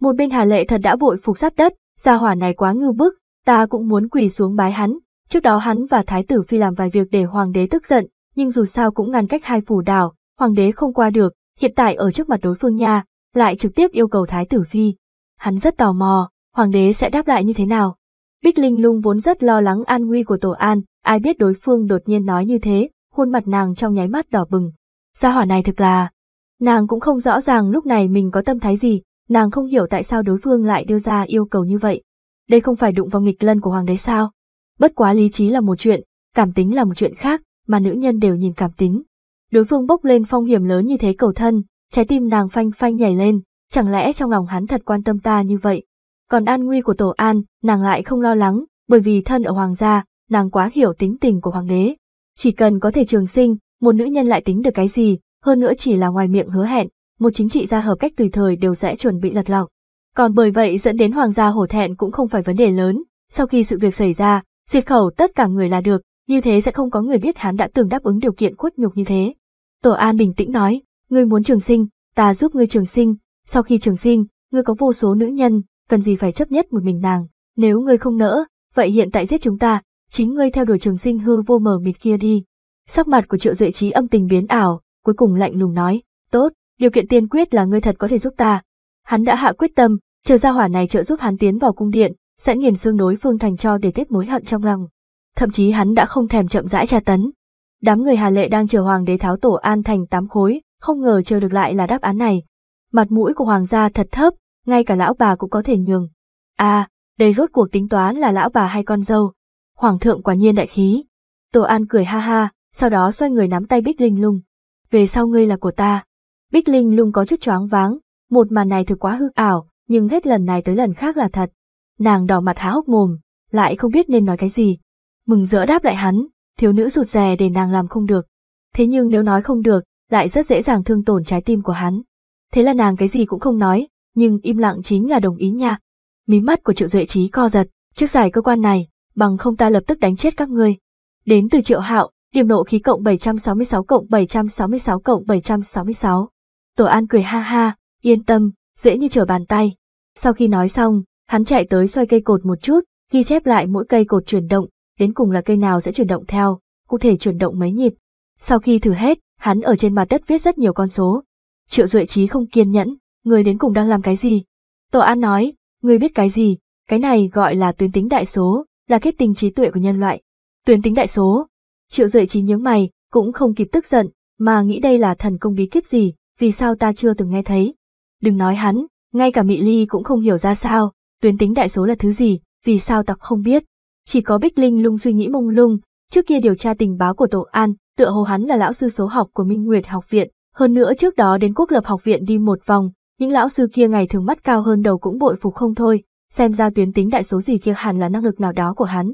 Một bên Hà Lệ thật đã bội phục sát đất, gia hỏa này quá ngư bức, ta cũng muốn quỳ xuống bái hắn. Trước đó hắn và Thái tử Phi làm vài việc để Hoàng đế tức giận, nhưng dù sao cũng ngăn cách hai phủ đảo, Hoàng đế không qua được, hiện tại ở trước mặt đối phương nha, lại trực tiếp yêu cầu Thái tử Phi. Hắn rất tò mò, Hoàng đế sẽ đáp lại như thế nào? Bích Linh Lung vốn rất lo lắng an nguy của Tổ An, ai biết đối phương đột nhiên nói như thế, khuôn mặt nàng trong nháy mắt đỏ bừng. Gia hỏa này thực là... Nàng cũng không rõ ràng lúc này mình có tâm thái gì, nàng không hiểu tại sao đối phương lại đưa ra yêu cầu như vậy. Đây không phải đụng vào nghịch lân của hoàng đế sao? Bất quá lý trí là một chuyện, cảm tính là một chuyện khác, mà nữ nhân đều nhìn cảm tính. Đối phương bốc lên phong hiểm lớn như thế cầu thân, trái tim nàng phanh phanh nhảy lên, chẳng lẽ trong lòng hắn thật quan tâm ta như vậy? Còn an nguy của tổ an, nàng lại không lo lắng, bởi vì thân ở hoàng gia, nàng quá hiểu tính tình của hoàng đế. Chỉ cần có thể trường sinh, một nữ nhân lại tính được cái gì, hơn nữa chỉ là ngoài miệng hứa hẹn, một chính trị gia hợp cách tùy thời đều sẽ chuẩn bị lật lọc. Còn bởi vậy dẫn đến hoàng gia hổ thẹn cũng không phải vấn đề lớn, sau khi sự việc xảy ra, diệt khẩu tất cả người là được, như thế sẽ không có người biết hắn đã từng đáp ứng điều kiện khuất nhục như thế. Tổ An bình tĩnh nói, ngươi muốn trường sinh, ta giúp ngươi trường sinh, sau khi trường sinh, ngươi có vô số nữ nhân, cần gì phải chấp nhất một mình nàng, nếu ngươi không nỡ, vậy hiện tại giết chúng ta, chính ngươi theo đuổi trường sinh hư vô mờ mịt kia đi. Sắc mặt của Triệu Duệ Trí âm tình biến ảo, cuối cùng lạnh lùng nói, tốt, điều kiện tiên quyết là ngươi thật có thể giúp ta. Hắn đã hạ quyết tâm, chờ ra hỏa này trợ giúp hắn tiến vào cung điện, sẽ nghiền xương đối phương thành cho để kết mối hận trong lòng. Thậm chí hắn đã không thèm chậm rãi tra tấn. Đám người Hà Lệ đang chờ hoàng đế tháo tổ an thành tám khối, không ngờ chờ được lại là đáp án này. Mặt mũi của hoàng gia thật thấp, ngay cả lão bà cũng có thể nhường. À, đây rốt cuộc tính toán là lão bà hay con dâu. Hoàng thượng quả nhiên đại khí. Tổ An cười ha ha, sau đó xoay người nắm tay Bích Linh Lung. Về sau ngươi là của ta. Bích Linh luôn có chút choáng váng, một màn này thực quá hư ảo, nhưng hết lần này tới lần khác là thật. Nàng đỏ mặt há hốc mồm, lại không biết nên nói cái gì. Mừng rỡ đáp lại hắn, thiếu nữ rụt rè để nàng làm không được. Thế nhưng nếu nói không được, lại rất dễ dàng thương tổn trái tim của hắn. Thế là nàng cái gì cũng không nói, nhưng im lặng chính là đồng ý nha. Mí mắt của Triệu Duệ Trí co giật, trước giải cơ quan này, bằng không ta lập tức đánh chết các ngươi. Đến từ Triệu Hạo, điểm nộ khí cộng 766 cộng 766 cộng 766. Tổ An cười ha ha, yên tâm, dễ như trở bàn tay. Sau khi nói xong, hắn chạy tới xoay cây cột một chút, ghi chép lại mỗi cây cột chuyển động, đến cùng là cây nào sẽ chuyển động theo, cụ thể chuyển động mấy nhịp. Sau khi thử hết, hắn ở trên mặt đất viết rất nhiều con số. Triệu Duệ Trí không kiên nhẫn, người đến cùng đang làm cái gì? Tổ An nói, người biết cái gì, cái này gọi là tuyến tính đại số, là kết tinh trí tuệ của nhân loại. Tuyến tính đại số. Triệu Duệ Trí nhướng mày, cũng không kịp tức giận, mà nghĩ đây là thần công bí kíp gì, vì sao ta chưa từng nghe thấy. Đừng nói hắn, ngay cả Mị Ly cũng không hiểu ra sao, tuyến tính đại số là thứ gì, vì sao ta không biết. Chỉ có Bích Linh lung suy nghĩ mông lung, trước kia điều tra tình báo của Tổ An, tựa hồ hắn là lão sư số học của Minh Nguyệt học viện, hơn nữa trước đó đến quốc lập học viện đi một vòng, những lão sư kia ngày thường mắt cao hơn đầu cũng bội phục không thôi, xem ra tuyến tính đại số gì kia hẳn là năng lực nào đó của hắn.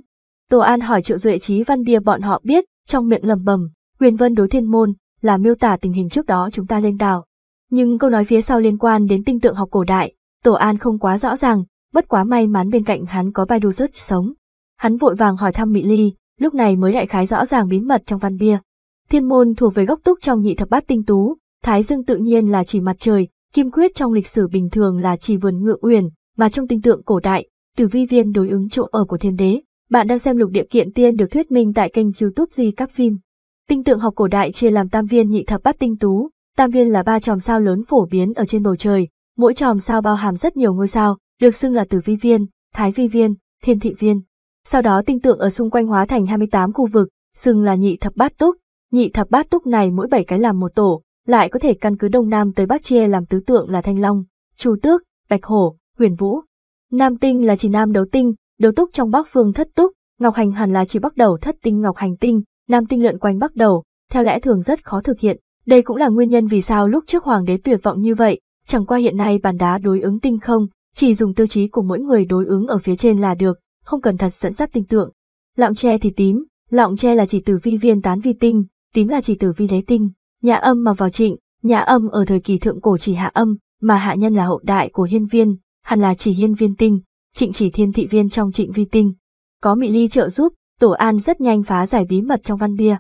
Tổ An hỏi Triệu Duệ Trí Văn Bia bọn họ biết, trong miệng lầm bầm, quyền Vân đối thiên môn, là miêu tả tình hình trước đó chúng ta lên đảo. Nhưng câu nói phía sau liên quan đến tinh tượng học cổ đại, Tổ An không quá rõ ràng, bất quá may mắn bên cạnh hắn có Baidu rất sống. Hắn vội vàng hỏi thăm Mỹ Ly, lúc này mới đại khái rõ ràng bí mật trong văn bia. Thiên môn thuộc về gốc túc trong nhị thập bát tinh tú, Thái Dương tự nhiên là chỉ mặt trời, Kim Quyết trong lịch sử bình thường là chỉ vườn ngựa uyển, mà trong tinh tượng cổ đại, Tử Vi Viên đối ứng chỗ ở của Thiên Đế. Bạn đang xem lục địa kiện tiên được thuyết minh tại kênh YouTube Di Các Phim. Tinh tượng học cổ đại chia làm tam viên nhị thập bát tinh tú, tam viên là ba chòm sao lớn phổ biến ở trên bầu trời, mỗi chòm sao bao hàm rất nhiều ngôi sao, được xưng là tử vi viên, thái vi viên, thiên thị viên. Sau đó tinh tượng ở xung quanh hóa thành 28 khu vực, xưng là nhị thập bát túc, nhị thập bát túc này mỗi bảy cái làm một tổ, lại có thể căn cứ đông nam tới bắc chia làm tứ tượng là thanh long, chu tước, bạch hổ, huyền vũ. Nam tinh là chỉ nam đấu tinh, đấu túc trong bắc phương thất túc, ngọc hành hẳn là chỉ bắc đầu thất tinh ngọc hành tinh, nam tinh lượn quanh bắc đầu, theo lẽ thường rất khó thực hiện. Đây cũng là nguyên nhân vì sao lúc trước hoàng đế tuyệt vọng như vậy, chẳng qua hiện nay bàn đá đối ứng tinh không, chỉ dùng tiêu chí của mỗi người đối ứng ở phía trên là được, không cần thật dẫn dắt tinh tượng. Lọng tre thì tím, lọng tre là chỉ từ vi viên tán vi tinh, tím là chỉ từ vi đế tinh, nhà âm mà vào trịnh, nhà âm ở thời kỳ thượng cổ chỉ hạ âm, mà hạ nhân là hậu đại của hiên viên, hẳn là chỉ hiên viên tinh, trịnh chỉ thiên thị viên trong trịnh vi tinh. Có mị ly trợ giúp, Tổ An rất nhanh phá giải bí mật trong văn bia.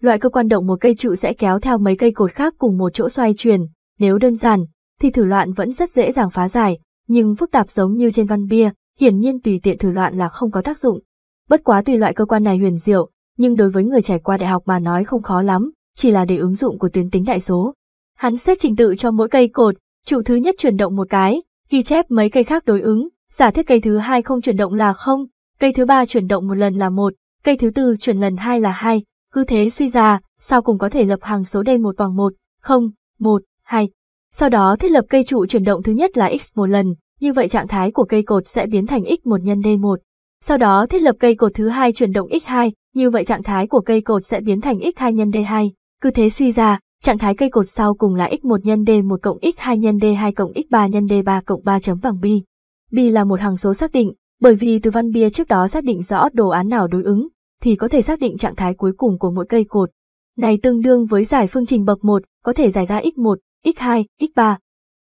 Loại cơ quan động một cây trụ sẽ kéo theo mấy cây cột khác cùng một chỗ xoay chuyển, nếu đơn giản, thì thử loạn vẫn rất dễ dàng phá giải, nhưng phức tạp giống như trên văn bia, hiển nhiên tùy tiện thử loạn là không có tác dụng. Bất quá tùy loại cơ quan này huyền diệu, nhưng đối với người trải qua đại học mà nói không khó lắm, chỉ là để ứng dụng của tuyến tính đại số. Hắn xếp trình tự cho mỗi cây cột, trụ thứ nhất chuyển động một cái, ghi chép mấy cây khác đối ứng, giả thiết cây thứ hai không chuyển động là không, cây thứ ba chuyển động một lần là một, cây thứ tư chuyển lần hai là hai, cứ thế suy ra, sao cùng có thể lập hàng số đen một bằng một, không, một, hai. Sau đó thiết lập cây trụ chuyển động thứ nhất là x một lần, như vậy trạng thái của cây cột sẽ biến thành x một nhân d một. Sau đó thiết lập cây cột thứ hai chuyển động x hai, như vậy trạng thái của cây cột sẽ biến thành x hai nhân d hai. Cứ thế suy ra, trạng thái cây cột sau cùng là x một nhân d một cộng x hai nhân d hai cộng x ba nhân d ba cộng ba chấm bằng b. b là một hằng số xác định, bởi vì từ văn bia trước đó xác định rõ đồ án nào đối ứng, thì có thể xác định trạng thái cuối cùng của mỗi cây cột. Này tương đương với giải phương trình bậc 1, có thể giải ra x1, x2, x3.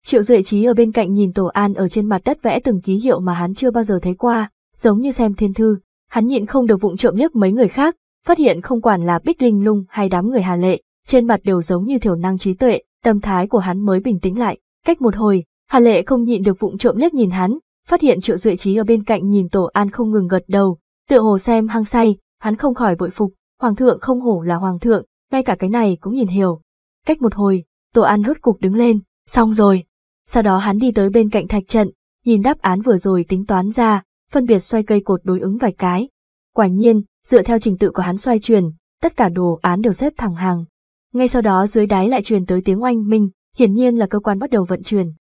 Triệu Duệ Trí ở bên cạnh nhìn Tổ An ở trên mặt đất vẽ từng ký hiệu mà hắn chưa bao giờ thấy qua, giống như xem thiên thư. Hắn nhịn không được vụng trộm liếc mấy người khác, phát hiện không quản là Bích Linh Lung hay đám người Hà Lệ, trên mặt đều giống như thiểu năng trí tuệ, tâm thái của hắn mới bình tĩnh lại. Cách một hồi, Hà Lệ không nhịn được vụng trộm liếc nhìn hắn, phát hiện Triệu Duệ Trí ở bên cạnh nhìn Tổ An không ngừng gật đầu, tựa hồ xem hăng say, hắn không khỏi vội phục, hoàng thượng không hổ là hoàng thượng, ngay cả cái này cũng nhìn hiểu. Cách một hồi, Tổ An rốt cục đứng lên, xong rồi. Sau đó hắn đi tới bên cạnh thạch trận, nhìn đáp án vừa rồi tính toán ra, phân biệt xoay cây cột đối ứng vài cái. Quả nhiên, dựa theo trình tự của hắn xoay truyền, tất cả đồ án đều xếp thẳng hàng. Ngay sau đó dưới đáy lại truyền tới tiếng oanh minh, hiển nhiên là cơ quan bắt đầu vận chuyển.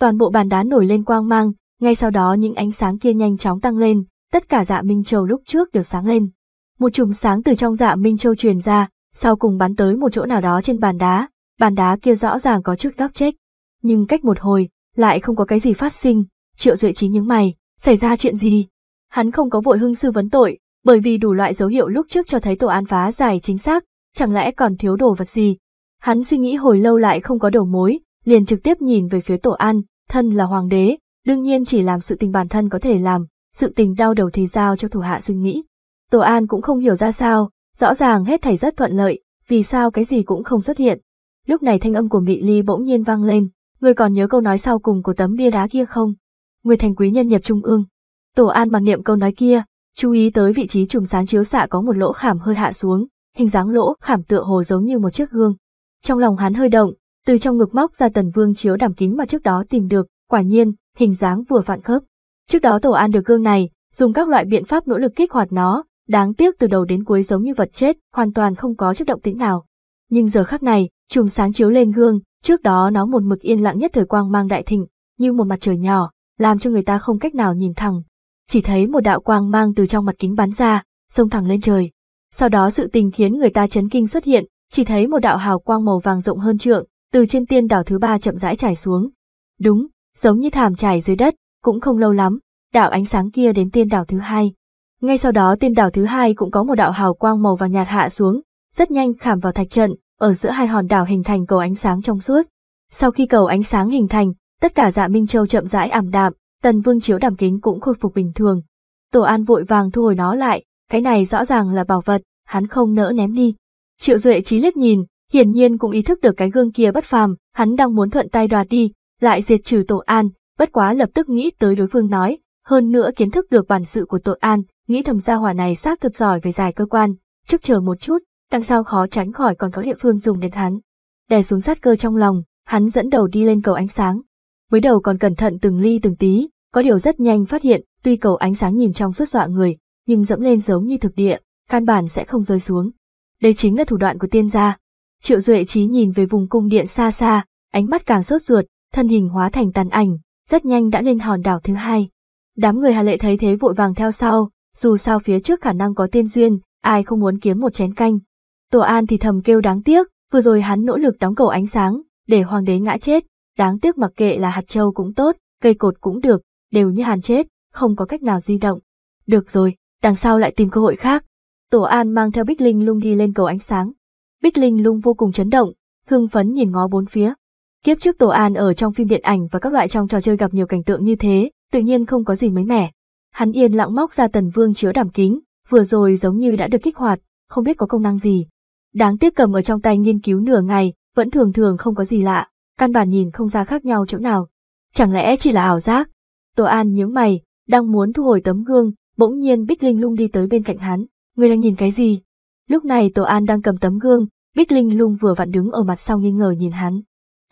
Toàn bộ bàn đá nổi lên quang mang, ngay sau đó những ánh sáng kia nhanh chóng tăng lên, tất cả dạ Minh Châu lúc trước đều sáng lên. Một chùm sáng từ trong dạ Minh Châu truyền ra, sau cùng bắn tới một chỗ nào đó trên bàn đá, bàn đá kia rõ ràng có chút góc chết. Nhưng cách một hồi, lại không có cái gì phát sinh, triệu duệ trí những mày, xảy ra chuyện gì? Hắn không có vội hưng sư vấn tội, bởi vì đủ loại dấu hiệu lúc trước cho thấy tổ an phá giải chính xác, chẳng lẽ còn thiếu đồ vật gì? Hắn suy nghĩ hồi lâu lại không có đầu mối, liền trực tiếp nhìn về phía tổ an, thân là hoàng đế, Đương nhiên chỉ làm sự tình bản thân có thể làm, sự tình đau đầu thì giao cho thủ hạ suy nghĩ. Tổ An cũng không hiểu ra sao, rõ ràng hết thảy rất thuận lợi, vì sao cái gì cũng không xuất hiện. Lúc này thanh âm của Mị Ly bỗng nhiên vang lên, người còn nhớ câu nói sau cùng của tấm bia đá kia không? Người thành quý nhân nhập trung ương. Tổ An mặc niệm câu nói kia, chú ý tới vị trí trùng sáng chiếu xạ có một lỗ khảm hơi hạ xuống, hình dáng lỗ khảm tựa hồ giống như một chiếc gương. Trong lòng hắn hơi động, từ trong ngực móc ra tần vương chiếu đảm kính mà trước đó tìm được, quả nhiên, hình dáng vừa phản khớp. Trước đó Tổ An được gương này, dùng các loại biện pháp nỗ lực kích hoạt nó, đáng tiếc từ đầu đến cuối giống như vật chết, hoàn toàn không có chất động tĩnh nào. Nhưng giờ khắc này, chùm sáng chiếu lên gương, trước đó nó một mực yên lặng nhất thời quang mang đại thịnh, như một mặt trời nhỏ, làm cho người ta không cách nào nhìn thẳng. Chỉ thấy một đạo quang mang từ trong mặt kính bắn ra, xông thẳng lên trời. Sau đó sự tình khiến người ta chấn kinh xuất hiện, chỉ thấy một đạo hào quang màu vàng rộng hơn trượng, từ trên tiên đảo thứ ba chậm rãi trải xuống. Đúng, giống như thảm trải dưới đất, cũng không lâu lắm, đạo ánh sáng kia đến tiên đảo thứ hai. Ngay sau đó tiên đảo thứ hai cũng có một đạo hào quang màu vàng nhạt hạ xuống, rất nhanh khảm vào thạch trận, ở giữa hai hòn đảo hình thành cầu ánh sáng trong suốt. Sau khi cầu ánh sáng hình thành, tất cả dạ Minh Châu chậm rãi ảm đạm, tần vương chiếu đảm kính cũng khôi phục bình thường. Tổ An vội vàng thu hồi nó lại, cái này rõ ràng là bảo vật, hắn không nỡ ném đi. Triệu Duệ trí liếc nhìn, hiển nhiên cũng ý thức được cái gương kia bất phàm, hắn đang muốn thuận tay đoạt đi, lại diệt trừ tổ an, bất quá lập tức nghĩ tới đối phương nói, hơn nữa kiến thức được bản sự của tội an, nghĩ thầm gia hỏa này xác thực giỏi về giải cơ quan, trước chờ một chút, đằng sau khó tránh khỏi còn có địa phương dùng đến hắn. Đè xuống sát cơ trong lòng, hắn dẫn đầu đi lên cầu ánh sáng. Mới đầu còn cẩn thận từng ly từng tí, có điều rất nhanh phát hiện, tuy cầu ánh sáng nhìn trong suốt dọa người, nhưng dẫm lên giống như thực địa, căn bản sẽ không rơi xuống. Đây chính là thủ đoạn của tiên gia. Triệu Duệ Trí nhìn về vùng cung điện xa xa, ánh mắt càng sốt ruột, thân hình hóa thành tàn ảnh, rất nhanh đã lên hòn đảo thứ hai. Đám người Hà Lệ thấy thế vội vàng theo sau, dù sao phía trước khả năng có tiên duyên, ai không muốn kiếm một chén canh. Tổ An thì thầm kêu đáng tiếc, vừa rồi hắn nỗ lực đóng cầu ánh sáng, để hoàng đế ngã chết, đáng tiếc mặc kệ là hạt châu cũng tốt, cây cột cũng được, đều như hàn chết, không có cách nào di động. Được rồi, đằng sau lại tìm cơ hội khác. Tổ An mang theo Bích Linh Lung đi lên cầu ánh sáng. Bích Linh Lung vô cùng chấn động, hưng phấn nhìn ngó bốn phía. Kiếp trước Tổ An ở trong phim điện ảnh và các loại trong trò chơi gặp nhiều cảnh tượng như thế, tự nhiên không có gì mới mẻ. Hắn yên lặng móc ra tần vương chiếu đảm kính, vừa rồi giống như đã được kích hoạt, không biết có công năng gì. Đáng tiếc cầm ở trong tay nghiên cứu nửa ngày, vẫn thường thường không có gì lạ, căn bản nhìn không ra khác nhau chỗ nào. Chẳng lẽ chỉ là ảo giác? Tổ An nhướng mày, đang muốn thu hồi tấm gương, bỗng nhiên Bích Linh Lung đi tới bên cạnh hắn. Người đang nhìn cái gì? Lúc này Tổ An đang cầm tấm gương, Bích Linh Lung vừa vặn đứng ở mặt sau nghi ngờ nhìn hắn.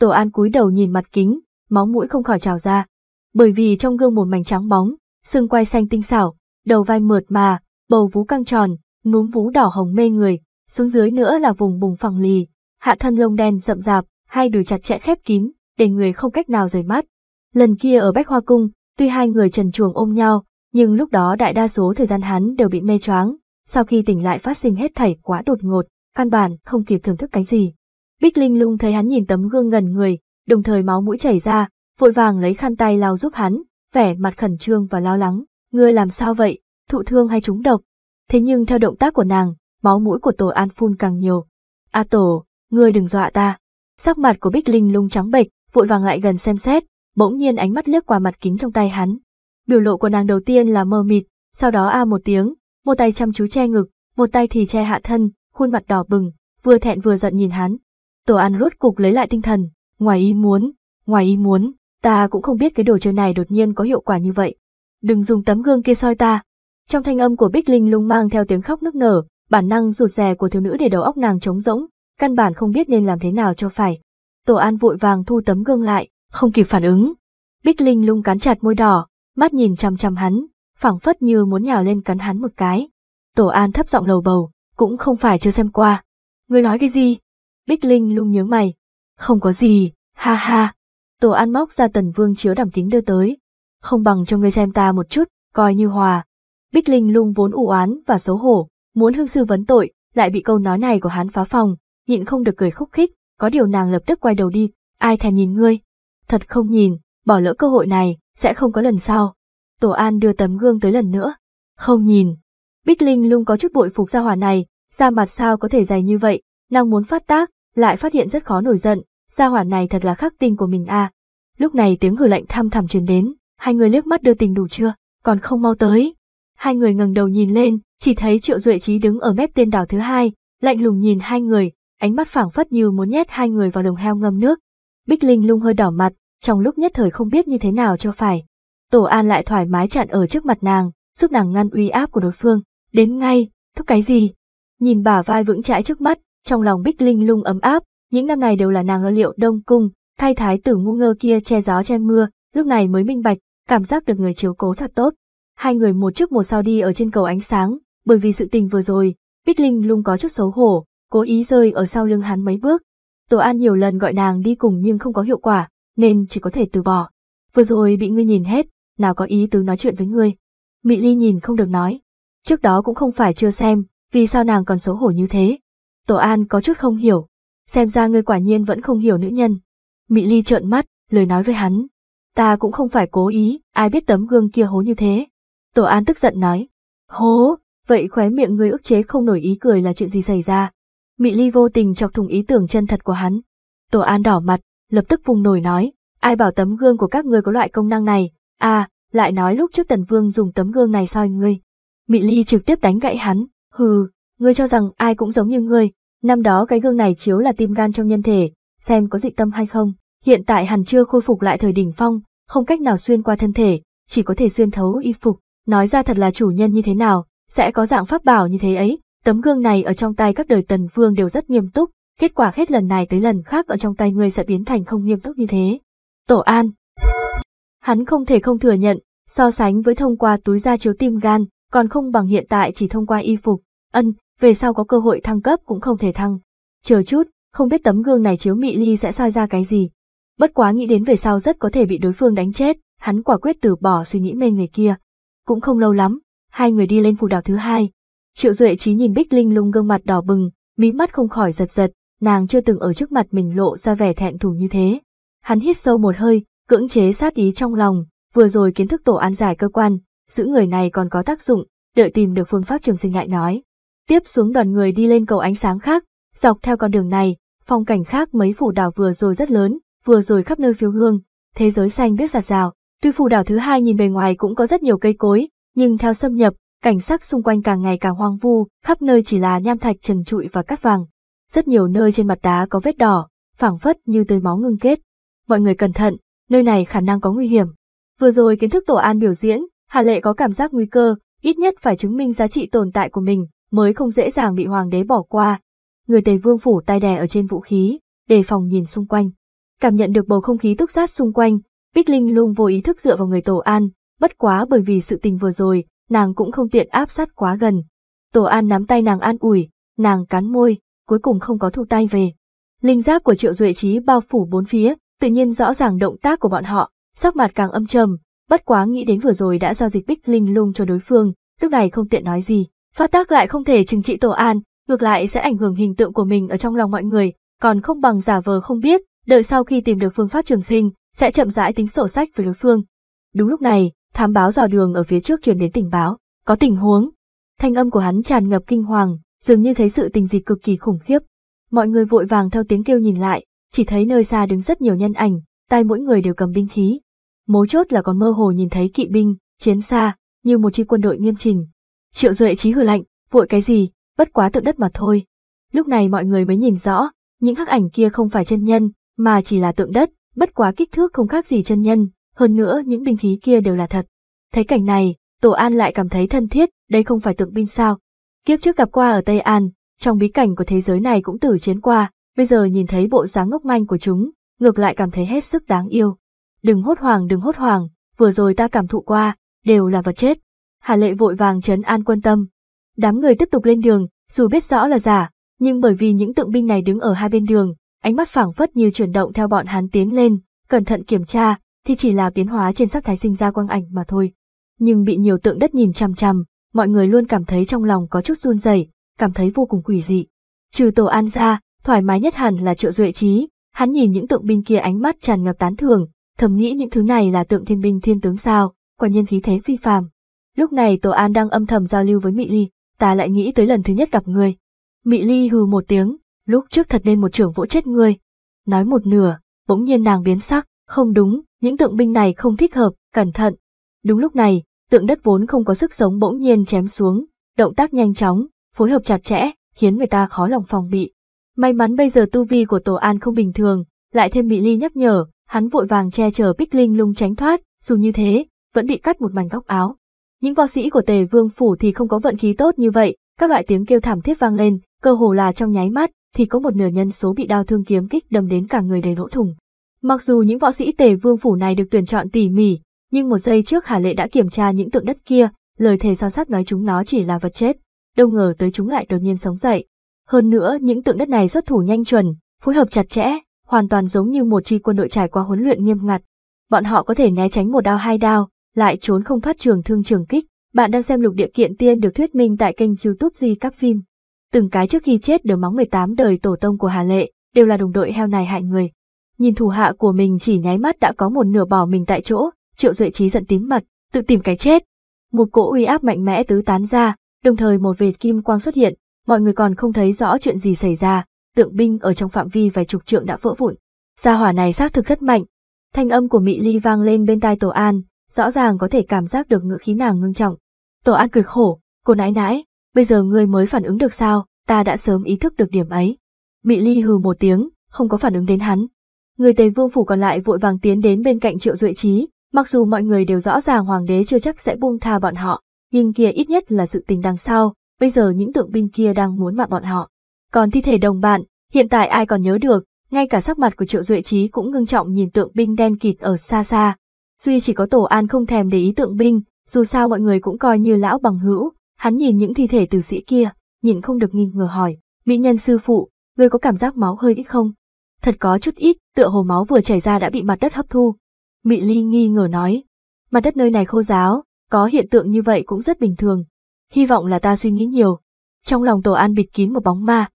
Tổ An cúi đầu nhìn mặt kính, máu mũi không khỏi trào ra. Bởi vì trong gương một mảnh trắng bóng, xương quai xanh tinh xảo, đầu vai mượt mà, bầu vú căng tròn, núm vú đỏ hồng mê người, xuống dưới nữa là vùng bùng phẳng lì, hạ thân lông đen rậm rạp, hai đùi chặt chẽ khép kín, để người không cách nào rời mắt. Lần kia ở Bách Hoa Cung, tuy hai người trần chuồng ôm nhau, nhưng lúc đó đại đa số thời gian hắn đều bị mê choáng, sau khi tỉnh lại phát sinh hết thảy quá đột ngột, căn bản không kịp thưởng thức cái gì. Bích Linh lung thấy hắn nhìn tấm gương gần người, đồng thời máu mũi chảy ra, vội vàng lấy khăn tay lau giúp hắn, vẻ mặt khẩn trương và lo lắng, ngươi làm sao vậy, thụ thương hay trúng độc. Thế nhưng theo động tác của nàng, máu mũi của Tổ An phun càng nhiều. A Tổ, ngươi đừng dọa ta. Sắc mặt của Bích Linh lung trắng bệch, vội vàng lại gần xem xét, bỗng nhiên ánh mắt lướt qua mặt kính trong tay hắn. Biểu lộ của nàng đầu tiên là mơ mịt, sau đó a một tiếng, một tay chăm chú che ngực, một tay thì che hạ thân, khuôn mặt đỏ bừng, vừa thẹn vừa giận nhìn hắn. Tổ An rốt cục lấy lại tinh thần, ngoài ý muốn, ngoài ý muốn, ta cũng không biết cái đồ chơi này đột nhiên có hiệu quả như vậy. Đừng dùng tấm gương kia soi ta. Trong thanh âm của Bích Linh lung mang theo tiếng khóc nức nở, bản năng rụt rè của thiếu nữ để đầu óc nàng trống rỗng, căn bản không biết nên làm thế nào cho phải. Tổ An vội vàng thu tấm gương lại, không kịp phản ứng. Bích Linh lung cắn chặt môi đỏ, mắt nhìn chằm chằm hắn, phảng phất như muốn nhào lên cắn hắn một cái. Tổ An thấp giọng lầu bầu, cũng không phải chưa xem qua. Ngươi nói cái gì? Bích Linh lung nhớ mày. Không có gì, ha ha. Tổ An móc ra tần vương chiếu đảm kính đưa tới. Không bằng cho ngươi xem ta một chút, coi như hòa. Bích Linh lung vốn u oán và xấu hổ, muốn hương sư vấn tội, lại bị câu nói này của hắn phá phòng, nhịn không được cười khúc khích, có điều nàng lập tức quay đầu đi, ai thèm nhìn ngươi. Thật không nhìn, bỏ lỡ cơ hội này, sẽ không có lần sau. Tổ An đưa tấm gương tới lần nữa. Không nhìn. Bích Linh lung có chút bội phục ra hỏa này, da mặt sao có thể dày như vậy, nàng muốn phát tác, lại phát hiện rất khó nổi giận, gia hỏa này thật là khắc tinh của mình a. À. Lúc này tiếng hừ lạnh thăm thẳm truyền đến, hai người liếc mắt đưa tình đủ chưa, còn không mau tới. Hai người ngẩng đầu nhìn lên, chỉ thấy Triệu Duệ Trí đứng ở mép tiên đảo thứ hai, lạnh lùng nhìn hai người, ánh mắt phảng phất như muốn nhét hai người vào lồng heo ngâm nước. Bích Linh lung hơi đỏ mặt, trong lúc nhất thời không biết như thế nào cho phải. Tổ An lại thoải mái chặn ở trước mặt nàng, giúp nàng ngăn uy áp của đối phương, đến ngay, thúc cái gì? Nhìn bà vai vững chãi trước mắt, trong lòng Bích Linh lung ấm áp, những năm này đều là nàng lo liệu đông cung, thay thái tử ngu ngơ kia che gió che mưa, lúc này mới minh bạch, cảm giác được người chiếu cố thật tốt. Hai người một trước một sau đi ở trên cầu ánh sáng, bởi vì sự tình vừa rồi, Bích Linh lung có chút xấu hổ, cố ý rơi ở sau lưng hắn mấy bước. Tổ An nhiều lần gọi nàng đi cùng nhưng không có hiệu quả, nên chỉ có thể từ bỏ. Vừa rồi bị ngươi nhìn hết, nào có ý tứ nói chuyện với ngươi. Mỹ Ly nhìn không được nói. Trước đó cũng không phải chưa xem, vì sao nàng còn xấu hổ như thế. Tổ An có chút không hiểu, xem ra ngươi quả nhiên vẫn không hiểu nữ nhân. Mị Ly trợn mắt, lời nói với hắn. Ta cũng không phải cố ý, ai biết tấm gương kia hố như thế. Tổ An tức giận nói. Hố, vậy khóe miệng ngươi ức chế không nổi ý cười là chuyện gì xảy ra. Mị Ly vô tình chọc thùng ý tưởng chân thật của hắn. Tổ An đỏ mặt, lập tức vùng nổi nói. Ai bảo tấm gương của các ngươi có loại công năng này, à, lại nói lúc trước Tần Vương dùng tấm gương này soi ngươi. Mị Ly trực tiếp đánh gãy hắn, hừ, Ngươi cho rằng ai cũng giống như ngươi, năm đó cái gương này chiếu là tim gan trong nhân thể, xem có dị tâm hay không. Hiện tại hẳn chưa khôi phục lại thời đỉnh phong, không cách nào xuyên qua thân thể, chỉ có thể xuyên thấu y phục. Nói ra thật là chủ nhân như thế nào, sẽ có dạng pháp bảo như thế ấy. Tấm gương này ở trong tay các đời tần vương đều rất nghiêm túc, kết quả hết lần này tới lần khác ở trong tay ngươi sẽ biến thành không nghiêm túc như thế. Tổ an Hắn không thể không thừa nhận, so sánh với thông qua túi da chiếu tim gan, còn không bằng hiện tại chỉ thông qua y phục. Ân, về sau có cơ hội thăng cấp cũng không thể thăng. Chờ chút, không biết tấm gương này chiếu mị ly sẽ soi ra cái gì. Bất quá nghĩ đến về sau rất có thể bị đối phương đánh chết, hắn quả quyết từ bỏ suy nghĩ mê người kia. Cũng không lâu lắm, hai người đi lên phù đảo thứ hai. Triệu Duệ Chí nhìn Bích Linh lung gương mặt đỏ bừng, mí mắt không khỏi giật giật, nàng chưa từng ở trước mặt mình lộ ra vẻ thẹn thùng như thế. Hắn hít sâu một hơi, cưỡng chế sát ý trong lòng, vừa rồi kiến thức tổ an giải cơ quan, giữ người này còn có tác dụng, đợi tìm được phương pháp trường sinh ngại nói tiếp xuống đoàn người đi lên cầu ánh sáng khác, dọc theo con đường này, phong cảnh khác mấy phủ đảo vừa rồi rất lớn, vừa rồi khắp nơi phiêu hương, thế giới xanh biết giạt rào. Tuy phủ đảo thứ hai nhìn bề ngoài cũng có rất nhiều cây cối, nhưng theo xâm nhập, cảnh sắc xung quanh càng ngày càng hoang vu, khắp nơi chỉ là nham thạch trần trụi và cát vàng. Rất nhiều nơi trên mặt đá có vết đỏ, phảng phất như tươi máu ngưng kết. Mọi người cẩn thận, nơi này khả năng có nguy hiểm. Vừa rồi kiến thức tổ an biểu diễn, Hà Lệ có cảm giác nguy cơ, ít nhất phải chứng minh giá trị tồn tại của mình, mới không dễ dàng bị hoàng đế bỏ qua. Người Tề Vương phủ tay đè ở trên vũ khí, đề phòng nhìn xung quanh. Cảm nhận được bầu không khí túc sát xung quanh, Bích Linh lung vô ý thức dựa vào người Tổ An, bất quá bởi vì sự tình vừa rồi, nàng cũng không tiện áp sát quá gần. Tổ An nắm tay nàng an ủi, nàng cắn môi, cuối cùng không có thu tay về. Linh giác của Triệu Duệ Trí bao phủ bốn phía, tự nhiên rõ ràng động tác của bọn họ, sắc mặt càng âm trầm, bất quá nghĩ đến vừa rồi đã giao dịch Bích Linh lung cho đối phương, lúc này không tiện nói gì. Phát tác lại không thể trừng trị Tổ An, ngược lại sẽ ảnh hưởng hình tượng của mình ở trong lòng mọi người, còn không bằng giả vờ không biết, đợi sau khi tìm được phương pháp trường sinh, sẽ chậm rãi tính sổ sách với đối phương. Đúng lúc này, thám báo dò đường ở phía trước truyền đến tình báo, có tình huống. Thanh âm của hắn tràn ngập kinh hoàng, dường như thấy sự tình gì cực kỳ khủng khiếp. Mọi người vội vàng theo tiếng kêu nhìn lại, chỉ thấy nơi xa đứng rất nhiều nhân ảnh, tay mỗi người đều cầm binh khí. Mấu chốt là còn mơ hồ nhìn thấy kỵ binh, chiến xa, như một chi quân đội nghiêm trình. Triệu Duệ trí hừ lạnh, vội cái gì, bất quá tượng đất mà thôi. Lúc này mọi người mới nhìn rõ, những hắc ảnh kia không phải chân nhân, mà chỉ là tượng đất, bất quá kích thước không khác gì chân nhân, hơn nữa những binh khí kia đều là thật. Thấy cảnh này, Tổ An lại cảm thấy thân thiết, đây không phải tượng binh sao. Kiếp trước gặp qua ở Tây An, trong bí cảnh của thế giới này cũng tử chiến qua, bây giờ nhìn thấy bộ dáng ngốc manh của chúng, ngược lại cảm thấy hết sức đáng yêu. Đừng hốt hoảng đừng hốt hoảng, vừa rồi ta cảm thụ qua, đều là vật chết. Hà Lệ vội vàng trấn an quân tâm. Đám người tiếp tục lên đường, dù biết rõ là giả, nhưng bởi vì những tượng binh này đứng ở hai bên đường, ánh mắt phảng phất như chuyển động theo bọn hắn tiến lên, cẩn thận kiểm tra, thì chỉ là biến hóa trên sắc thái sinh ra quang ảnh mà thôi. Nhưng bị nhiều tượng đất nhìn chằm chằm, mọi người luôn cảm thấy trong lòng có chút run rẩy, cảm thấy vô cùng quỷ dị. Trừ Tổ An ra, thoải mái nhất hẳn là Triệu Duệ Trí, hắn nhìn những tượng binh kia ánh mắt tràn ngập tán thưởng, thầm nghĩ những thứ này là tượng thiên binh thiên tướng sao, quả nhiên khí thế phi phàm. Lúc này Tô An đang âm thầm giao lưu với Mị Ly, ta lại nghĩ tới lần thứ nhất gặp người. Mị Ly hừ một tiếng, lúc trước thật nên một trưởng vỗ chết người. Nói một nửa, bỗng nhiên nàng biến sắc, không đúng, những tượng binh này không thích hợp, cẩn thận. Đúng lúc này, tượng đất vốn không có sức sống bỗng nhiên chém xuống, động tác nhanh chóng, phối hợp chặt chẽ, khiến người ta khó lòng phòng bị. May mắn bây giờ tu vi của Tổ An không bình thường, lại thêm bị ly nhắc nhở, hắn vội vàng che chở Bích Linh lung tránh thoát, dù như thế, vẫn bị cắt một mảnh góc áo. Những võ sĩ của tề vương phủ thì không có vận khí tốt như vậy, các loại tiếng kêu thảm thiết vang lên, cơ hồ là trong nháy mắt, thì có một nửa nhân số bị đao thương kiếm kích đâm đến cả người đầy lỗ thủng. Mặc dù những võ sĩ tề vương phủ này được tuyển chọn tỉ mỉ, nhưng một giây trước Hà Lệ đã kiểm tra những tượng đất kia, lời thề san sát nói chúng nó chỉ là vật chết, đâu ngờ tới chúng lại đột nhiên sống dậy. Hơn nữa, những tượng đất này xuất thủ nhanh chuẩn, phối hợp chặt chẽ, hoàn toàn giống như một chi quân đội trải qua huấn luyện nghiêm ngặt. Bọn họ có thể né tránh một đao hai đao, lại trốn không thoát trường thương trường kích. Bạn đang xem lục địa kiện tiên được thuyết minh tại kênh youtube Di Các Phim. Từng cái trước khi chết đều móng 18 đời tổ tông của Hà Lệ, đều là đồng đội heo này hại người. Nhìn thủ hạ của mình chỉ nháy mắt đã có một nửa bỏ mình tại chỗ, triệu duệ trí giận tím mặt, tự tìm cái chết. Một cỗ uy áp mạnh mẽ tứ tán ra, đồng thời một vệt kim quang xuất hiện, mọi người còn không thấy rõ chuyện gì xảy ra, tượng binh ở trong phạm vi vài chục trượng đã vỡ vụn. Gia hỏa này xác thực rất mạnh. Thanh âm của mỹ Ly vang lên bên tai Tổ An, rõ ràng có thể cảm giác được ngữ khí nàng ngưng trọng. Tổ An cười khổ, cô nãi nãi, bây giờ ngươi mới phản ứng được sao, ta đã sớm ý thức được điểm ấy. Mị Ly hừ một tiếng, không có phản ứng đến hắn. Người Tây Vương phủ còn lại vội vàng tiến đến bên cạnh Triệu Duệ Trí, mặc dù mọi người đều rõ ràng hoàng đế chưa chắc sẽ buông tha bọn họ, nhưng kia ít nhất là sự tình đằng sau, bây giờ những tượng binh kia đang muốn mạng bọn họ. Còn thi thể đồng bạn, hiện tại ai còn nhớ được, ngay cả sắc mặt của Triệu Duệ Trí cũng ngưng trọng nhìn tượng binh đen kịt ở xa xa, Duy chỉ có tổ an không thèm để ý tượng binh, dù sao mọi người cũng coi như lão bằng hữu, hắn nhìn những thi thể tử sĩ kia, nhìn không được nghi ngờ hỏi, mỹ nhân sư phụ, ngươi có cảm giác máu hơi ít không? Thật có chút ít, tựa hồ máu vừa chảy ra đã bị mặt đất hấp thu. Mị Ly nghi ngờ nói, mặt đất nơi này khô giáo, có hiện tượng như vậy cũng rất bình thường. Hy vọng là ta suy nghĩ nhiều. Trong lòng tổ an bịt kín một bóng ma.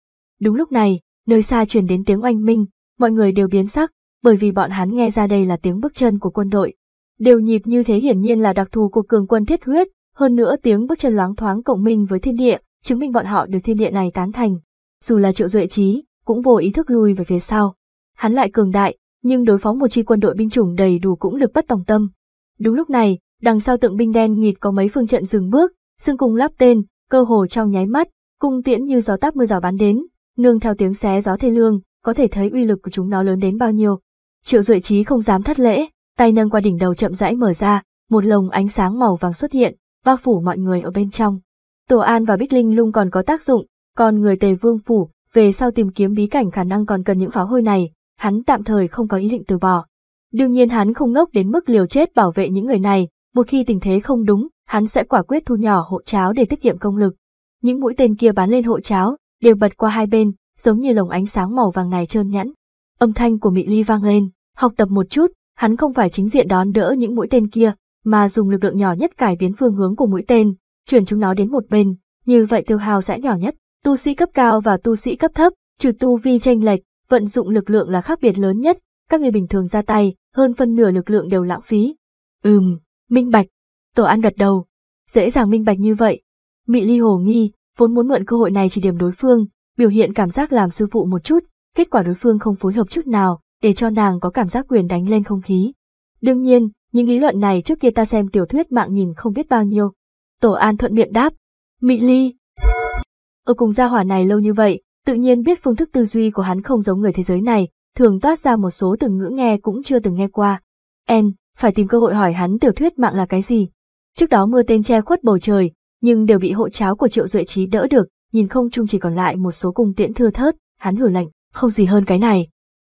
Đúng lúc này, nơi xa truyền đến tiếng oanh minh, mọi người đều biến sắc, bởi vì bọn hắn nghe ra đây là tiếng bước chân của quân đội. Đều nhịp như thế hiển nhiên là đặc thù của cường quân thiết huyết, hơn nữa tiếng bước chân loáng thoáng cộng minh với thiên địa, chứng minh bọn họ được thiên địa này tán thành. Dù là triệu duệ trí, cũng vô ý thức lui về phía sau. Hắn lại cường đại, nhưng đối phó một chi quân đội binh chủng đầy đủ cũng lực bất tòng tâm. Đúng lúc này, đằng sau tượng binh đen nghịt có mấy phương trận dừng bước, xương cung lắp tên, cơ hồ trong nháy mắt, cung tiễn như gió táp mưa rào bắn đến, nương theo tiếng xé gió thê lương, có thể thấy uy lực của chúng nó lớn đến bao nhiêu. Triệu Duệ trí không dám thất lễ, tay nâng qua đỉnh đầu chậm rãi mở ra, một lồng ánh sáng màu vàng xuất hiện, bao phủ mọi người ở bên trong. Tổ An và Bích Linh Lung còn có tác dụng, còn người Tề Vương Phủ, về sau tìm kiếm bí cảnh khả năng còn cần những pháo hôi này, hắn tạm thời không có ý định từ bỏ. Đương nhiên hắn không ngốc đến mức liều chết bảo vệ những người này, một khi tình thế không đúng, hắn sẽ quả quyết thu nhỏ hộ cháo để tiết kiệm công lực. Những mũi tên kia bắn lên hộ cháo, đều bật qua hai bên, giống như lồng ánh sáng màu vàng này trơn nhẵn. Âm thanh của Mị Ly vang lên, học tập một chút, hắn không phải chính diện đón đỡ những mũi tên kia, mà dùng lực lượng nhỏ nhất cải biến phương hướng của mũi tên, chuyển chúng nó đến một bên, như vậy tiêu hao sẽ nhỏ nhất. Tu sĩ cấp cao và tu sĩ cấp thấp, trừ tu vi tranh lệch, vận dụng lực lượng là khác biệt lớn nhất, các người bình thường ra tay, hơn phân nửa lực lượng đều lãng phí. Ừm, minh bạch. Tổ An gật đầu. Dễ dàng minh bạch như vậy. Mị Ly hồ nghi, vốn muốn mượn cơ hội này chỉ điểm đối phương, biểu hiện cảm giác làm sư phụ một chút, kết quả đối phương không phối hợp chút nào, để cho nàng có cảm giác quyền đánh lên không khí. Đương nhiên, những lý luận này trước kia ta xem tiểu thuyết mạng nhìn không biết bao nhiêu. Tổ An thuận miệng đáp, Mỹ Ly. Ở cùng gia hỏa này lâu như vậy, tự nhiên biết phương thức tư duy của hắn không giống người thế giới này, thường toát ra một số từ ngữ nghe cũng chưa từng nghe qua. En, phải tìm cơ hội hỏi hắn tiểu thuyết mạng là cái gì. Trước đó mưa tên che khuất bầu trời, nhưng đều bị hộ cháo của Triệu Duệ Trí đỡ được, nhìn không chung chỉ còn lại một số cung tiễn thưa thớt, hắn hử lạnh, không gì hơn cái này,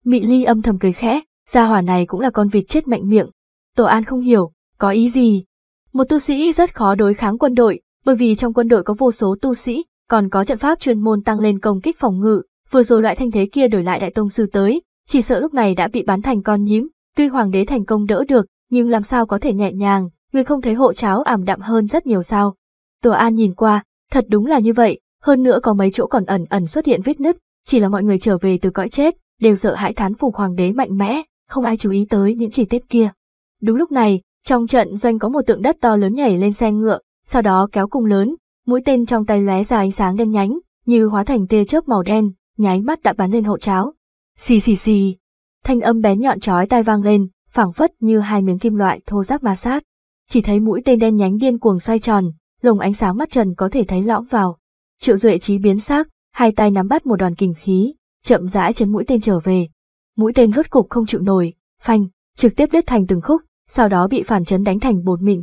Mị Ly âm thầm cười khẽ, gia hỏa này cũng là con vịt chết mạnh miệng. Tổ An không hiểu, có ý gì? Một tu sĩ rất khó đối kháng quân đội, bởi vì trong quân đội có vô số tu sĩ, còn có trận pháp chuyên môn tăng lên công kích phòng ngự, vừa rồi loại thanh thế kia đổi lại đại tông sư tới, chỉ sợ lúc này đã bị bán thành con nhím, tuy hoàng đế thành công đỡ được, nhưng làm sao có thể nhẹ nhàng, người không thấy hộ cháo ảm đạm hơn rất nhiều sao? Tổ An nhìn qua, thật đúng là như vậy, hơn nữa có mấy chỗ còn ẩn ẩn xuất hiện vết nứt, chỉ là mọi người trở về từ cõi chết, đều sợ hãi thán phục hoàng đế mạnh mẽ, không ai chú ý tới những chi tiết kia. Đúng lúc này, trong trận doanh có một tượng đất to lớn nhảy lên xe ngựa, sau đó kéo cung lớn, mũi tên trong tay lóe ra ánh sáng đen nhánh, như hóa thành tia chớp màu đen, nháy mắt đã bắn lên hộ cháo. Xì xì xì. Thanh âm bén nhọn chói tai vang lên, phảng phất như hai miếng kim loại thô ráp ma sát. Chỉ thấy mũi tên đen nhánh điên cuồng xoay tròn, lồng ánh sáng mắt trần có thể thấy lõm vào. Triệu Duệ trí biến sắc, hai tay nắm bắt một đoàn kình khí, chậm rãi chấn mũi tên trở về. Mũi tên rốt cục không chịu nổi, phanh, trực tiếp đứt thành từng khúc, sau đó bị phản chấn đánh thành bột mịn.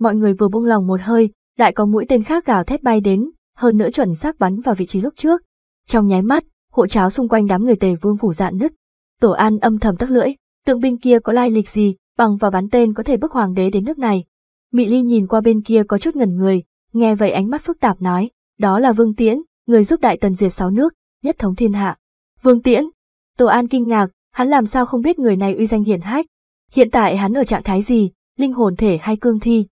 Mọi người vừa buông lòng một hơi, lại có mũi tên khác gào thét bay đến, hơn nữa chuẩn xác bắn vào vị trí lúc trước. Trong nháy mắt, hộ cháo xung quanh đám người Tề Vương phủ dạn nứt. Tổ An âm thầm tắc lưỡi, tượng binh kia có lai lịch gì, bằng vào bắn tên có thể bức hoàng đế đến nước này. Mị Ly nhìn qua bên kia có chút ngẩn người, nghe vậy ánh mắt phức tạp nói, đó là Vương Tiễn, người giúp Đại Tần diệt sáu nước, nhất thống thiên hạ. Vương Tiễn. Tô An kinh ngạc, hắn làm sao không biết người này uy danh hiển hách. Hiện tại hắn ở trạng thái gì, linh hồn thể hay cương thi?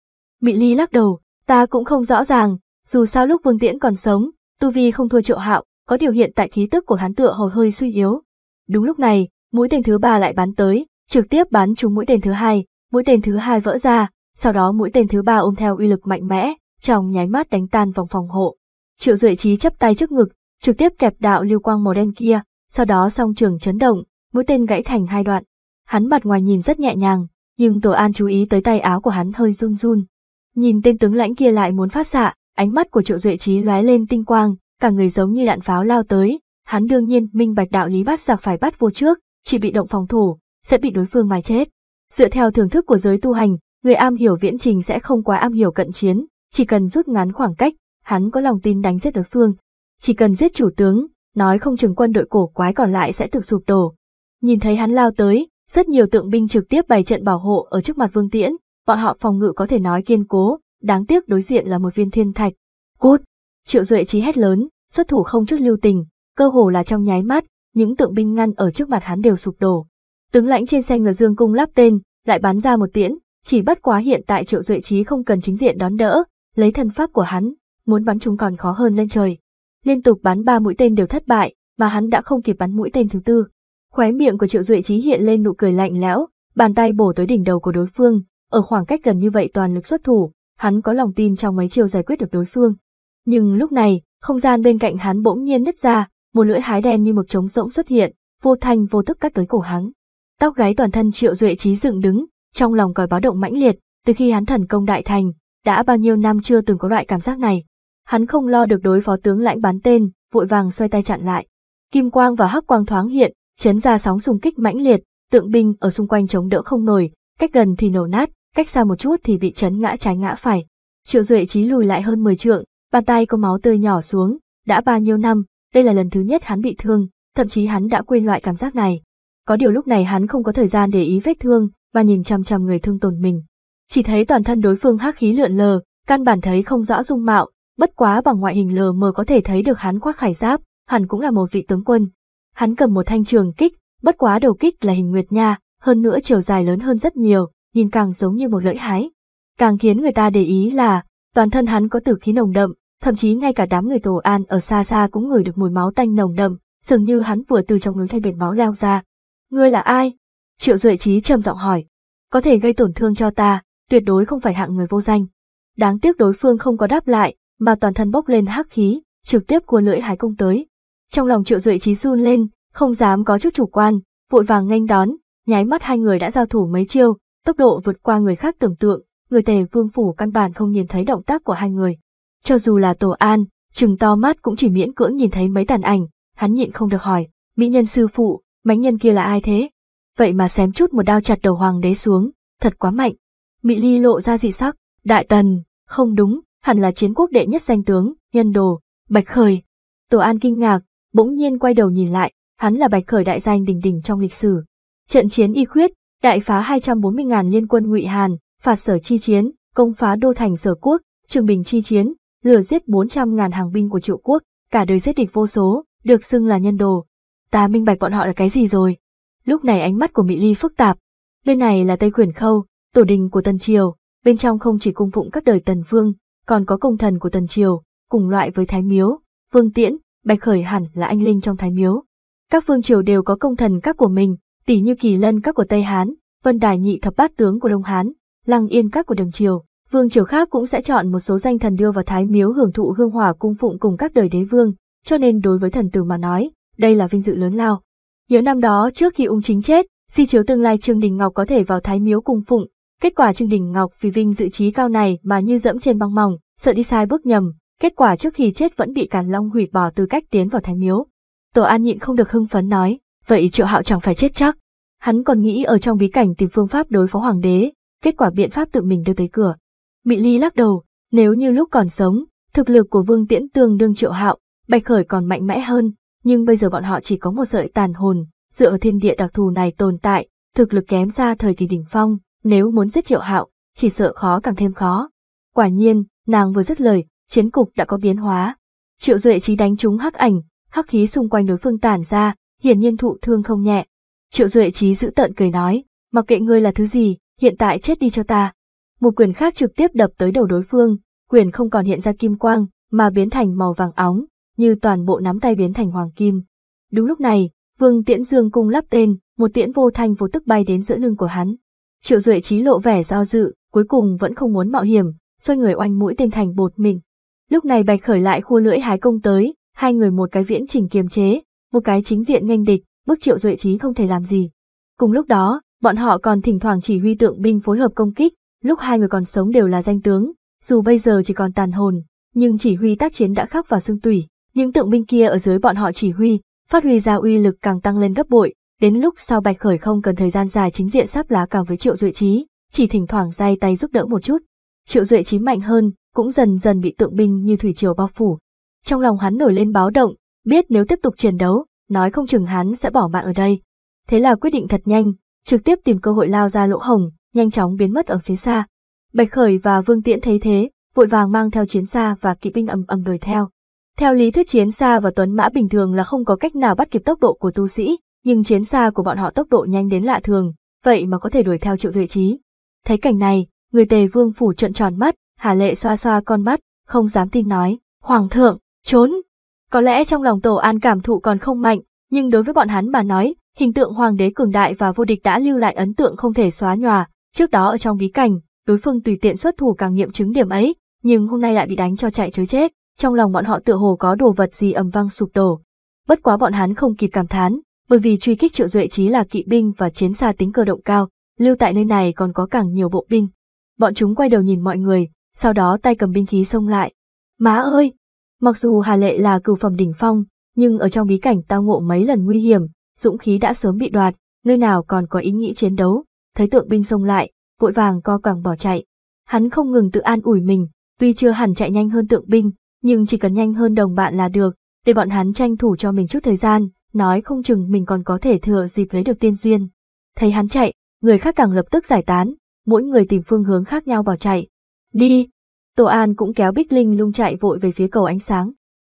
Mị Ly lắc đầu, ta cũng không rõ ràng, dù sao lúc Vương Tiễn còn sống, tu vi không thua Triệu Hạo, có điều hiện tại khí tức của hắn tựa hồ hơi suy yếu. Đúng lúc này, mũi tên thứ ba lại bắn tới, trực tiếp bắn trúng mũi tên thứ hai, mũi tên thứ hai vỡ ra, sau đó mũi tên thứ ba ôm theo uy lực mạnh mẽ, trong nháy mắt đánh tan vòng phòng hộ. Triệu Duệ Trí chắp tay trước ngực, trực tiếp kẹp đạo lưu quang màu đen kia, sau đó song trường chấn động, mũi tên gãy thành hai đoạn. Hắn mặt ngoài nhìn rất nhẹ nhàng, nhưng Tổ An chú ý tới tay áo của hắn hơi run run. Nhìn tên tướng lãnh kia lại muốn phát xạ, ánh mắt của Triệu Duệ Trí lóe lên tinh quang, cả người giống như đạn pháo lao tới, hắn đương nhiên minh bạch đạo lý bắt giặc phải bắt vô trước, chỉ bị động phòng thủ, sẽ bị đối phương mà chết. Dựa theo thưởng thức của giới tu hành, người am hiểu viễn trình sẽ không quá am hiểu cận chiến, chỉ cần rút ngắn khoảng cách, hắn có lòng tin đánh giết đối phương. Chỉ cần giết chủ tướng, nói không chừng quân đội cổ quái còn lại sẽ thực sụp đổ. Nhìn thấy hắn lao tới, rất nhiều tượng binh trực tiếp bày trận bảo hộ ở trước mặt Vương Tiễn, bọn họ phòng ngự có thể nói kiên cố, đáng tiếc đối diện là một viên thiên thạch. Cút! Triệu Duệ chí hét lớn, xuất thủ không chút lưu tình, cơ hồ là trong nháy mắt, những tượng binh ngăn ở trước mặt hắn đều sụp đổ. Tướng lãnh trên xe ngựa Dương cung lắp tên, lại bắn ra một tiễn, chỉ bất quá hiện tại Triệu Duệ Chí không cần chính diện đón đỡ, lấy thân pháp của hắn, muốn bắn chúng còn khó hơn lên trời liên tục bắn ba mũi tên đều thất bại, mà hắn đã không kịp bắn mũi tên thứ tư. Khóe miệng của Triệu Duệ trí hiện lên nụ cười lạnh lẽo, bàn tay bổ tới đỉnh đầu của đối phương, ở khoảng cách gần như vậy toàn lực xuất thủ, hắn có lòng tin trong mấy chiều giải quyết được đối phương. Nhưng lúc này, không gian bên cạnh hắn bỗng nhiên nứt ra, một lưỡi hái đen như một trống rỗng xuất hiện, vô thanh vô tức cắt tới cổ hắn. Tóc gáy toàn thân Triệu Duệ trí dựng đứng, trong lòng còi báo động mãnh liệt, từ khi hắn thần công đại thành, đã bao nhiêu năm chưa từng có loại cảm giác này. Hắn không lo được đối phó tướng lãnh bán tên, vội vàng xoay tay chặn lại. Kim quang và hắc quang thoáng hiện, chấn ra sóng xung kích mãnh liệt, tượng binh ở xung quanh chống đỡ không nổi, cách gần thì nổ nát, cách xa một chút thì bị chấn ngã trái ngã phải. Triệu Duệ trí lùi lại hơn 10 trượng, bàn tay có máu tươi nhỏ xuống, đã bao nhiêu năm, đây là lần thứ nhất hắn bị thương, thậm chí hắn đã quên loại cảm giác này. Có điều lúc này hắn không có thời gian để ý vết thương, mà nhìn chăm chăm người thương tổn mình. Chỉ thấy toàn thân đối phương hắc khí lượn lờ, căn bản thấy không rõ dung mạo, Bất quá bằng ngoại hình lờ mờ có thể thấy được hắn khoác khải giáp, hẳn cũng là một vị tướng quân. Hắn cầm một thanh trường kích, bất quá đầu kích là hình nguyệt nha, hơn nữa chiều dài lớn hơn rất nhiều, nhìn càng giống như một lưỡi hái. Càng khiến người ta để ý là, toàn thân hắn có tử khí nồng đậm, thậm chí ngay cả đám người tổ an ở xa xa cũng ngửi được mùi máu tanh nồng đậm, dường như hắn vừa từ trong núi thanh biển máu lao ra. Ngươi là ai? Triệu Duệ Trí trầm giọng hỏi. Có thể gây tổn thương cho ta, tuyệt đối không phải hạng người vô danh. Đáng tiếc đối phương không có đáp lại, mà toàn thân bốc lên hắc khí, trực tiếp cuốn lưỡi hái công tới. Trong lòng Triệu Duệ trí run lên, không dám có chút chủ quan, vội vàng nhanh đón, nháy mắt hai người đã giao thủ mấy chiêu, tốc độ vượt qua người khác tưởng tượng, người Tề Vương phủ căn bản không nhìn thấy động tác của hai người. Cho dù là Tổ An, trừng to mắt cũng chỉ miễn cưỡng nhìn thấy mấy tàn ảnh, hắn nhịn không được hỏi, mỹ nhân sư phụ, mánh nhân kia là ai thế? Vậy mà xém chút một đao chặt đầu hoàng đế xuống, thật quá mạnh. Mỹ Ly lộ ra dị sắc, đại tần, không đúng, hẳn là chiến quốc đệ nhất danh tướng, nhân đồ, Bạch Khởi. Tổ An kinh ngạc, bỗng nhiên quay đầu nhìn lại, hắn là Bạch Khởi đại danh đỉnh đỉnh trong lịch sử. Trận chiến y khuyết, đại phá 240.000 liên quân ngụy Hàn, phạt sở chi chiến, công phá đô thành sở quốc, trường bình chi chiến, lừa giết 400.000 hàng binh của triệu quốc, cả đời giết địch vô số, được xưng là nhân đồ. Ta minh bạch bọn họ là cái gì rồi? Lúc này ánh mắt của Mỹ Ly phức tạp. Nơi này là Tây Quyển Khâu, tổ đình của Tân Triều, bên trong không chỉ cung phụng các đời Tần Vương, còn có công thần của Tần Triều, cùng loại với Thái Miếu, Vương Tiễn, Bạch Khởi hẳn là anh linh trong Thái Miếu. Các phương triều đều có công thần các của mình, tỷ như Kỳ Lân các của Tây Hán, Vân Đài Nhị Thập Bát Tướng của Đông Hán, Lăng Yên các của Đường Triều. Vương triều khác cũng sẽ chọn một số danh thần đưa vào Thái Miếu hưởng thụ hương hỏa cung phụng cùng các đời đế vương, cho nên đối với thần tử mà nói, đây là vinh dự lớn lao. Nhớ năm đó trước khi ung chính chết, di chiếu tương lai Trương Đình Ngọc có thể vào Thái Miếu cung phụng, Kết quả Trương Đình Ngọc vì vinh dự trí cao này mà như dẫm trên băng mỏng, sợ đi sai bước nhầm, kết quả trước khi chết vẫn bị Càn Long hủy bỏ tư cách tiến vào thánh miếu. Tổ An nhịn không được hưng phấn nói, vậy Triệu Hạo chẳng phải chết chắc. Hắn còn nghĩ ở trong bí cảnh tìm phương pháp đối phó hoàng đế, kết quả biện pháp tự mình đưa tới cửa. Mị Ly lắc đầu, nếu như lúc còn sống, thực lực của Vương Tiễn tương đương Triệu Hạo, Bạch Khởi còn mạnh mẽ hơn, nhưng bây giờ bọn họ chỉ có một sợi tàn hồn, dựa thiên địa đặc thù này tồn tại, thực lực kém xa thời kỳ đỉnh phong, nếu muốn giết triệu hạo, chỉ sợ khó càng thêm khó. Quả nhiên, nàng vừa dứt lời, chiến cục đã có biến hóa. Triệu Duệ trí đánh trúng hắc ảnh, hắc khí xung quanh đối phương tản ra, hiển nhiên thụ thương không nhẹ. Triệu Duệ trí giữ tợn cười nói, mặc kệ ngươi là thứ gì, hiện tại chết đi cho ta. Một quyền khác trực tiếp đập tới đầu đối phương, quyền không còn hiện ra kim quang, mà biến thành màu vàng óng, như toàn bộ nắm tay biến thành hoàng kim. Đúng lúc này, Vương Tiễn Dương cung lắp tên, một tiễn vô thanh vô tức bay đến giữa lưng của hắn. Triệu Duệ trí lộ vẻ do dự, cuối cùng vẫn không muốn mạo hiểm, xoay người oanh mũi tên thành bột mình. Lúc này Bạch Khởi lại khua lưỡi hái công tới, hai người một cái viễn trình kiềm chế, một cái chính diện nghênh địch, bức Triệu Duệ trí không thể làm gì. Cùng lúc đó, bọn họ còn thỉnh thoảng chỉ huy tượng binh phối hợp công kích, lúc hai người còn sống đều là danh tướng, dù bây giờ chỉ còn tàn hồn, nhưng chỉ huy tác chiến đã khắc vào xương tủy, những tượng binh kia ở dưới bọn họ chỉ huy, phát huy ra uy lực càng tăng lên gấp bội, Đến lúc sau Bạch Khởi không cần thời gian dài chính diện sắp lá cào với Triệu Duệ Trí, chỉ thỉnh thoảng day tay giúp đỡ một chút. Triệu Duệ Trí mạnh hơn, cũng dần dần bị tượng binh như thủy triều bao phủ. Trong lòng hắn nổi lên báo động, biết nếu tiếp tục chiến đấu, nói không chừng hắn sẽ bỏ mạng ở đây. Thế là quyết định thật nhanh, trực tiếp tìm cơ hội lao ra lỗ hồng, nhanh chóng biến mất ở phía xa. Bạch Khởi và Vương Tiễn thấy thế, vội vàng mang theo chiến xa và kỵ binh ầm ầm đuổi theo. Theo lý thuyết chiến xa và tuấn mã bình thường là không có cách nào bắt kịp tốc độ của tu sĩ, nhưng chiến xa của bọn họ tốc độ nhanh đến lạ thường, vậy mà có thể đuổi theo Triệu Tuệ trí. Thấy cảnh này, người Tề Vương phủ trợn tròn mắt, Hà Lệ xoa xoa con mắt, không dám tin nói, "Hoàng thượng, trốn!" Có lẽ trong lòng Tổ An cảm thụ còn không mạnh, nhưng đối với bọn hắn mà nói, hình tượng hoàng đế cường đại và vô địch đã lưu lại ấn tượng không thể xóa nhòa, trước đó ở trong bí cảnh, đối phương tùy tiện xuất thủ càng nghiệm chứng điểm ấy, nhưng hôm nay lại bị đánh cho chạy chối chết, trong lòng bọn họ tựa hồ có đồ vật gì ầm vang sụp đổ. Bất quá bọn hắn không kịp cảm thán, bởi vì truy kích triệu duệ trí là kỵ binh và chiến xa tính cơ động cao, lưu tại nơi này còn có càng nhiều bộ binh. Bọn chúng quay đầu nhìn mọi người, sau đó tay cầm binh khí xông lại. Má ơi! Mặc dù Hà Lệ là cửu phẩm đỉnh phong, nhưng ở trong bí cảnh tao ngộ mấy lần nguy hiểm, dũng khí đã sớm bị đoạt, nơi nào còn có ý nghĩ chiến đấu, thấy tượng binh xông lại, vội vàng co quẳng bỏ chạy. Hắn không ngừng tự an ủi mình, tuy chưa hẳn chạy nhanh hơn tượng binh, nhưng chỉ cần nhanh hơn đồng bạn là được, để bọn hắn tranh thủ cho mình chút thời gian, nói không chừng mình còn có thể thừa dịp lấy được tiên duyên. Thấy hắn chạy, người khác càng lập tức giải tán, mỗi người tìm phương hướng khác nhau bỏ chạy. Đi! tổ An cũng kéo Bích Linh lung chạy vội về phía cầu ánh sáng.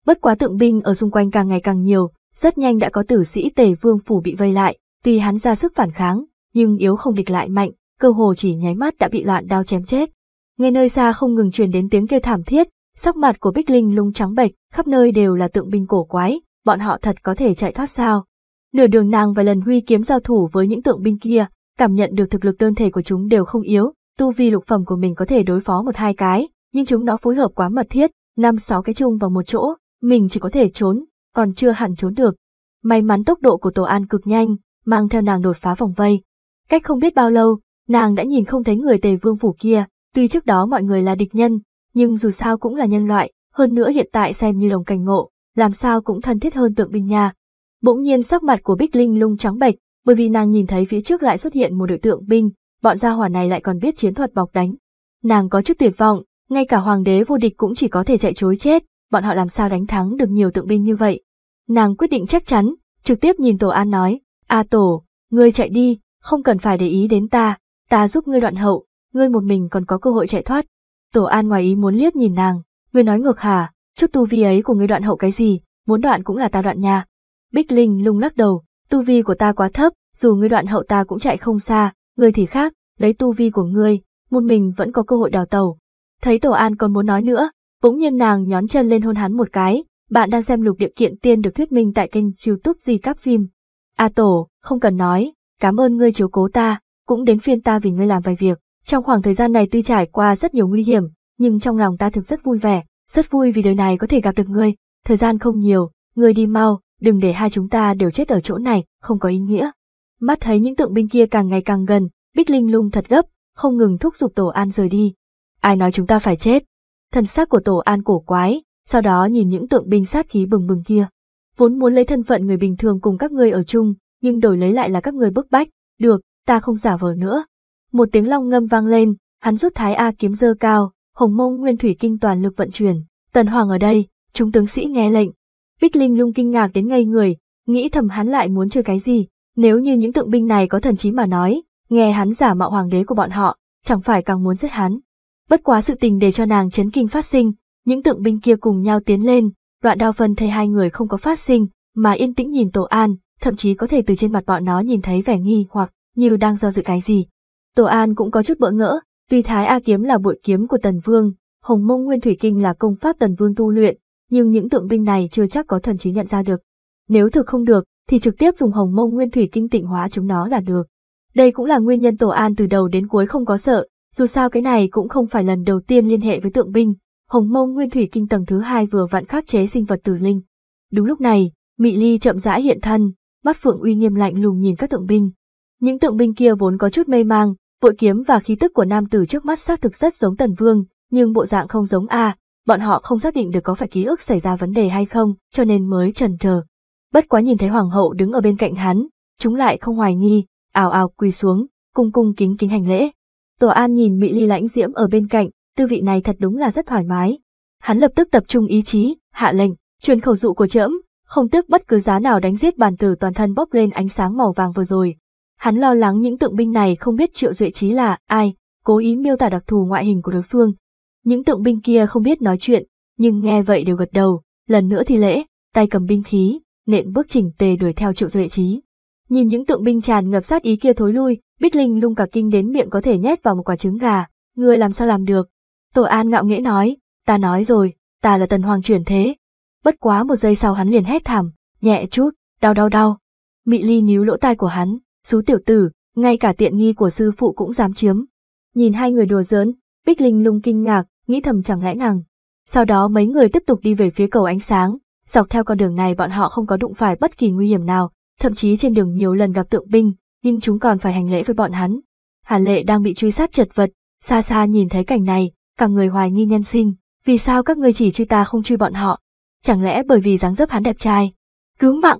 Bất quá tượng binh ở xung quanh càng ngày càng nhiều, rất nhanh đã có tử sĩ tề vương phủ bị vây lại, tuy hắn ra sức phản kháng, nhưng yếu không địch lại mạnh, cơ hồ chỉ nháy mắt đã bị loạn đao chém chết. Nghe nơi xa không ngừng truyền đến tiếng kêu thảm thiết, sắc mặt của Bích Linh lung trắng bệch, khắp nơi đều là tượng binh cổ quái, bọn họ thật có thể chạy thoát sao? Nửa đường nàng vài lần huy kiếm giao thủ với những tượng binh kia, cảm nhận được thực lực đơn thể của chúng đều không yếu, tu vi lục phẩm của mình có thể đối phó một hai cái, nhưng chúng nó phối hợp quá mật thiết, năm sáu cái chung vào một chỗ, mình chỉ có thể trốn, còn chưa hẳn trốn được. May mắn tốc độ của Tổ An cực nhanh, mang theo nàng đột phá vòng vây. Cách không biết bao lâu, nàng đã nhìn không thấy người tề vương phủ kia, tuy trước đó mọi người là địch nhân, nhưng dù sao cũng là nhân loại, hơn nữa hiện tại xem như đồng cảnh ngộ, làm sao cũng thân thiết hơn tượng binh nhà. Bỗng nhiên sắc mặt của Bích Linh lung trắng bệch, bởi vì nàng nhìn thấy phía trước lại xuất hiện một đội tượng binh, bọn gia hỏa này lại còn biết chiến thuật bọc đánh. Nàng có chút tuyệt vọng, ngay cả hoàng đế vô địch cũng chỉ có thể chạy chối chết, bọn họ làm sao đánh thắng được nhiều tượng binh như vậy. Nàng quyết định chắc chắn, trực tiếp nhìn Tổ An nói, A Tổ, ngươi chạy đi, không cần phải để ý đến ta, ta giúp ngươi đoạn hậu, ngươi một mình còn có cơ hội chạy thoát. Tổ An ngoài ý muốn liếc nhìn nàng, ngươi nói ngược hả, Chút tu vi ấy của ngươi đoạn hậu cái gì, muốn đoạn cũng là ta đoạn nha. Bích Linh lung lắc đầu, tu vi của ta quá thấp, dù ngươi đoạn hậu ta cũng chạy không xa, ngươi thì khác, lấy tu vi của ngươi, một mình vẫn có cơ hội đào tàu. Thấy Tổ An còn muốn nói nữa, bỗng nhiên nàng nhón chân lên hôn hắn một cái, bạn đang xem lục địa kiện tiên được thuyết minh tại kênh youtube di các phim. A à Tổ, không cần nói, cảm ơn ngươi chiếu cố ta, cũng đến phiên ta vì ngươi làm vài việc. Trong khoảng thời gian này tuy trải qua rất nhiều nguy hiểm, nhưng trong lòng ta thực rất vui vẻ, rất vui vì đời này có thể gặp được ngươi, thời gian không nhiều, ngươi đi mau, đừng để hai chúng ta đều chết ở chỗ này, không có ý nghĩa. Mắt thấy những tượng binh kia càng ngày càng gần, Bích Linh lung thật gấp, không ngừng thúc giục Tổ An rời đi. Ai nói chúng ta phải chết? Thần sắc của Tổ An cổ quái, sau đó nhìn những tượng binh sát khí bừng bừng kia. Vốn muốn lấy thân phận người bình thường cùng các ngươi ở chung, nhưng đổi lấy lại là các ngươi bức bách, được, ta không giả vờ nữa. Một tiếng long ngâm vang lên, hắn rút thái A kiếm dơ cao, hồng mông nguyên thủy kinh toàn lực vận chuyển. Tần Hoàng ở đây, chúng tướng sĩ nghe lệnh. Bích Linh lung kinh ngạc đến ngây người, nghĩ thầm hắn lại muốn chơi cái gì, nếu như những tượng binh này có thần trí mà nói, nghe hắn giả mạo hoàng đế của bọn họ, chẳng phải càng muốn giết hắn. Bất quá sự tình để cho nàng chấn kinh phát sinh, những tượng binh kia cùng nhau tiến lên, đoạn đao phân thấy hai người không có phát sinh, mà yên tĩnh nhìn Tổ An, thậm chí có thể từ trên mặt bọn nó nhìn thấy vẻ nghi hoặc như đang do dự cái gì. Tổ An cũng có chút bỡ ngỡ, Tuy Thái A kiếm là bội kiếm của Tần Vương, Hồng Mông Nguyên Thủy Kinh là công pháp Tần Vương tu luyện, nhưng những tượng binh này chưa chắc có thần trí nhận ra được. Nếu thực không được, thì trực tiếp dùng Hồng Mông Nguyên Thủy Kinh tịnh hóa chúng nó là được. Đây cũng là nguyên nhân Tổ An từ đầu đến cuối không có sợ, dù sao cái này cũng không phải lần đầu tiên liên hệ với tượng binh, Hồng Mông Nguyên Thủy Kinh tầng thứ hai vừa vặn khắc chế sinh vật tử linh. Đúng lúc này, Mị Ly chậm rãi hiện thân, mắt Phượng Uy nghiêm lạnh lùng nhìn các tượng binh. Những tượng binh kia vốn có chút mê mang, Vội kiếm và khí tức của nam tử trước mắt xác thực rất giống Tần Vương, nhưng bộ dạng không giống a, bọn họ không xác định được có phải ký ức xảy ra vấn đề hay không, cho nên mới trần chờ. Bất quá nhìn thấy hoàng hậu đứng ở bên cạnh hắn, chúng lại không hoài nghi, ào ào quỳ xuống, cung cung kính kính hành lễ. Tổ An nhìn Mỹ Ly lãnh diễm ở bên cạnh, tư vị này thật đúng là rất thoải mái. Hắn lập tức tập trung ý chí, hạ lệnh, truyền khẩu dụ của trẫm, không tiếc bất cứ giá nào đánh giết bàn tử toàn thân bốc lên ánh sáng màu vàng vừa rồi, Hắn lo lắng những tượng binh này không biết Triệu Duệ Trí là ai, cố ý miêu tả đặc thù ngoại hình của đối phương. Những tượng binh kia không biết nói chuyện, nhưng nghe vậy đều gật đầu, lần nữa thì lễ, tay cầm binh khí, nện bước chỉnh tề đuổi theo Triệu Duệ Trí. Nhìn những tượng binh tràn ngập sát ý kia thối lui, Bích Linh lung cả kinh đến miệng có thể nhét vào một quả trứng gà, người làm sao làm được? Tổ An ngạo nghễ nói, ta nói rồi, ta là tần hoàng chuyển thế. Bất quá một giây sau hắn liền hét thảm, nhẹ chút, đau đau đau. Mị Ly níu lỗ tai của hắn, Xú tiểu tử, ngay cả tiện nghi của sư phụ cũng dám chiếm. Nhìn hai người đùa giỡn, Bích Linh lung kinh ngạc, nghĩ thầm chẳng lẽ nàng. Sau đó mấy người tiếp tục đi về phía cầu ánh sáng, dọc theo con đường này bọn họ không có đụng phải bất kỳ nguy hiểm nào, thậm chí trên đường nhiều lần gặp tượng binh, nhưng chúng còn phải hành lễ với bọn hắn. Hàn Lệ đang bị truy sát chật vật, xa xa nhìn thấy cảnh này, cả người hoài nghi nhân sinh, vì sao các ngươi chỉ truy ta không truy bọn họ? Chẳng lẽ bởi vì dáng dấp hắn đẹp trai? Cứu mạng!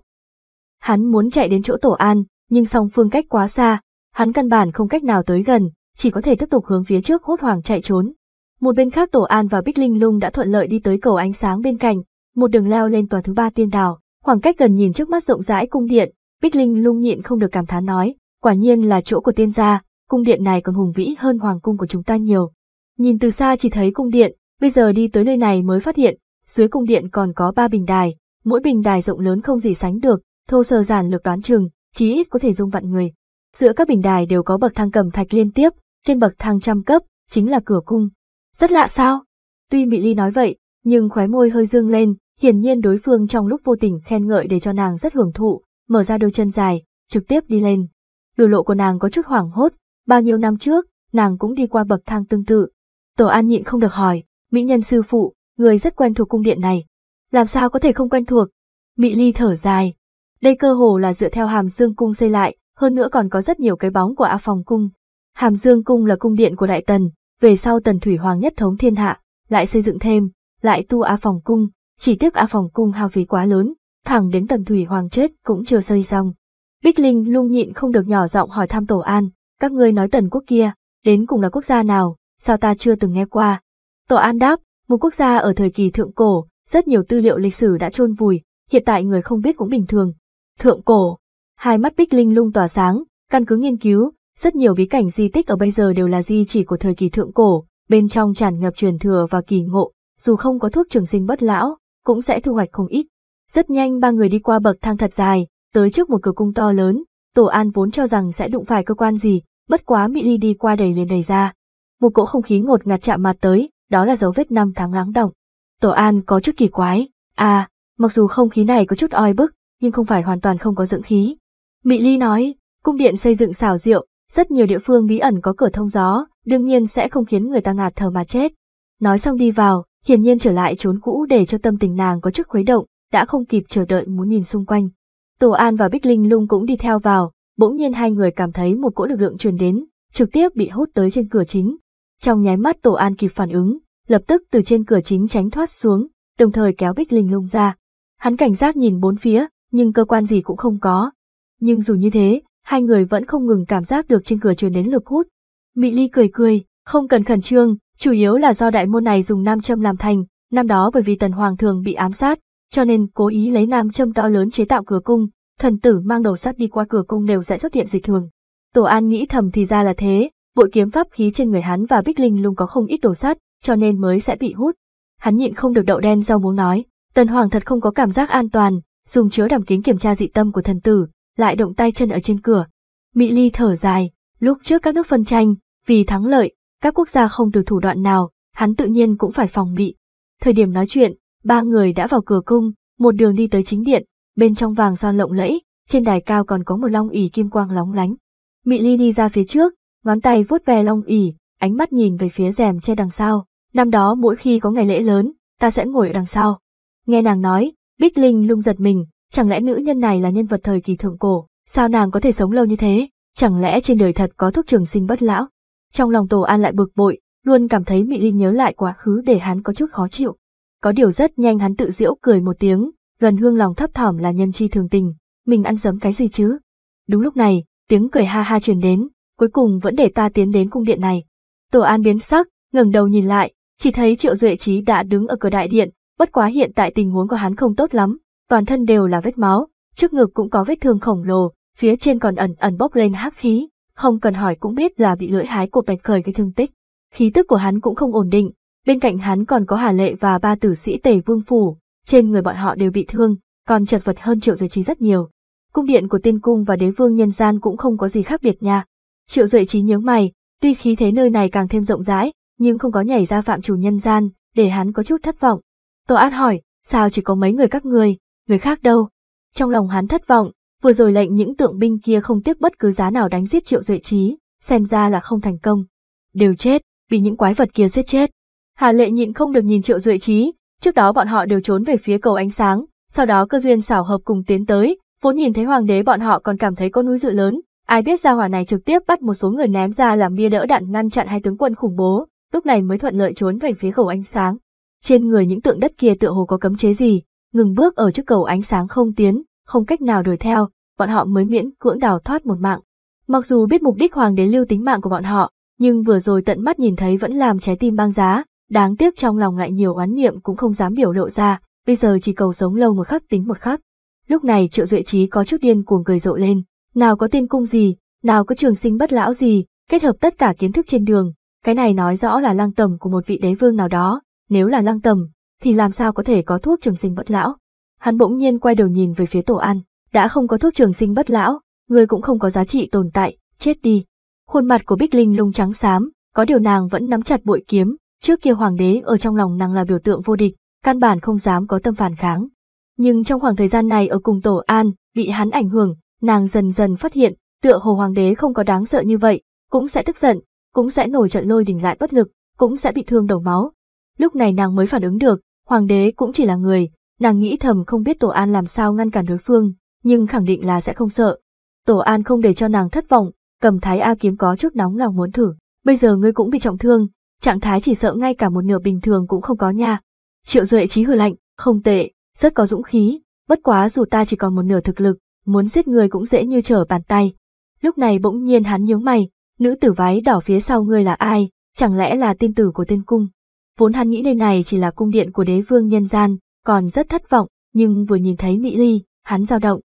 Hắn muốn chạy đến chỗ Tổ An, nhưng song phương cách quá xa, hắn căn bản không cách nào tới gần, chỉ có thể tiếp tục hướng phía trước hốt hoảng chạy trốn. Một bên khác Tổ An và Bích Linh Lung đã thuận lợi đi tới cầu ánh sáng bên cạnh, một đường leo lên tòa thứ ba tiên đảo, khoảng cách gần nhìn trước mắt rộng rãi cung điện, Bích Linh Lung nhịn không được cảm thán nói, quả nhiên là chỗ của tiên gia, cung điện này còn hùng vĩ hơn hoàng cung của chúng ta nhiều. Nhìn từ xa chỉ thấy cung điện, bây giờ đi tới nơi này mới phát hiện, dưới cung điện còn có ba bình đài, mỗi bình đài rộng lớn không gì sánh được, thô sơ giản lược đoán chừng, chí ít có thể dung vạn người. Giữa các bình đài đều có bậc thang cẩm thạch liên tiếp, trên bậc thang trăm cấp, chính là cửa cung. Rất lạ sao? Tuy Mỹ Ly nói vậy, nhưng khóe môi hơi dương lên, hiển nhiên đối phương trong lúc vô tình khen ngợi để cho nàng rất hưởng thụ, mở ra đôi chân dài, trực tiếp đi lên. Biểu lộ của nàng có chút hoảng hốt, bao nhiêu năm trước, nàng cũng đi qua bậc thang tương tự. Tổ An nhịn không được hỏi, mỹ nhân sư phụ, người rất quen thuộc cung điện này. Làm sao có thể không quen thuộc? Mỹ Ly thở dài, đây cơ hồ là dựa theo hàm dương cung xây lại, hơn nữa còn có rất nhiều cái bóng của A Phòng cung. Hàm dương cung là cung điện của Đại Tần, về sau Tần Thủy Hoàng nhất thống thiên hạ, lại xây dựng thêm, lại tu A Phòng cung, chỉ tiếc A Phòng cung hao phí quá lớn, thẳng đến Tần Thủy Hoàng chết cũng chưa xây xong. Bích Linh lung nhịn không được nhỏ giọng hỏi thăm Tổ An, các ngươi nói Tần quốc kia, đến cùng là quốc gia nào, sao ta chưa từng nghe qua. Tổ An đáp, một quốc gia ở thời kỳ thượng cổ, rất nhiều tư liệu lịch sử đã chôn vùi, hiện tại người không biết cũng bình thường, thượng cổ. Hai mắt Bích Linh lung tỏa sáng, căn cứ nghiên cứu, rất nhiều bí cảnh di tích ở bây giờ đều là di chỉ của thời kỳ thượng cổ, bên trong tràn ngập truyền thừa và kỳ ngộ, dù không có thuốc trường sinh bất lão, cũng sẽ thu hoạch không ít. Rất nhanh ba người đi qua bậc thang thật dài, tới trước một cửa cung to lớn, Tổ An vốn cho rằng sẽ đụng phải cơ quan gì, bất quá Mỹ Ly đi qua đầy liền đầy ra. Một cỗ không khí ngột ngạt chạm mặt tới, đó là dấu vết năm tháng lắng động. Tổ An có chút kỳ quái, à, mặc dù không khí này có chút oi bức, nhưng không phải hoàn toàn không có dưỡng khí. Mỹ Ly nói, cung điện xây dựng xảo diệu, rất nhiều địa phương bí ẩn có cửa thông gió, đương nhiên sẽ không khiến người ta ngạt thở mà chết. Nói xong đi vào, hiển nhiên trở lại trốn cũ để cho tâm tình nàng có chút khuấy động, đã không kịp chờ đợi muốn nhìn xung quanh. Tổ An và Bích Linh Lung cũng đi theo vào, bỗng nhiên hai người cảm thấy một cỗ lực lượng truyền đến, trực tiếp bị hút tới trên cửa chính. Trong nháy mắt Tổ An kịp phản ứng, lập tức từ trên cửa chính tránh thoát xuống, đồng thời kéo Bích Linh Lung ra. Hắn cảnh giác nhìn bốn phía, nhưng cơ quan gì cũng không có. Nhưng dù như thế, hai người vẫn không ngừng cảm giác được trên cửa truyền đến lực hút. Mỹ Ly cười cười, không cần khẩn trương, chủ yếu là do đại môn này dùng nam châm làm thành, năm đó bởi vì tần hoàng thường bị ám sát, cho nên cố ý lấy nam châm to lớn chế tạo cửa cung, thần tử mang đầu sắt đi qua cửa cung đều sẽ xuất hiện dịch thường. Tổ An nghĩ thầm thì ra là thế, bội kiếm pháp khí trên người hắn và Bích Linh luôn có không ít đồ sắt, cho nên mới sẽ bị hút. Hắn nhịn không được đậu đen rau muốn nói, tần hoàng thật không có cảm giác an toàn, dùng chiếu đảm kính kiểm tra dị tâm của thần tử, lại động tay chân ở trên cửa. Mỹ Ly thở dài, lúc trước các nước phân tranh, vì thắng lợi, các quốc gia không từ thủ đoạn nào, hắn tự nhiên cũng phải phòng bị. Thời điểm nói chuyện, ba người đã vào cửa cung, một đường đi tới chính điện, bên trong vàng son lộng lẫy, trên đài cao còn có một long ỷ kim quang lóng lánh. Mỹ Ly đi ra phía trước, ngón tay vuốt ve long ỷ, ánh mắt nhìn về phía rèm che đằng sau. Năm đó mỗi khi có ngày lễ lớn, ta sẽ ngồi ở đằng sau. Nghe nàng nói, Bích Linh lung giật mình, chẳng lẽ nữ nhân này là nhân vật thời kỳ thượng cổ, sao nàng có thể sống lâu như thế, chẳng lẽ trên đời thật có thuốc trường sinh bất lão. Trong lòng Tổ An lại bực bội, luôn cảm thấy Mị Linh nhớ lại quá khứ để hắn có chút khó chịu. Có điều rất nhanh hắn tự giễu cười một tiếng, gần hương lòng thấp thỏm là nhân chi thường tình, mình ăn dấm cái gì chứ. Đúng lúc này, tiếng cười ha ha truyền đến, cuối cùng vẫn để ta tiến đến cung điện này. Tổ An biến sắc, ngẩng đầu nhìn lại, chỉ thấy Triệu Duệ Trí đã đứng ở cửa đại điện, Bất quá hiện tại tình huống của hắn không tốt lắm, toàn thân đều là vết máu, trước ngực cũng có vết thương khổng lồ, phía trên còn ẩn ẩn bốc lên hắc khí, không cần hỏi cũng biết là bị lưỡi hái của Bạch Khởi gây thương tích. Khí tức của hắn cũng không ổn định, bên cạnh hắn còn có Hà Lệ và ba tử sĩ Tề Vương phủ, trên người bọn họ đều bị thương, còn chật vật hơn Triệu Duệ Trí rất nhiều. Cung điện của Tiên cung và Đế vương nhân gian cũng không có gì khác biệt nha. Triệu Duệ Trí nhướng mày, tuy khí thế nơi này càng thêm rộng rãi, nhưng không có nhảy ra phạm chủ nhân gian, để hắn có chút thất vọng, Tô An hỏi, sao chỉ có mấy người các người, người khác đâu? Trong lòng hắn thất vọng, vừa rồi lệnh những tượng binh kia không tiếc bất cứ giá nào đánh giết triệu duệ trí, xem ra là không thành công. Đều chết, bị những quái vật kia giết chết. Hà lệ nhịn không được nhìn triệu duệ trí, trước đó bọn họ đều trốn về phía cầu ánh sáng, sau đó cơ duyên xảo hợp cùng tiến tới, vốn nhìn thấy hoàng đế bọn họ còn cảm thấy có núi dự lớn, ai biết ra hỏa này trực tiếp bắt một số người ném ra làm bia đỡ đạn ngăn chặn hai tướng quân khủng bố, lúc này mới thuận lợi trốn về phía cầu ánh sáng. Trên người những tượng đất kia tựa hồ có cấm chế gì, ngừng bước ở trước cầu ánh sáng không tiến, không cách nào đuổi theo, bọn họ mới miễn cưỡng đào thoát một mạng. Mặc dù biết mục đích hoàng đế lưu tính mạng của bọn họ, nhưng vừa rồi tận mắt nhìn thấy vẫn làm trái tim băng giá, đáng tiếc trong lòng lại nhiều oán niệm cũng không dám biểu lộ ra, bây giờ chỉ cầu sống lâu một khắc tính một khắc. Lúc này Triệu Duệ Trí có chút điên cuồng cười rộ lên, nào có tiên cung gì, nào có trường sinh bất lão gì, kết hợp tất cả kiến thức trên đường, cái này nói rõ là lang tầm của một vị đế vương nào đó, nếu là lăng tầm, thì làm sao có thể có thuốc trường sinh bất lão. Hắn bỗng nhiên quay đầu nhìn về phía tổ an, đã không có thuốc trường sinh bất lão, người cũng không có giá trị tồn tại, chết đi. Khuôn mặt của Bích Linh lung trắng xám, có điều nàng vẫn nắm chặt bội kiếm, trước kia hoàng đế ở trong lòng nàng là biểu tượng vô địch, căn bản không dám có tâm phản kháng. Nhưng trong khoảng thời gian này ở cùng tổ an, bị hắn ảnh hưởng, nàng dần dần phát hiện, tựa hồ hoàng đế không có đáng sợ như vậy, cũng sẽ tức giận, cũng sẽ nổi trận lôi đình lại bất lực, cũng sẽ bị thương đầu máu, lúc này nàng mới phản ứng được, hoàng đế cũng chỉ là người, nàng nghĩ thầm không biết Tổ An làm sao ngăn cản đối phương, nhưng khẳng định là sẽ không sợ. Tổ An không để cho nàng thất vọng, cầm Thái A kiếm có chút nóng lòng muốn thử, bây giờ ngươi cũng bị trọng thương, trạng thái chỉ sợ ngay cả một nửa bình thường cũng không có nha. Triệu Duệ trí hừ lạnh, không tệ, rất có dũng khí, bất quá dù ta chỉ còn một nửa thực lực, muốn giết người cũng dễ như trở bàn tay. Lúc này bỗng nhiên hắn nhướng mày, nữ tử váy đỏ phía sau ngươi là ai, chẳng lẽ là tin tử của tiên cung? Vốn hắn nghĩ nơi này chỉ là cung điện của đế vương nhân gian, còn rất thất vọng, nhưng vừa nhìn thấy Mỹ Ly, hắn dao động.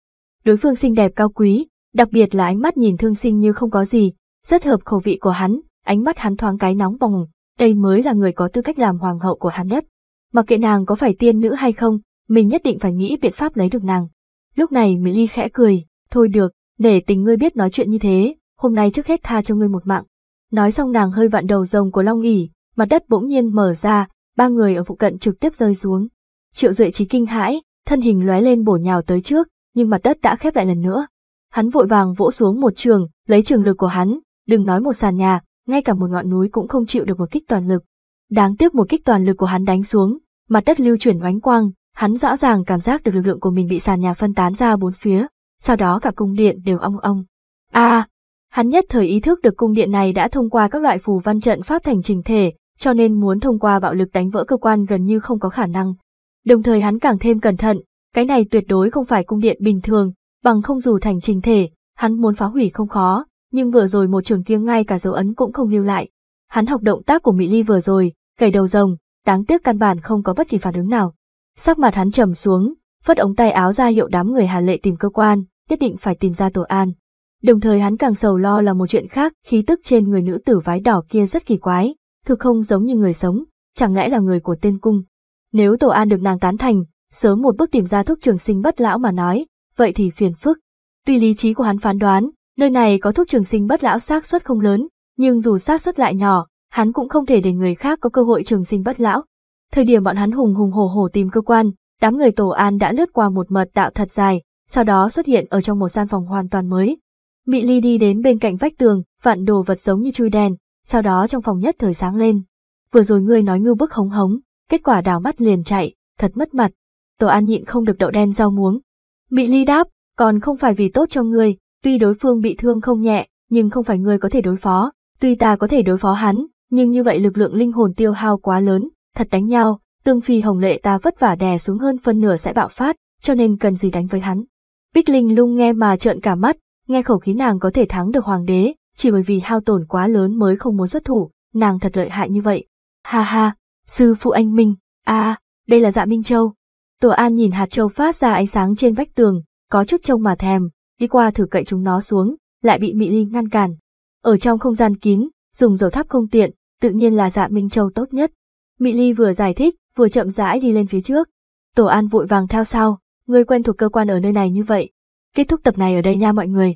Đối phương xinh đẹp cao quý, đặc biệt là ánh mắt nhìn thương sinh như không có gì, rất hợp khẩu vị của hắn, ánh mắt hắn thoáng cái nóng bỏng, đây mới là người có tư cách làm hoàng hậu của hắn nhất. Mặc kệ nàng có phải tiên nữ hay không, mình nhất định phải nghĩ biện pháp lấy được nàng. Lúc này Mỹ Ly khẽ cười, thôi được, để tình ngươi biết nói chuyện như thế, hôm nay trước hết tha cho ngươi một mạng. Nói xong nàng hơi vặn đầu rồng của Long ỉ, mặt đất bỗng nhiên mở ra, ba người ở phụ cận trực tiếp rơi xuống. Triệu Duệ trí kinh hãi, thân hình lóe lên bổ nhào tới trước, nhưng mặt đất đã khép lại lần nữa. Hắn vội vàng vỗ xuống một trường, lấy trường lực của hắn, đừng nói một sàn nhà, ngay cả một ngọn núi cũng không chịu được một kích toàn lực. Đáng tiếc một kích toàn lực của hắn đánh xuống, mặt đất lưu chuyển oánh quang, hắn rõ ràng cảm giác được lực lượng của mình bị sàn nhà phân tán ra bốn phía, sau đó cả cung điện đều ong ong. A, à! hắn nhất thời ý thức được cung điện này đã thông qua các loại phù văn trận pháp thành trình thể, cho nên muốn thông qua bạo lực đánh vỡ cơ quan gần như không có khả năng. Đồng thời hắn càng thêm cẩn thận, cái này tuyệt đối không phải cung điện bình thường, bằng không dù thành trình thể, hắn muốn phá hủy không khó, nhưng vừa rồi một trường kiêng ngay cả dấu ấn cũng không lưu lại. Hắn học động tác của Mỹ Ly vừa rồi, cày đầu rồng, đáng tiếc căn bản không có bất kỳ phản ứng nào. Sắc mặt hắn trầm xuống, phất ống tay áo ra hiệu đám người Hà Lệ tìm cơ quan, nhất định phải tìm ra tổ an. Đồng thời hắn càng sầu lo là một chuyện khác, khí tức trên người nữ tử vái đỏ kia rất kỳ quái, thực không giống như người sống, chẳng lẽ là người của tên cung. Nếu Tổ An được nàng tán thành, sớm một bước tìm ra thuốc trường sinh bất lão mà nói, vậy thì phiền phức. Tuy lý trí của hắn phán đoán, nơi này có thuốc trường sinh bất lão xác suất không lớn, nhưng dù xác suất lại nhỏ, hắn cũng không thể để người khác có cơ hội trường sinh bất lão. Thời điểm bọn hắn hùng hùng hổ hổ tìm cơ quan, đám người Tổ An đã lướt qua một mật đạo thật dài, sau đó xuất hiện ở trong một gian phòng hoàn toàn mới. Mị Ly đi đến bên cạnh vách tường, vặn đồ vật giống như chui đèn, sau đó trong phòng nhất thời sáng lên. Vừa rồi ngươi nói ngưu bức hống hống, kết quả đào mắt liền chạy, thật mất mặt. Tổ An nhịn không được đậu đen rau muống. Mỹ Ly đáp, còn không phải vì tốt cho ngươi, tuy đối phương bị thương không nhẹ, nhưng không phải ngươi có thể đối phó, tuy ta có thể đối phó hắn, nhưng như vậy lực lượng linh hồn tiêu hao quá lớn, thật đánh nhau, tương phi hồng lệ ta vất vả đè xuống hơn phân nửa sẽ bạo phát, cho nên cần gì đánh với hắn. Bích Linh lung nghe mà trợn cả mắt, nghe khẩu khí nàng có thể thắng được hoàng đế, chỉ bởi vì hao tổn quá lớn mới không muốn xuất thủ, nàng thật lợi hại như vậy. Ha ha, sư phụ anh Minh, a đây là dạ Minh Châu. Tổ An nhìn hạt châu phát ra ánh sáng trên vách tường, có chút trông mà thèm, đi qua thử cậy chúng nó xuống, lại bị mỹ Ly ngăn cản. Ở trong không gian kín, dùng dầu tháp không tiện, tự nhiên là dạ Minh Châu tốt nhất. mỹ Ly vừa giải thích, vừa chậm rãi đi lên phía trước. Tổ An vội vàng theo sau, người quen thuộc cơ quan ở nơi này như vậy. Kết thúc tập này ở đây nha mọi người.